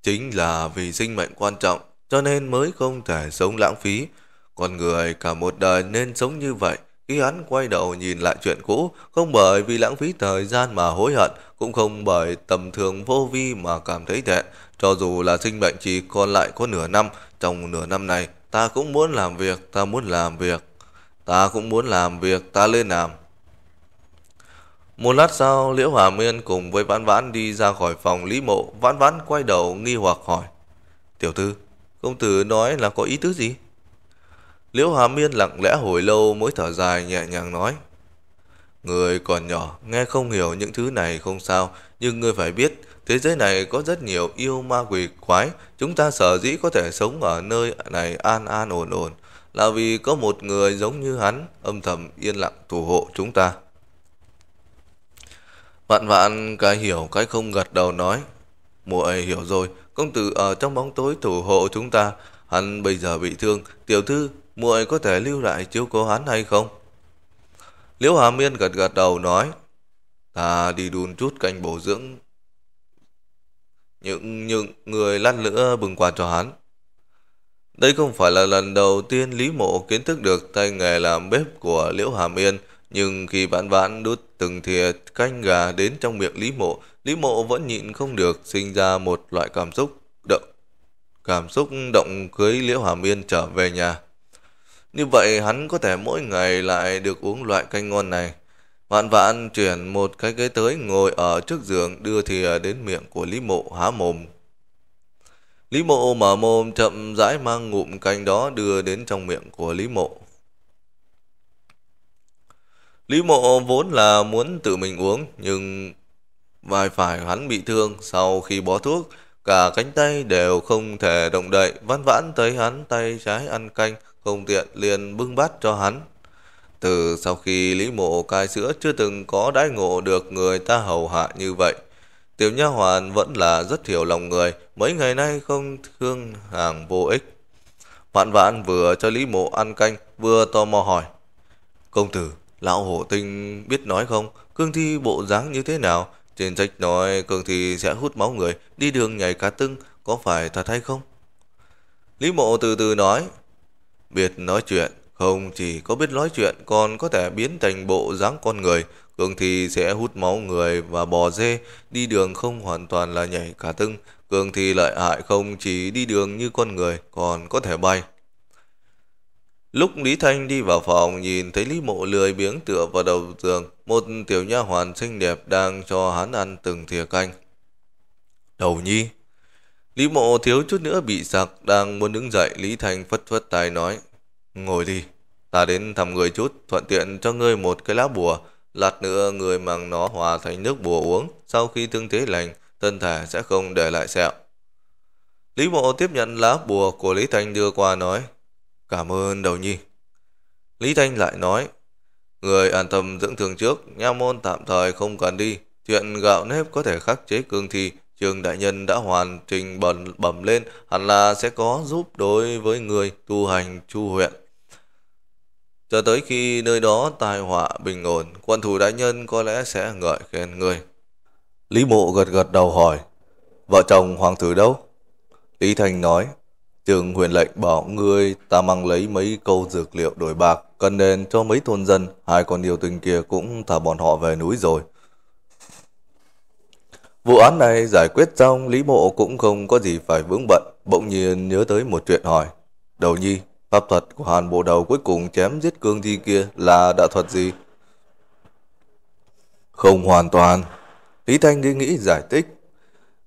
chính là vì sinh mệnh quan trọng, cho nên mới không thể sống lãng phí, con người cả một đời nên sống như vậy. Khi hắn quay đầu nhìn lại chuyện cũ, không bởi vì lãng phí thời gian mà hối hận, cũng không bởi tầm thường vô vi mà cảm thấy tệ. Cho dù là sinh mệnh chỉ còn lại có nửa năm, trong nửa năm này, ta cũng muốn làm việc, ta muốn làm việc. Ta cũng muốn làm việc, ta lên làm. Một lát sau, Liễu hòa Miên cùng với Vãn Vãn đi ra khỏi phòng Lý Mộ. Vãn Vãn quay đầu nghi hoặc hỏi. Tiểu thư, công tử nói là có ý tứ gì? Liễu Hà Miên lặng lẽ hồi lâu mỗi thở dài nhẹ nhàng nói. Người còn nhỏ, nghe không hiểu những thứ này không sao, nhưng người phải biết, thế giới này có rất nhiều yêu ma quỷ quái, chúng ta sở dĩ có thể sống ở nơi này an an ổn ổn, là vì có một người giống như hắn âm thầm yên lặng thủ hộ chúng ta. Vạn vạn cái hiểu cái không gật đầu nói, muội hiểu rồi, công tử ở trong bóng tối thủ hộ chúng ta, hắn bây giờ bị thương, tiểu thư muội có thể lưu lại chiếu cố hắn hay không? Liễu Hà Miên gật gật đầu nói, ta đi đun chút canh bổ dưỡng những những người lăn lửa bừng quạt cho hắn. Đây không phải là lần đầu tiên Lý Mộ kiến thức được tay nghề làm bếp của Liễu Hàm Yên, nhưng khi vãn vãn đút từng thìa canh gà đến trong miệng Lý Mộ, Lý Mộ vẫn nhịn không được sinh ra một loại cảm xúc động cảm xúc động cưới Liễu Hàm Yên trở về nhà. Như vậy hắn có thể mỗi ngày lại được uống loại canh ngon này. Vạn vạn chuyển một cái ghế tới ngồi ở trước giường đưa thìa đến miệng của Lý Mộ há mồm. Lý Mộ mở mồm chậm rãi mang ngụm canh đó đưa đến trong miệng của Lý Mộ. Lý Mộ vốn là muốn tự mình uống nhưng vai phải hắn bị thương sau khi bó thuốc cả cánh tay đều không thể động đậy văn vãn tới hắn tay trái ăn canh không tiện liền bưng bát cho hắn. Từ sau khi Lý Mộ cai sữa chưa từng có đãi ngộ được người ta hầu hạ như vậy. Tiểu Nha Hoàn vẫn là rất hiểu lòng người, mấy ngày nay không thương hàng vô ích. Vạn vạn vừa cho Lý Mộ ăn canh, vừa tò mò hỏi. Công tử, lão hổ tinh biết nói không? Cương thi bộ dáng như thế nào? Trên sách nói cương thi sẽ hút máu người, đi đường nhảy cá tưng, có phải thật hay không? Lý Mộ từ từ nói, biết nói chuyện, không chỉ có biết nói chuyện còn có thể biến thành bộ dáng con người, Cường thì sẽ hút máu người và bò dê, đi đường không hoàn toàn là nhảy cả tưng. Cường thì lợi hại không chỉ đi đường như con người, còn có thể bay. Lúc Lý Thanh đi vào phòng nhìn thấy Lý Mộ lười biếng tựa vào đầu giường, một tiểu nha hoàn xinh đẹp đang cho hắn ăn từng thìa canh. Đầu nhi, Lý mộ thiếu chút nữa bị sặc, đang muốn đứng dậy, Lý Thành phất phất tay nói, ngồi đi, ta đến thăm người chút, thuận tiện cho ngươi một cái lá bùa, lát nữa người mang nó hòa thành nước bùa uống, sau khi thương thế lành, thân thể sẽ không để lại sẹo. Lý mộ tiếp nhận lá bùa của Lý Thành đưa qua nói, cảm ơn đầu nhi. Lý Thanh lại nói, người an tâm dưỡng thương trước, nha môn tạm thời không cần đi, chuyện gạo nếp có thể khắc chế cương thi, Trương Đại Nhân đã hoàn trình bẩn bẩm lên, hẳn là sẽ có giúp đối với người tu hành chu huyện. Cho tới khi nơi đó tai họa bình ổn, quân thủ đại nhân có lẽ sẽ ngợi khen người. Lý Mộ gật gật đầu hỏi, vợ chồng hoàng tử đâu? Lý Thành nói, trường huyền lệnh bảo ngươi ta mang lấy mấy câu dược liệu đổi bạc, cần đền cho mấy thôn dân, hai con điều tình kia cũng thả bọn họ về núi rồi. Vụ án này giải quyết xong, Lý Mộ cũng không có gì phải vướng bận, bỗng nhiên nhớ tới một chuyện hỏi. Đầu nhi, pháp thuật của hàn bộ đầu cuối cùng chém giết cương thi kia là đạo thuật gì? Không hoàn toàn. Lý Thanh nghĩ nghĩ giải thích.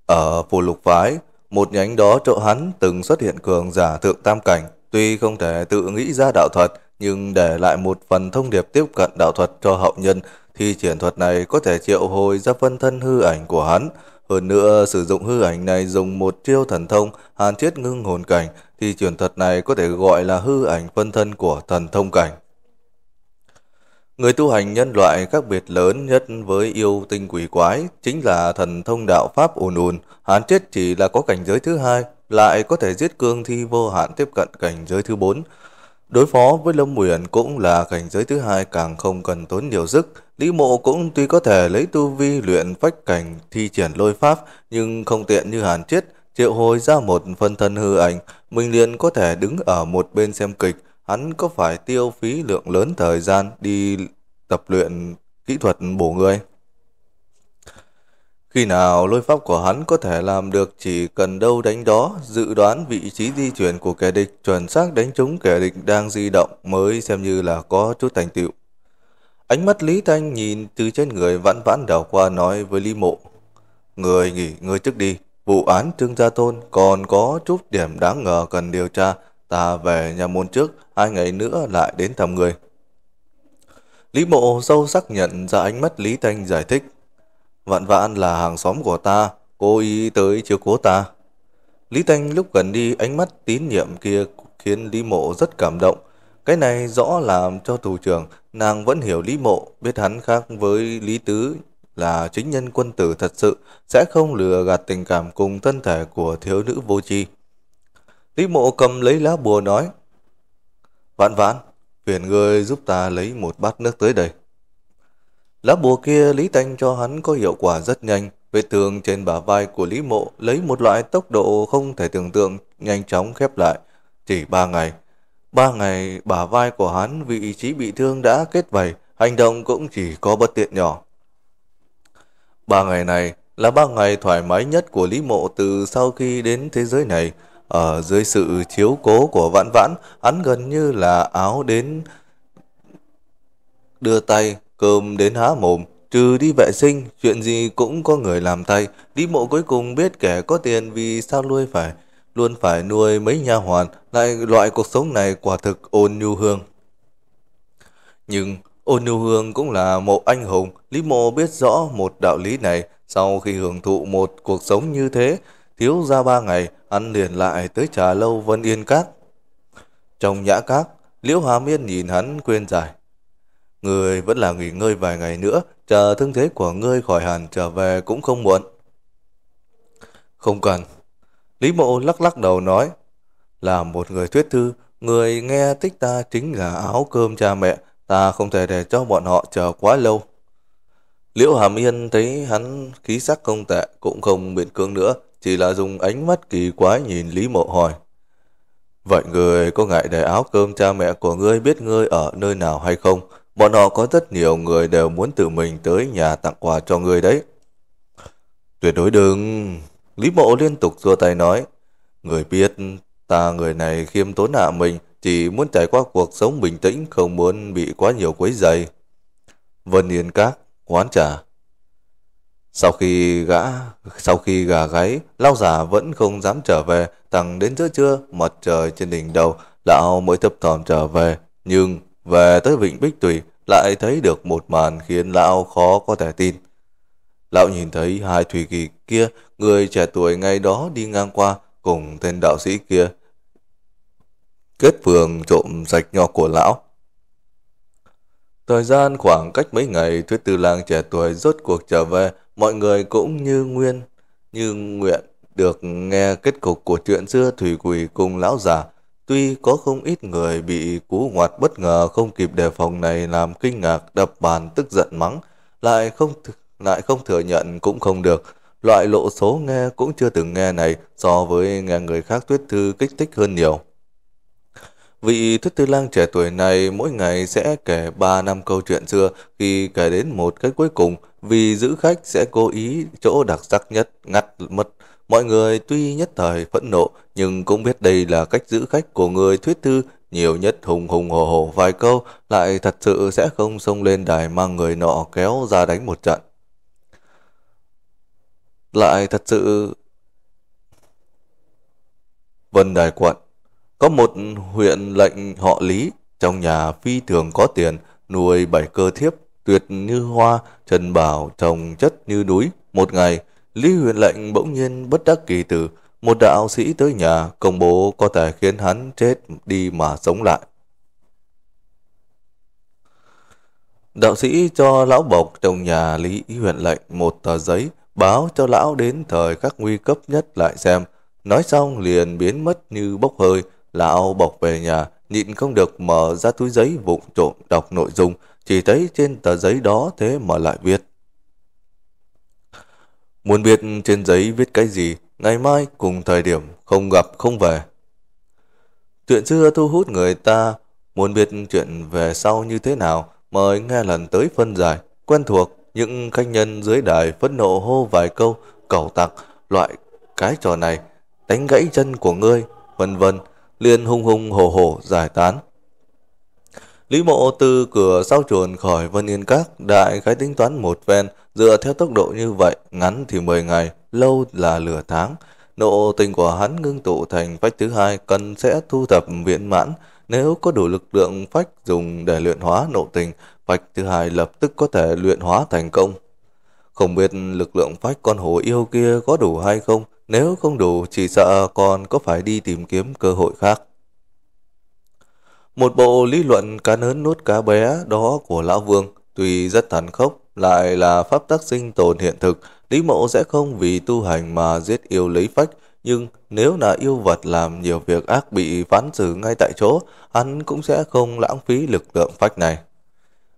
Ở phù lục phái, một nhánh đó chỗ hắn từng xuất hiện cường giả thượng tam cảnh, tuy không thể tự nghĩ ra đạo thuật, nhưng để lại một phần thông điệp tiếp cận đạo thuật cho hậu nhân, thì triển thuật này có thể triệu hồi ra phân thân hư ảnh của hắn. Hơn nữa, sử dụng hư ảnh này dùng một chiêu thần thông hàn chiết ngưng hồn cảnh. thì truyền thuật này có thể gọi là hư ảnh phân thân của thần thông cảnh. Người tu hành nhân loại khác biệt lớn nhất với yêu tinh quỷ quái chính là thần thông đạo pháp ùn ùn. hàn chết chỉ là có cảnh giới thứ hai, lại có thể giết cương thi vô hạn tiếp cận cảnh giới thứ bốn. Đối phó với Lâm Uyển cũng là cảnh giới thứ hai càng không cần tốn nhiều sức. Lý mộ cũng tuy có thể lấy tu vi luyện phách cảnh thi triển lôi pháp nhưng không tiện như hàn chết. Triệu hồi ra một phân thân hư ảnh, mình liền có thể đứng ở một bên xem kịch. Hắn có phải tiêu phí lượng lớn thời gian đi tập luyện kỹ thuật bổ người. Khi nào lôi pháp của hắn có thể làm được chỉ cần đâu đánh đó, dự đoán vị trí di chuyển của kẻ địch, chuẩn xác đánh trúng kẻ địch đang di động mới xem như là có chút thành tựu. Ánh mắt Lý Thanh nhìn từ trên người vãn vãn đảo qua nói với Lý Mộ. Người nghỉ ngơi trước đi, vụ án Trương Gia thôn còn có chút điểm đáng ngờ cần điều tra, ta về nhà môn trước, hai ngày nữa lại đến thăm người. Lý Mộ sâu sắc nhận ra ánh mắt Lý Thanh giải thích. Vạn vạn là hàng xóm của ta, cố ý tới chiếu cố ta. Lý Thanh lúc gần đi ánh mắt tín nhiệm kia khiến Lý Mộ rất cảm động. Cái này rõ làm cho thủ trưởng, nàng vẫn hiểu Lý Mộ, biết hắn khác với Lý Tứ là chính nhân quân tử thật sự, sẽ không lừa gạt tình cảm cùng thân thể của thiếu nữ vô tri. Lý Mộ cầm lấy lá bùa nói, Vạn vạn, phiền ngươi giúp ta lấy một bát nước tới đây. Lá bùa kia Lý Tanh cho hắn có hiệu quả rất nhanh. Vết thương trên bả vai của Lý Mộ lấy một loại tốc độ không thể tưởng tượng nhanh chóng khép lại. Chỉ ba ngày. Ba ngày bả vai của hắn vị trí bị thương đã kết vảy, hành động cũng chỉ có bất tiện nhỏ. Ba ngày này là ba ngày thoải mái nhất của Lý Mộ từ sau khi đến thế giới này. Ở dưới sự chiếu cố của vãn vãn, hắn gần như là áo đến đưa tay Cơm đến há mồm, trừ đi vệ sinh, chuyện gì cũng có người làm thay. Lý mộ cuối cùng biết kẻ có tiền vì sao nuôi phải, luôn phải nuôi mấy nha hoàn, lại loại cuộc sống này quả thực ôn nhu hương. Nhưng ôn nhu hương cũng là một anh hùng, Lý mộ biết rõ một đạo lý này. Sau khi hưởng thụ một cuộc sống như thế, thiếu ra ba ngày, ăn liền lại tới trà lâu Vân Yên Các. Trong nhã các, Liễu Hà Miên nhìn hắn quên giải. Người vẫn là nghỉ ngơi vài ngày nữa, chờ thương thế của ngươi khỏi hẳn trở về cũng không muộn. Không cần. Lý mộ lắc lắc đầu nói, là một người thuyết thư, người nghe tích ta chính là áo cơm cha mẹ, ta không thể để cho bọn họ chờ quá lâu. Liễu Hàm Yên thấy hắn khí sắc không tệ, cũng không biện cưỡng nữa, chỉ là dùng ánh mắt kỳ quái nhìn Lý Mộ hỏi. Vậy người có ngại để áo cơm cha mẹ của ngươi biết ngươi ở nơi nào hay không? Bọn họ có rất nhiều người đều muốn tự mình tới nhà tặng quà cho người đấy. Tuyệt đối đừng... Lý mộ liên tục xua tay nói. Người biết, ta người này khiêm tốn hạ mình, chỉ muốn trải qua cuộc sống bình tĩnh, không muốn bị quá nhiều quấy dày. Vân Yên Các, quán trà. Sau khi gã, sau khi gà gáy, lao giả vẫn không dám trở về, thẳng đến giữa trưa, mặt trời trên đỉnh đầu, lão mới thấp thỏm trở về. Nhưng về tới Vịnh Bích Tùy, lại thấy được một màn khiến lão khó có thể tin. Lão nhìn thấy hai thủy kỳ kia, người trẻ tuổi ngay đó đi ngang qua cùng tên đạo sĩ kia. Kết phường trộm sạch nho của lão. Thời gian khoảng cách mấy ngày, Thuyết Tư Lang trẻ tuổi rốt cuộc trở về, mọi người cũng như nguyên, như nguyện được nghe kết cục của chuyện xưa Thủy Quỷ cùng lão già Tuy có không ít người bị cú ngoặt bất ngờ không kịp đề phòng này làm kinh ngạc, đập bàn tức giận mắng, lại không lại không thừa nhận cũng không được. Loại lộ số nghe cũng chưa từng nghe này so với nghe người khác tuyết thư kích thích hơn nhiều. Vị tuyết tư lang trẻ tuổi này mỗi ngày sẽ kể 3 năm câu chuyện xưa, khi kể đến một cái cuối cùng, vì giữ khách sẽ cố ý chỗ đặc sắc nhất, ngắt mất. Mọi người tuy nhất thời phẫn nộ, nhưng cũng biết đây là cách giữ khách của người thuyết thư nhiều nhất hùng hùng hồ hồ vài câu lại thật sự sẽ không xông lên đài mang người nọ kéo ra đánh một trận lại thật sự vân đài quận có một huyện lệnh họ lý trong nhà phi thường có tiền nuôi bảy cơ thiếp tuyệt như hoa trần bảo trồng chất như núi một ngày lý huyện lệnh bỗng nhiên bất đắc kỳ tử một đạo sĩ tới nhà công bố có thể khiến hắn chết đi mà sống lại. Đạo sĩ cho lão bộc trong nhà Lý huyện lệnh một tờ giấy báo cho lão đến thời các nguy cấp nhất lại xem. Nói xong liền biến mất như bốc hơi, lão bộc về nhà, nhịn không được mở ra túi giấy vụng trộm đọc nội dung, chỉ thấy trên tờ giấy đó thế mà lại viết. Muốn biết trên giấy viết cái gì ngày mai cùng thời điểm không gặp không về. Chuyện xưa thu hút người ta muốn biết chuyện về sau như thế nào mời nghe lần tới phân giải quen thuộc những khách nhân dưới đài phẫn nộ hô vài câu cẩu tặc loại cái trò này đánh gãy chân của ngươi vân vân liền hung hung hổ hổ giải tán lý mộ từ cửa sau chuồn khỏi vân yên các đại khái tính toán một ven dựa theo tốc độ như vậy ngắn thì 10 ngày lâu là lửa tháng. Nộ tình của hắn ngưng tụ thành phách thứ hai cần sẽ thu thập viễn mãn. Nếu có đủ lực lượng phách dùng để luyện hóa nộ tình, phách thứ hai lập tức có thể luyện hóa thành công. Không biết lực lượng phách con hồ yêu kia có đủ hay không, nếu không đủ chỉ sợ còn có phải đi tìm kiếm cơ hội khác. Một bộ lý luận cá lớn nuốt cá bé đó của Lão Vương tuy rất tàn khốc lại là pháp tác sinh tồn hiện thực Lý mộ sẽ không vì tu hành mà giết yêu lấy phách, nhưng nếu là yêu vật làm nhiều việc ác bị phán xử ngay tại chỗ, hắn cũng sẽ không lãng phí lực lượng phách này.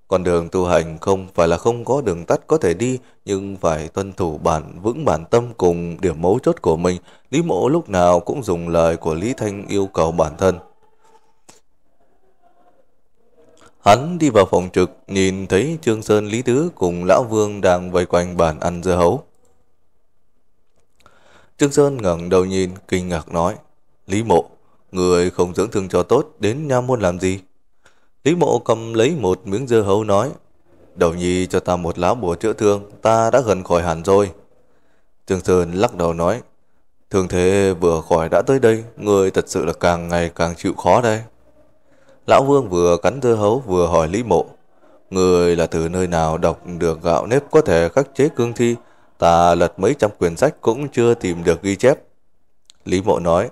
Con đường tu hành không phải là không có đường tắt có thể đi, nhưng phải tuân thủ bản vững bản tâm cùng điểm mấu chốt của mình. Lý mộ lúc nào cũng dùng lời của Lý Thanh yêu cầu bản thân. Hắn đi vào phòng trực, nhìn thấy Trương Sơn Lý Tứ cùng Lão Vương đang vây quanh bàn ăn dưa hấu. Trương Sơn ngẩng đầu nhìn, kinh ngạc nói, Lý Mộ, người không dưỡng thương cho tốt, đến Nha Môn làm gì? Lý Mộ cầm lấy một miếng dưa hấu nói, Đầu nhi cho ta một lá bùa chữa thương, ta đã gần khỏi hẳn rồi. Trương Sơn lắc đầu nói, Thường thế vừa khỏi đã tới đây, người thật sự là càng ngày càng chịu khó đây. Lão Vương vừa cắn dưa hấu vừa hỏi Lý Mộ. Người là từ nơi nào đọc được gạo nếp có thể khắc chế cương thi, ta lật mấy trăm quyển sách cũng chưa tìm được ghi chép. Lý Mộ nói,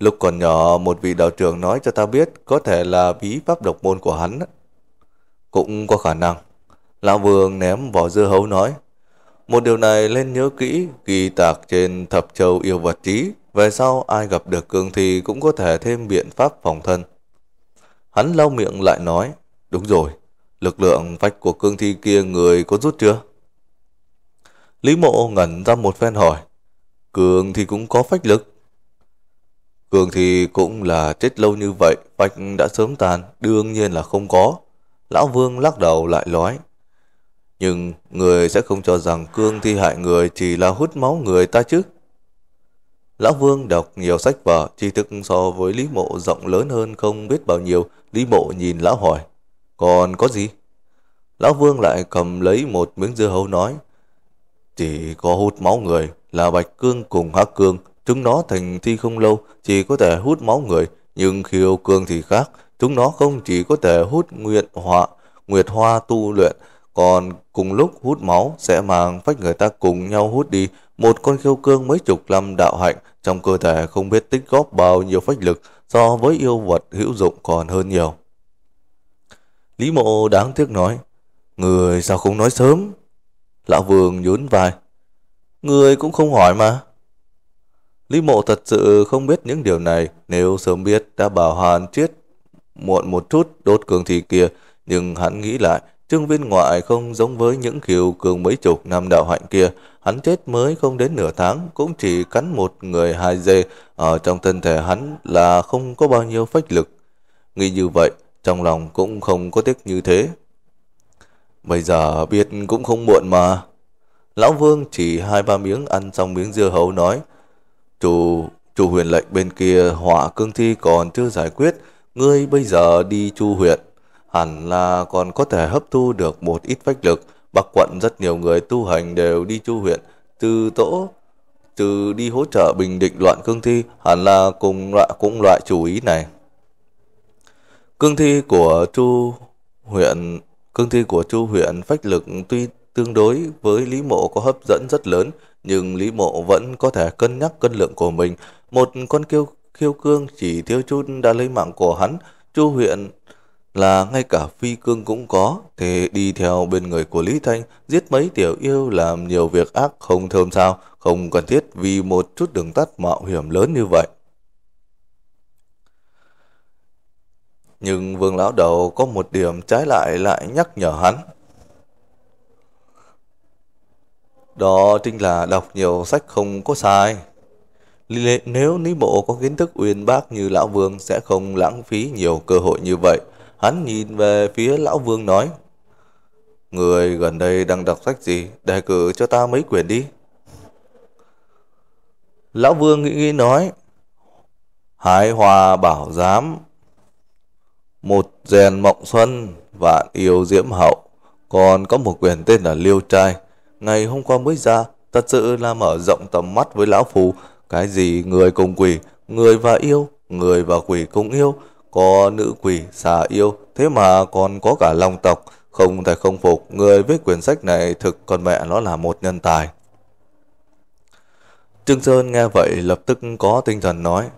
lúc còn nhỏ một vị đạo trưởng nói cho ta biết có thể là bí pháp độc môn của hắn. Cũng có khả năng. Lão Vương ném vỏ dưa hấu nói, một điều này nên nhớ kỹ, ghi tạc trên thập châu yêu vật trí. Về sau ai gặp được cương thi cũng có thể thêm biện pháp phòng thân. Hắn lau miệng lại nói, đúng rồi, lực lượng vách của cương thi kia người có rút chưa? Lý mộ ngẩn ra một phen hỏi, cường thì cũng có phách lực. Cường thì cũng là chết lâu như vậy, vách đã sớm tàn, đương nhiên là không có. Lão Vương lắc đầu lại nói, nhưng người sẽ không cho rằng cương thi hại người chỉ là hút máu người ta chứ. Lão Vương đọc nhiều sách vở, tri thức so với Lý Mộ rộng lớn hơn không biết bao nhiêu. Lý Mộ nhìn Lão hỏi, còn có gì? Lão Vương lại cầm lấy một miếng dưa hấu nói, chỉ có hút máu người là Bạch Cương cùng Hắc Cương. Chúng nó thành thi không lâu, chỉ có thể hút máu người, nhưng khiêu cương thì khác. Chúng nó không chỉ có thể hút nguyệt họa, nguyệt hoa tu luyện, còn cùng lúc hút máu sẽ mang phách người ta cùng nhau hút đi một con khiêu cương mấy chục năm đạo hạnh trong cơ thể không biết tích góp bao nhiêu phách lực so với yêu vật hữu dụng còn hơn nhiều. Lý mộ đáng tiếc nói, Người sao không nói sớm? Lão Vương nhún vai, Người cũng không hỏi mà. Lý mộ thật sự không biết những điều này nếu sớm biết đã bảo hàn triết muộn một chút đốt cường thì kia nhưng hắn nghĩ lại Trương Viên Ngoại không giống với những kiều cường mấy chục năm đạo hạnh kia, hắn chết mới không đến nửa tháng, cũng chỉ cắn một người hai dê, ở trong thân thể hắn là không có bao nhiêu phách lực. Nghĩ như vậy, trong lòng cũng không có tiếc như thế. Bây giờ biết cũng không muộn mà. Lão Vương chỉ hai ba miếng ăn xong miếng dưa hấu nói, Chủ, chủ huyền lệnh bên kia họa cương thi còn chưa giải quyết, ngươi bây giờ đi chu huyện hẳn là còn có thể hấp thu được một ít phách lực. Bắc quận rất nhiều người tu hành đều đi chu huyện, từ tổ từ đi hỗ trợ bình định loạn cương thi, hẳn là cùng loại cũng loại chủ ý này. Cương thi của Chu huyện, cương thi của Chu huyện phách lực tuy tương đối với Lý Mộ có hấp dẫn rất lớn, nhưng Lý Mộ vẫn có thể cân nhắc cân lượng của mình. Một con kiêu khiêu cương chỉ thiếu chút đã lấy mạng của hắn, Chu huyện là ngay cả phi cương cũng có, thì đi theo bên người của Lý Thanh, giết mấy tiểu yêu làm nhiều việc ác không thơm sao, không cần thiết vì một chút đường tắt mạo hiểm lớn như vậy. Nhưng vương lão đầu có một điểm trái lại lại nhắc nhở hắn. Đó chính là đọc nhiều sách không có sai. Nếu Lý bộ có kiến thức uyên bác như Lão Vương sẽ không lãng phí nhiều cơ hội như vậy. Hắn nhìn về phía lão vương nói Người gần đây đang đọc sách gì Đề cử cho ta mấy quyển đi Lão vương nghĩ nghĩ nói Hải hòa bảo giám Một rèn mộng xuân Vạn yêu diễm hậu Còn có một quyển tên là liêu trai Ngày hôm qua mới ra Thật sự là mở rộng tầm mắt với lão phù Cái gì người cùng quỷ Người và yêu Người và quỷ cùng yêu có nữ quỷ, xà yêu, thế mà còn có cả long tộc. Không thể không phục, người viết quyển sách này thực con mẹ nó là một nhân tài. Trương Sơn nghe vậy lập tức có tinh thần nói.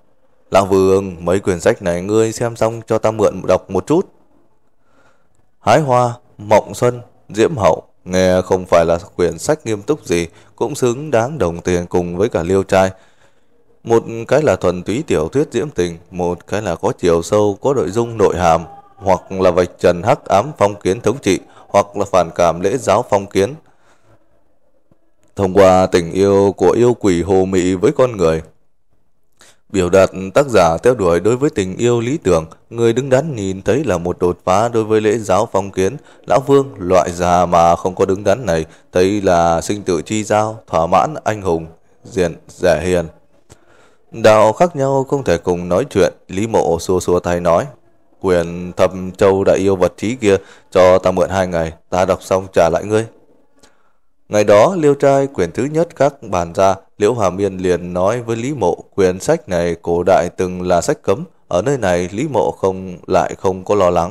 Lão Vương, mấy quyển sách này ngươi xem xong cho ta mượn đọc một chút. Hái Hoa, Mộng Xuân, Diễm Hậu, nghe không phải là quyển sách nghiêm túc gì, cũng xứng đáng đồng tiền cùng với cả liêu trai. Một cái là thuần túy tiểu thuyết diễm tình, một cái là có chiều sâu, có nội dung nội hàm, hoặc là vạch trần hắc ám phong kiến thống trị, hoặc là phản cảm lễ giáo phong kiến. Thông qua tình yêu của yêu quỷ hồ mị với con người, biểu đạt tác giả theo đuổi đối với tình yêu lý tưởng, người đứng đắn nhìn thấy là một đột phá đối với lễ giáo phong kiến. Lão Vương, loại già mà không có đứng đắn này, thấy là sinh tự chi giao, thỏa mãn, anh hùng, diện, rẻ hiền. Đạo khác nhau không thể cùng nói chuyện, Lý Mộ xua xua tay nói. Quyền thầm châu đại yêu vật trí kia, cho ta mượn hai ngày, ta đọc xong trả lại ngươi. Ngày đó, liêu trai Quyền thứ nhất các bàn ra, Liễu Hòa Miên liền nói với Lý Mộ quyển sách này cổ đại từng là sách cấm, ở nơi này Lý Mộ không lại không có lo lắng.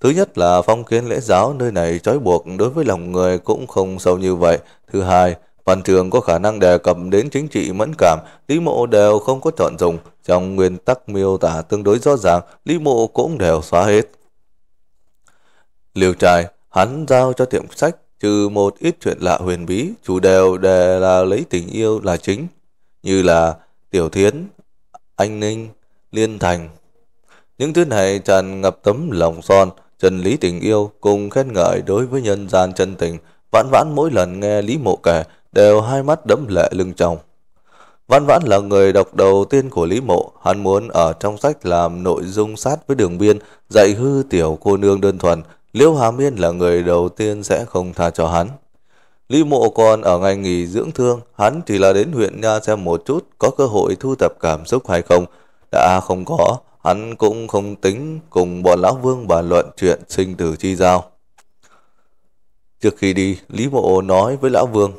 Thứ nhất là phong kiến lễ giáo nơi này trói buộc đối với lòng người cũng không sâu như vậy. Thứ hai, Văn thường có khả năng đề cập đến chính trị mẫn cảm, Lý Mộ đều không có chọn dùng. Trong nguyên tắc miêu tả tương đối rõ ràng, Lý Mộ cũng đều xóa hết. Liều trai, hắn giao cho tiệm sách, trừ một ít chuyện lạ huyền bí, chủ đều đề là lấy tình yêu là chính, như là Tiểu Thiến, Anh Ninh, Liên Thành. Những thứ này tràn ngập tấm lòng son, chân lý tình yêu cùng khen ngợi đối với nhân gian chân tình, Vãn vãn mỗi lần nghe Lý Mộ kể, đều hai mắt đẫm lệ lưng tròng. Văn Vãn là người đọc đầu tiên của Lý Mộ, hắn muốn ở trong sách làm nội dung sát với đường biên, dạy hư tiểu cô nương đơn thuần, Liễu Hà Miên là người đầu tiên sẽ không tha cho hắn. Lý Mộ còn ở ngành nghỉ dưỡng thương, hắn chỉ là đến huyện Nha xem một chút có cơ hội thu tập cảm xúc hay không. Đã không có, hắn cũng không tính cùng bọn Lão Vương bàn luận chuyện sinh tử chi giao. Trước khi đi, Lý Mộ nói với Lão Vương,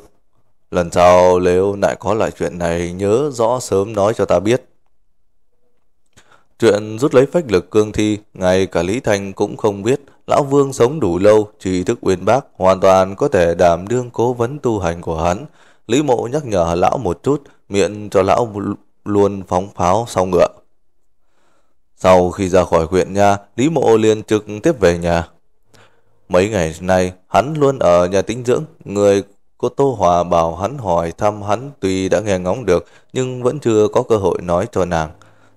Lần sau nếu lại có loại chuyện này nhớ rõ sớm nói cho ta biết. Chuyện rút lấy phách lực cương thi, ngay cả Lý Thanh cũng không biết. Lão Vương sống đủ lâu, trí thức uyên bác, hoàn toàn có thể đảm đương cố vấn tu hành của hắn. Lý Mộ nhắc nhở lão một chút, miệng cho lão luôn phóng pháo sau ngựa. Sau khi ra khỏi huyện nha, Lý Mộ liền trực tiếp về nhà. Mấy ngày nay, hắn luôn ở nhà tĩnh dưỡng, người Cô Tô Hòa bảo hắn hỏi thăm hắn tuy đã nghe ngóng được nhưng vẫn chưa có cơ hội nói cho nàng.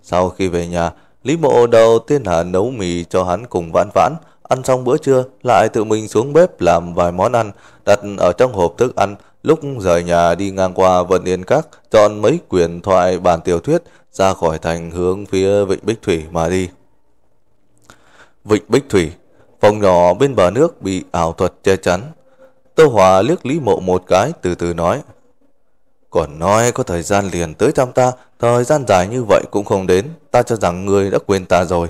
Sau khi về nhà, Lý Mộ đầu tiên là nấu mì cho hắn cùng vãn vãn. Ăn xong bữa trưa, lại tự mình xuống bếp làm vài món ăn, đặt ở trong hộp thức ăn. Lúc rời nhà đi ngang qua Vận Yên Các, chọn mấy quyển thoại bản tiểu thuyết ra khỏi thành hướng phía Vịnh Bích Thủy mà đi. Vịnh Bích Thủy, phòng nhỏ bên bờ nước bị ảo thuật che chắn, Tô Hòa liếc Lý Mộ một cái từ từ nói. Còn nói có thời gian liền tới thăm ta, thời gian dài như vậy cũng không đến, ta cho rằng người đã quên ta rồi.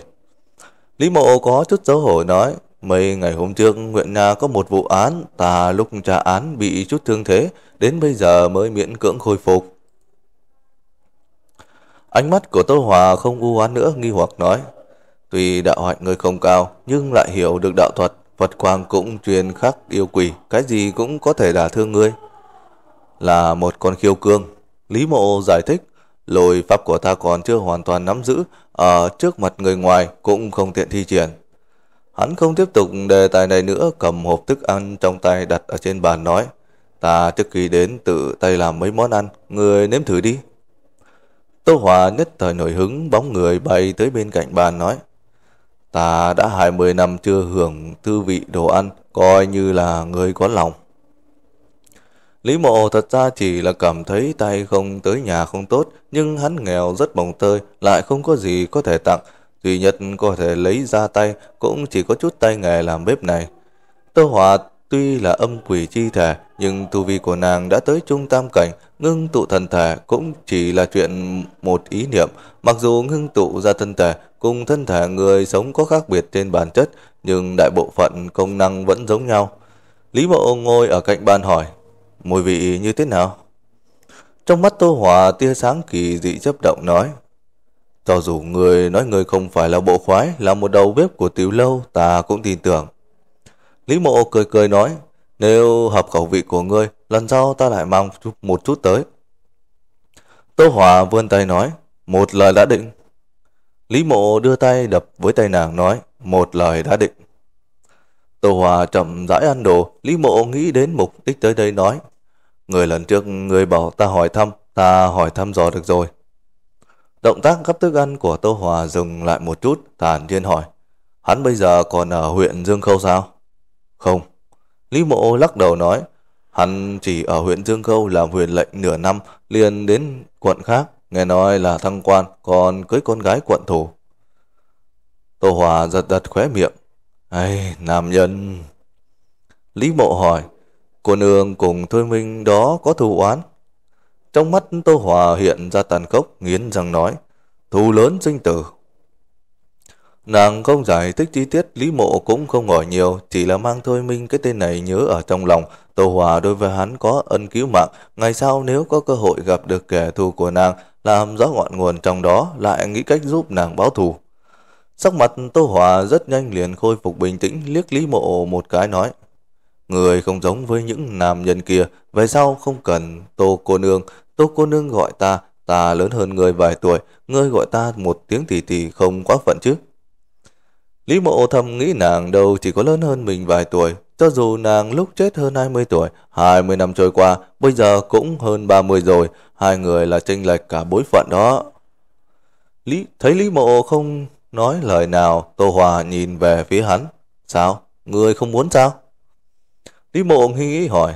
Lý Mộ có chút xấu hổ nói, mấy ngày hôm trước huyện nhà có một vụ án, ta lúc trả án bị chút thương thế, đến bây giờ mới miễn cưỡng khôi phục. Ánh mắt của Tô Hòa không u oán nữa nghi hoặc nói, tuy đạo hạnh người không cao nhưng lại hiểu được đạo thuật, Phật Quang cũng truyền khắc yêu quỷ, cái gì cũng có thể đả thương ngươi. Là một con khiêu cương, Lý Mộ giải thích, lôi pháp của ta còn chưa hoàn toàn nắm giữ, ở trước mặt người ngoài cũng không tiện thi triển. Hắn không tiếp tục đề tài này nữa, cầm hộp thức ăn trong tay đặt ở trên bàn nói, ta trước khi đến tự tay làm mấy món ăn, người nếm thử đi. Tô Hòa nhất thời nổi hứng bóng người bay tới bên cạnh bàn nói, Ta đã hai mươi năm chưa hưởng thư vị đồ ăn, coi như là người có lòng. Lý mộ thật ra chỉ là cảm thấy tay không tới nhà không tốt, nhưng hắn nghèo rất bồng tơi, lại không có gì có thể tặng. Duy nhất có thể lấy ra tay cũng chỉ có chút tay nghề làm bếp này. Tô Hòa tuy là âm quỷ chi thể, nhưng tu vi của nàng đã tới trung tam cảnh, ngưng tụ thần thể cũng chỉ là chuyện một ý niệm. Mặc dù ngưng tụ ra thân thể cùng thân thể người sống có khác biệt trên bản chất, nhưng đại bộ phận công năng vẫn giống nhau. Lý Mộ ngồi ở cạnh bàn hỏi, mùi vị như thế nào? Trong mắt Tô Hòa tia sáng kỳ dị chấp động nói, cho dù người nói người không phải là bộ khoái, là một đầu bếp của tiểu lâu, ta cũng tin tưởng. Lý Mộ cười cười nói, nếu hợp khẩu vị của ngươi, lần sau ta lại mang một chút tới. Tô Hòa vươn tay nói, một lời đã định. Lý mộ đưa tay đập với tay nàng nói, một lời đã định. Tô Hòa chậm rãi ăn đồ, Lý mộ nghĩ đến mục đích tới đây nói. Người lần trước người bảo ta hỏi thăm, ta hỏi thăm dò được rồi. Động tác gấp thức ăn của Tô Hòa dừng lại một chút, thản nhiên hỏi. Hắn bây giờ còn ở huyện Dương Khâu sao? Không. Lý Mộ lắc đầu nói, hắn chỉ ở huyện Dương Khâu làm huyện lệnh nửa năm, liền đến quận khác, nghe nói là thăng quan, còn cưới con gái quận thủ. Tô Hòa giật giật khóe miệng, ai nam nhân. Lý Mộ hỏi, cô nương cùng Thôi Minh đó có thù oán? Trong mắt Tô Hòa hiện ra tàn khốc, nghiến răng nói, thù lớn sinh tử, Nàng không giải thích chi tiết, Lý Mộ cũng không hỏi nhiều, chỉ là mang Thôi Minh cái tên này nhớ ở trong lòng. Tô Hòa đối với hắn có ân cứu mạng, ngày sau nếu có cơ hội gặp được kẻ thù của nàng, làm rõ ngọn nguồn trong đó, lại nghĩ cách giúp nàng báo thù. Sắc mặt Tô Hòa rất nhanh liền khôi phục bình tĩnh, liếc Lý Mộ một cái nói. Người không giống với những nam nhân kia, về sau không cần Tô Cô Nương, Tô Cô Nương gọi ta, ta lớn hơn người vài tuổi, ngươi gọi ta một tiếng thì thì không quá phận chứ. Lý mộ thầm nghĩ nàng đâu chỉ có lớn hơn mình vài tuổi, cho dù nàng lúc chết hơn 20 tuổi, 20 năm trôi qua, bây giờ cũng hơn 30 rồi, hai người là chênh lệch cả bối phận đó. Lý Thấy Lý mộ không nói lời nào, Tô Hòa nhìn về phía hắn. Sao? Người không muốn sao? Lý mộ nghi nghĩ hỏi,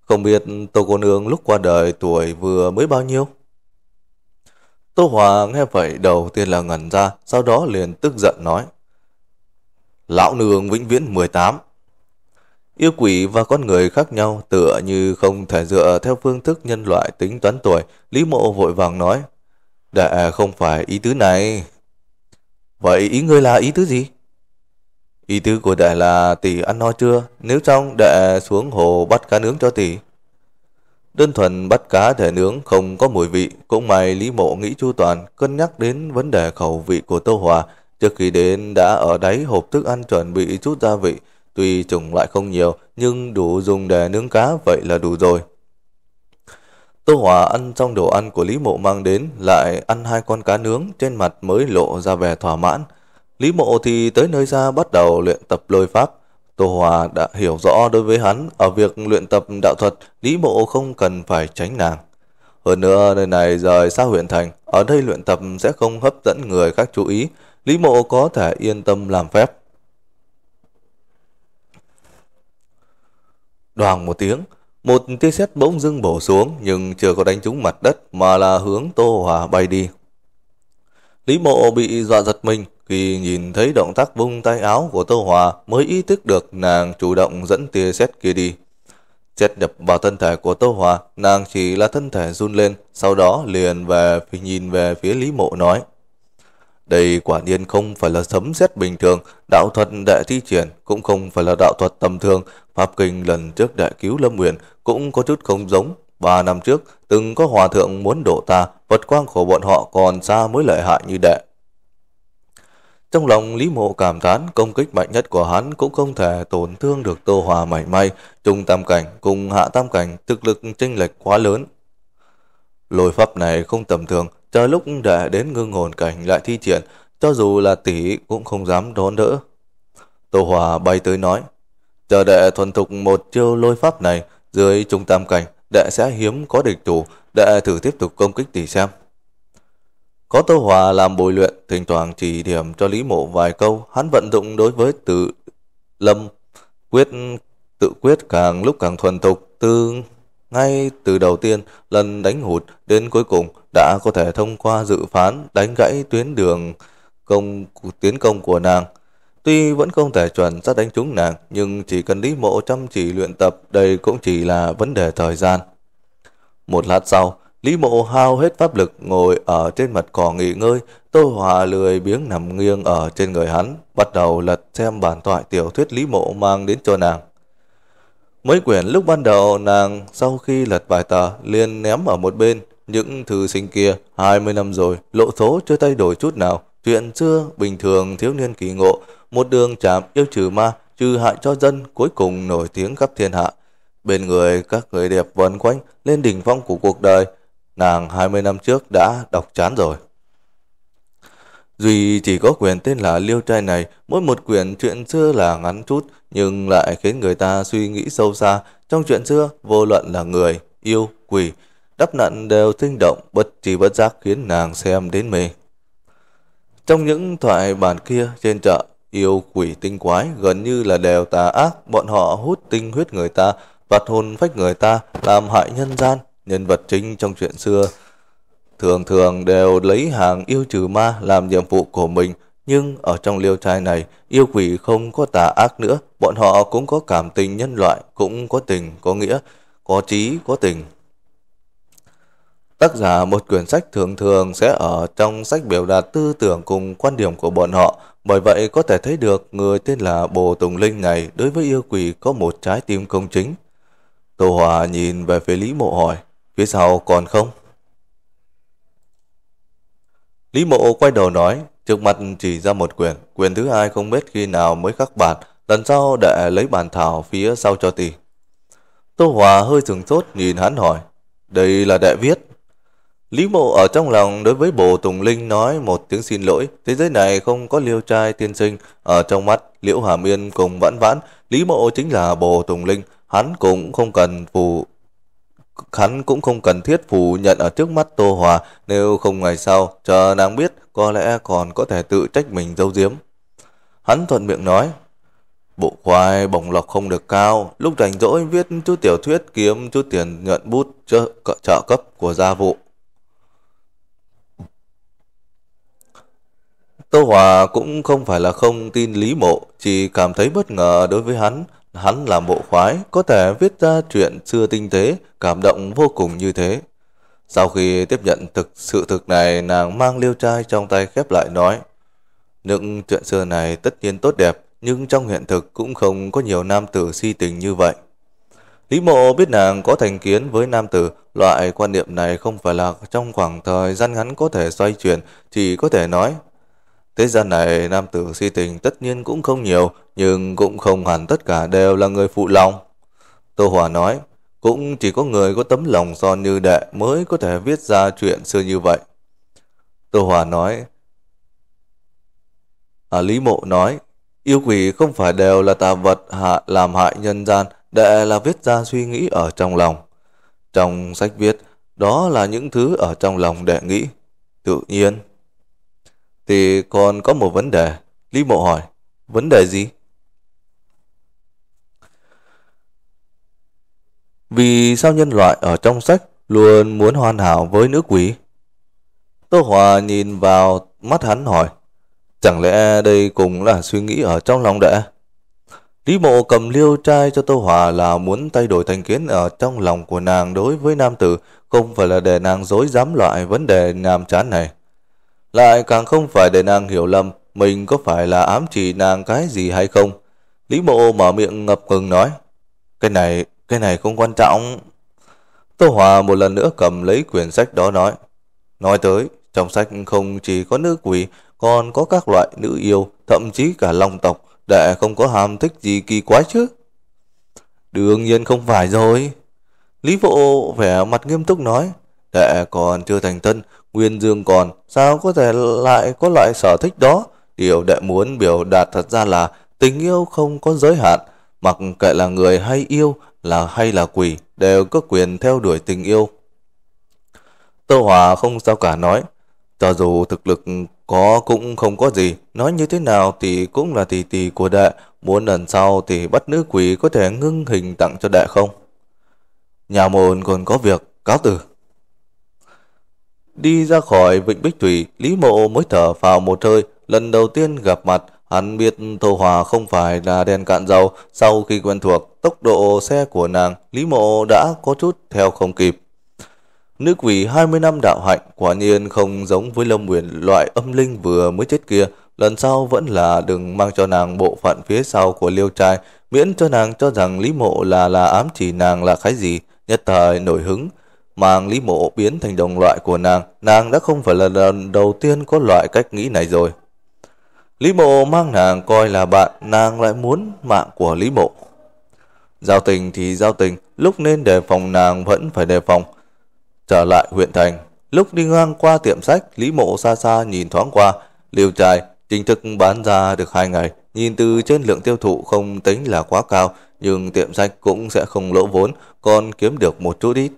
không biết Tô Cô Nương lúc qua đời tuổi vừa mới bao nhiêu? Tô Hòa nghe vậy đầu tiên là ngẩn ra, sau đó liền tức giận nói. Lão nương vĩnh viễn 18 Yêu quỷ và con người khác nhau tựa như không thể dựa theo phương thức nhân loại tính toán tuổi. Lý mộ vội vàng nói. đệ không phải ý tứ này. Vậy ý ngươi là ý tứ gì? Ý tứ của đệ là tỷ ăn no chưa? Nếu trong đệ xuống hồ bắt cá nướng cho tỷ. Đơn thuần bắt cá thể nướng không có mùi vị. Cũng may Lý Mộ nghĩ chu toàn, cân nhắc đến vấn đề khẩu vị của Tô Hòa. Trước khi đến đã ở đáy hộp thức ăn chuẩn bị chút gia vị, tuy chủng lại không nhiều nhưng đủ dùng để nướng cá vậy là đủ rồi. Tô Hòa ăn xong đồ ăn của Lý Mộ mang đến lại ăn hai con cá nướng trên mặt mới lộ ra vẻ thỏa mãn. Lý Mộ thì tới nơi ra bắt đầu luyện tập lôi pháp. Tô Hòa đã hiểu rõ đối với hắn ở việc luyện tập đạo thuật Lý Mộ không cần phải tránh nàng. Hơn nữa nơi này rời xa huyện thành, ở đây luyện tập sẽ không hấp dẫn người khác chú ý. Lý Mộ có thể yên tâm làm phép. Đoàn một tiếng, một tia sét bỗng dưng bổ xuống nhưng chưa có đánh trúng mặt đất mà là hướng Tô Hòa bay đi. Lý Mộ bị dọa giật mình khi nhìn thấy động tác vung tay áo của Tô Hòa mới ý thức được nàng chủ động dẫn tia sét kia đi. Chết nhập vào thân thể của Tô Hòa, nàng chỉ là thân thể run lên, sau đó liền về nhìn về phía Lý Mộ nói. Đây quả nhiên không phải là sấm sét bình thường, đạo thuật đại thi triển cũng không phải là đạo thuật tầm thường. Pháp kinh lần trước đại cứu Lâm Uyển cũng có chút không giống. Ba năm trước, từng có hòa thượng muốn đổ ta, vật quang của bọn họ còn xa mới lợi hại như đệ. Trong lòng Lý Mộ cảm thán công kích mạnh nhất của hắn cũng không thể tổn thương được Tô Hòa mảy may, trung tam cảnh cùng hạ tam cảnh thực lực chênh lệch quá lớn. Lôi pháp này không tầm thường, Tới lúc để đến ngưng hồn cảnh lại thi triển, cho dù là tỷ cũng không dám đón đỡ. Tô Hòa bay tới nói, chờ đệ thuần thục một chiêu lôi pháp này dưới trung tam cảnh, đệ sẽ hiếm có địch chủ, đệ thử tiếp tục công kích tỷ xem. Có Tô Hòa làm bồi luyện, thỉnh thoảng chỉ điểm cho Lý Mộ vài câu, hắn vận dụng đối với tự lâm quyết tự quyết càng lúc càng thuần thục, từ ngay từ đầu tiên, lần đánh hụt đến cuối cùng đã có thể thông qua dự phán đánh gãy tuyến đường công tiến công của nàng. Tuy vẫn không thể chuẩn xác đánh trúng nàng, nhưng chỉ cần Lý Mộ chăm chỉ luyện tập, đây cũng chỉ là vấn đề thời gian. Một lát sau, Lý Mộ hao hết pháp lực ngồi ở trên mặt cỏ nghỉ ngơi, Tô Hòa lười biếng nằm nghiêng ở trên người hắn, bắt đầu lật xem bản thoại tiểu thuyết Lý Mộ mang đến cho nàng. Mấy quyển lúc ban đầu nàng sau khi lật vài tờ liền ném ở một bên. Những thư sinh kia 20 năm rồi, lộ số chưa thay đổi chút nào. Chuyện xưa bình thường thiếu niên kỳ ngộ, một đường chạm yêu trừ ma, trừ hại cho dân cuối cùng nổi tiếng khắp thiên hạ. Bên người các người đẹp vần quanh lên đỉnh phong của cuộc đời, nàng 20 năm trước đã đọc chán rồi. Duy chỉ có quyền tên là Liêu Trai này, mỗi một quyển chuyện xưa là ngắn chút, nhưng lại khiến người ta suy nghĩ sâu xa. Trong chuyện xưa, vô luận là người, yêu, quỷ, đắp nặn đều sinh động, bất trí bất giác khiến nàng xem đến mê. Trong những thoại bản kia trên chợ, yêu quỷ tinh quái gần như là đều tà ác, bọn họ hút tinh huyết người ta, vặt hồn phách người ta, làm hại nhân gian, nhân vật chính trong chuyện xưa thường thường đều lấy hàng yêu trừ ma làm nhiệm vụ của mình. Nhưng ở trong liêu trai này, yêu quỷ không có tà ác nữa, bọn họ cũng có cảm tình nhân loại, cũng có tình, có nghĩa, có trí, có tình. Tác giả một quyển sách thường thường sẽ ở trong sách biểu đạt tư tưởng cùng quan điểm của bọn họ, bởi vậy có thể thấy được người tên là Bồ Tùng Linh này đối với yêu quỷ có một trái tim công chính. Tô Hòa nhìn về phía Lý Mộ hỏi, phía sau còn không? Lý mộ quay đầu nói, trước mặt chỉ ra một quyền, quyền thứ hai không biết khi nào mới khắc bản. lần sau để lấy bàn thảo phía sau cho tì. Tô Hòa hơi sừng sốt nhìn hắn hỏi, đây là đệ viết. Lý mộ ở trong lòng đối với Bồ Tùng Linh nói một tiếng xin lỗi, thế giới này không có liêu trai tiên sinh, ở trong mắt Liễu Hà Miên cùng vãn vãn, Lý mộ chính là Bồ Tùng Linh, hắn cũng không cần phụ. Hắn cũng không cần thiết phủ nhận ở trước mắt Tô Hòa, nếu không ngày sau, chờ nàng biết, có lẽ còn có thể tự trách mình dâu diếm. Hắn thuận miệng nói, bộ khoai bổng lọc không được cao, lúc rảnh rỗi viết chút tiểu thuyết kiếm chút tiền nhuận bút trợ, trợ cấp của gia vụ. Tô Hòa cũng không phải là không tin Lý Mộ, chỉ cảm thấy bất ngờ đối với hắn, Hắn là bộ khoái, có thể viết ra chuyện xưa tinh tế, cảm động vô cùng như thế. Sau khi tiếp nhận thực sự thực này, nàng mang liêu trai trong tay khép lại nói. Những chuyện xưa này tất nhiên tốt đẹp, nhưng trong hiện thực cũng không có nhiều nam tử si tình như vậy. Lý mộ biết nàng có thành kiến với nam tử, loại quan niệm này không phải là trong khoảng thời gian ngắn có thể xoay chuyển, chỉ có thể nói Thế gian này nam tử si tình tất nhiên cũng không nhiều, nhưng cũng không hẳn tất cả đều là người phụ lòng. Tô Hòa nói, cũng chỉ có người có tấm lòng son như đệ mới có thể viết ra chuyện xưa như vậy. Tô Hòa nói, à, Lý Mộ nói, yêu quỷ không phải đều là tà vật hạ làm hại nhân gian, đệ là viết ra suy nghĩ ở trong lòng. Trong sách viết, đó là những thứ ở trong lòng đệ nghĩ, tự nhiên. Thì còn có một vấn đề. Lý Mộ hỏi, vấn đề gì? Vì sao nhân loại ở trong sách luôn muốn hoàn hảo với nữ quỷ? Tô Hòa nhìn vào mắt hắn hỏi, chẳng lẽ đây cũng là suy nghĩ ở trong lòng đệ Lý mộ cầm liêu trai cho Tô Hòa là muốn thay đổi thành kiến ở trong lòng của nàng đối với nam tử, không phải là để nàng dối dám loại vấn đề nam chán này lại càng không phải để nàng hiểu lầm mình có phải là ám chỉ nàng cái gì hay không. Lý mộ mở miệng ngập ngừng nói, cái này, cái này không quan trọng. Tô Hòa một lần nữa cầm lấy quyển sách đó nói, nói tới, trong sách không chỉ có nữ quỷ, còn có các loại nữ yêu, thậm chí cả long tộc, đệ không có hàm thích gì kỳ quái chứ. Đương nhiên không phải rồi. Lý Vô vẻ mặt nghiêm túc nói, đệ còn chưa thành thân, Nguyên Dương còn, sao có thể lại có loại sở thích đó? Điều đệ muốn biểu đạt thật ra là tình yêu không có giới hạn, mặc kệ là người hay yêu là hay là quỷ đều có quyền theo đuổi tình yêu. Tô Hòa không sao cả nói, cho dù thực lực có cũng không có gì, nói như thế nào thì cũng là tỷ tỷ của đệ, muốn lần sau thì bắt nữ quỷ có thể ngưng hình tặng cho đệ không? Nhà môn còn có việc, cáo từ. Đi ra khỏi Vịnh Bích Thủy, Lý Mộ mới thở vào một hơi, lần đầu tiên gặp mặt, hắn biết Tô Hòa không phải là đèn cạn dầu, sau khi quen thuộc, tốc độ xe của nàng, Lý Mộ đã có chút theo không kịp. Nữ quỷ 20 năm đạo hạnh quả nhiên không giống với Lâm Uyển loại âm linh vừa mới chết kia, lần sau vẫn là đừng mang cho nàng bộ phận phía sau của liêu trai, miễn cho nàng cho rằng Lý Mộ là là ám chỉ nàng là cái gì, nhất thời nổi hứng, Mang Lý Mộ biến thành đồng loại của nàng, nàng đã không phải là lần đầu tiên có loại cách nghĩ này rồi. Lý Mộ mang nàng coi là bạn, nàng lại muốn mạng của Lý Mộ. Giao tình thì giao tình, lúc nên đề phòng nàng vẫn phải đề phòng. Trở lại huyện thành, lúc đi ngang qua tiệm sách, Lý Mộ xa xa nhìn thoáng qua, liều trài, chính thức bán ra được hai ngày. Nhìn từ trên lượng tiêu thụ không tính là quá cao, nhưng tiệm sách cũng sẽ không lỗ vốn, còn kiếm được một chút ít.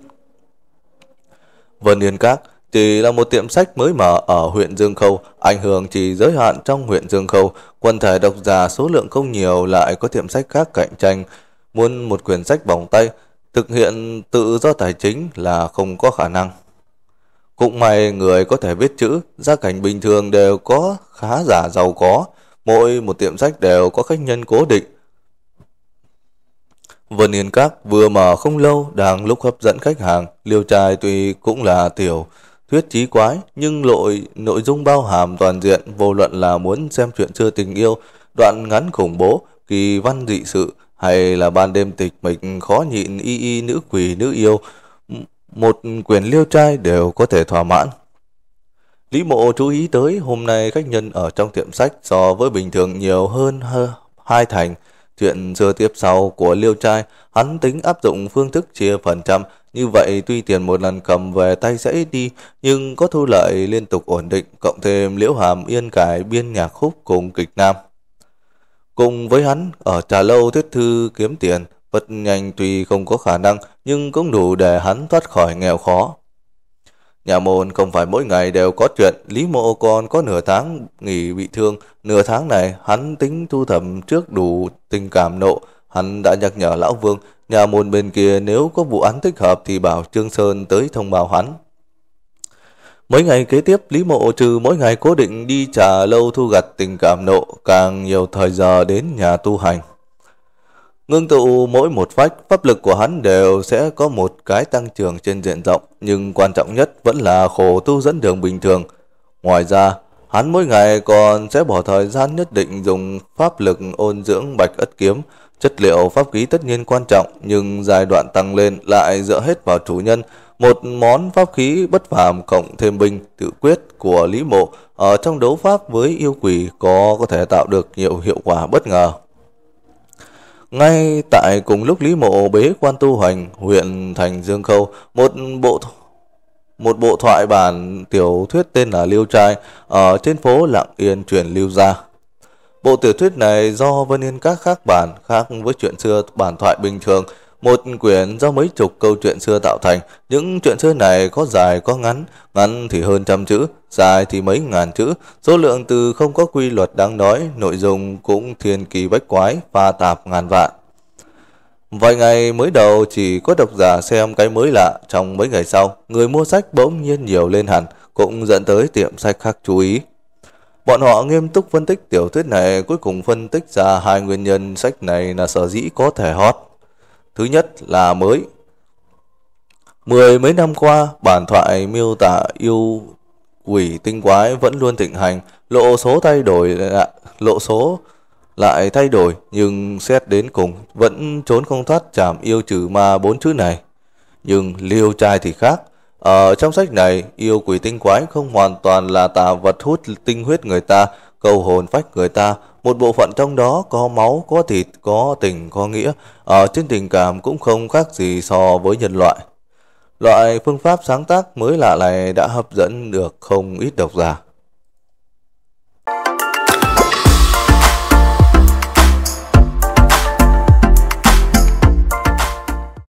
Vân Yên Các chỉ là một tiệm sách mới mở ở huyện Dương Khâu, ảnh hưởng chỉ giới hạn trong huyện Dương Khâu, quần thể độc giả số lượng không nhiều lại có tiệm sách khác cạnh tranh, muốn một quyển sách bỏng tay, thực hiện tự do tài chính là không có khả năng. Cũng may người có thể viết chữ, gia cảnh bình thường đều có khá giả giàu có, mỗi một tiệm sách đều có khách nhân cố định, Vân Yên Các vừa mở không lâu đang lúc hấp dẫn khách hàng, liêu trai tuy cũng là tiểu thuyết trí quái nhưng nội nội dung bao hàm toàn diện vô luận là muốn xem chuyện chưa tình yêu, đoạn ngắn khủng bố, kỳ văn dị sự hay là ban đêm tịch mịch khó nhịn y y nữ quỷ nữ yêu, một quyển liêu trai đều có thể thỏa mãn. Lý Mộ chú ý tới hôm nay khách nhân ở trong tiệm sách so với bình thường nhiều hơn hai thành, Chuyện xưa tiếp sau của liêu trai, hắn tính áp dụng phương thức chia phần trăm, như vậy tuy tiền một lần cầm về tay sẽ ít đi, nhưng có thu lợi liên tục ổn định, cộng thêm liễu hàm yên cải biên nhạc khúc cùng kịch nam. Cùng với hắn, ở trà lâu thuyết thư kiếm tiền, vật nhanh tuy không có khả năng, nhưng cũng đủ để hắn thoát khỏi nghèo khó. Nhà môn không phải mỗi ngày đều có chuyện, Lý Mộ còn có nửa tháng nghỉ bị thương, nửa tháng này hắn tính thu thẩm trước đủ tình cảm nộ, hắn đã nhắc nhở Lão Vương, nhà môn bên kia nếu có vụ án thích hợp thì bảo Trương Sơn tới thông báo hắn. Mấy ngày kế tiếp, Lý Mộ trừ mỗi ngày cố định đi trà lâu thu gặt tình cảm nộ, càng nhiều thời giờ đến nhà tu hành. Ngưng tụ mỗi một phách, pháp lực của hắn đều sẽ có một cái tăng trưởng trên diện rộng, nhưng quan trọng nhất vẫn là khổ tu dẫn đường bình thường. Ngoài ra, hắn mỗi ngày còn sẽ bỏ thời gian nhất định dùng pháp lực ôn dưỡng bạch ất kiếm. Chất liệu pháp khí tất nhiên quan trọng, nhưng giai đoạn tăng lên lại dựa hết vào chủ nhân. Một món pháp khí bất phàm cộng thêm binh tự quyết của Lý Mộ ở trong đấu pháp với yêu quỷ có có thể tạo được nhiều hiệu quả bất ngờ. Ngay tại cùng lúc Lý Mộ bế quan tu hành huyện thành Dương Khâu, một bộ một bộ thoại bản tiểu thuyết tên là Liêu Trai ở trên phố lặng Yên truyền lưu ra. Bộ tiểu thuyết này do Vân Yên Các khác bản, khác với chuyện xưa bản thoại bình thường, một quyển do mấy chục câu chuyện xưa tạo thành, những chuyện xưa này có dài có ngắn, ngắn thì hơn trăm chữ, dài thì mấy ngàn chữ, số lượng từ không có quy luật đáng nói, nội dung cũng thiên kỳ bách quái, pha tạp ngàn vạn. Vài ngày mới đầu chỉ có độc giả xem cái mới lạ, trong mấy ngày sau, người mua sách bỗng nhiên nhiều lên hẳn, cũng dẫn tới tiệm sách khác chú ý. Bọn họ nghiêm túc phân tích tiểu thuyết này, cuối cùng phân tích ra hai nguyên nhân sách này là sở dĩ có thể hot. Thứ nhất là mới. Mười mấy năm qua, bản thoại miêu tả yêu quỷ tinh quái vẫn luôn thịnh hành, lộ số thay đổi lại, lộ số lại thay đổi, nhưng xét đến cùng vẫn trốn không thoát chảm yêu trừ ma bốn chữ này. Nhưng liêu trai thì khác, ở trong sách này, yêu quỷ tinh quái không hoàn toàn là tà vật hút tinh huyết người ta, câu hồn phách người ta, một bộ phận trong đó có máu, có thịt, có tình, có nghĩa, ở trên tình cảm cũng không khác gì so với nhân loại. Loại phương pháp sáng tác mới lạ này đã hấp dẫn được không ít độc giả.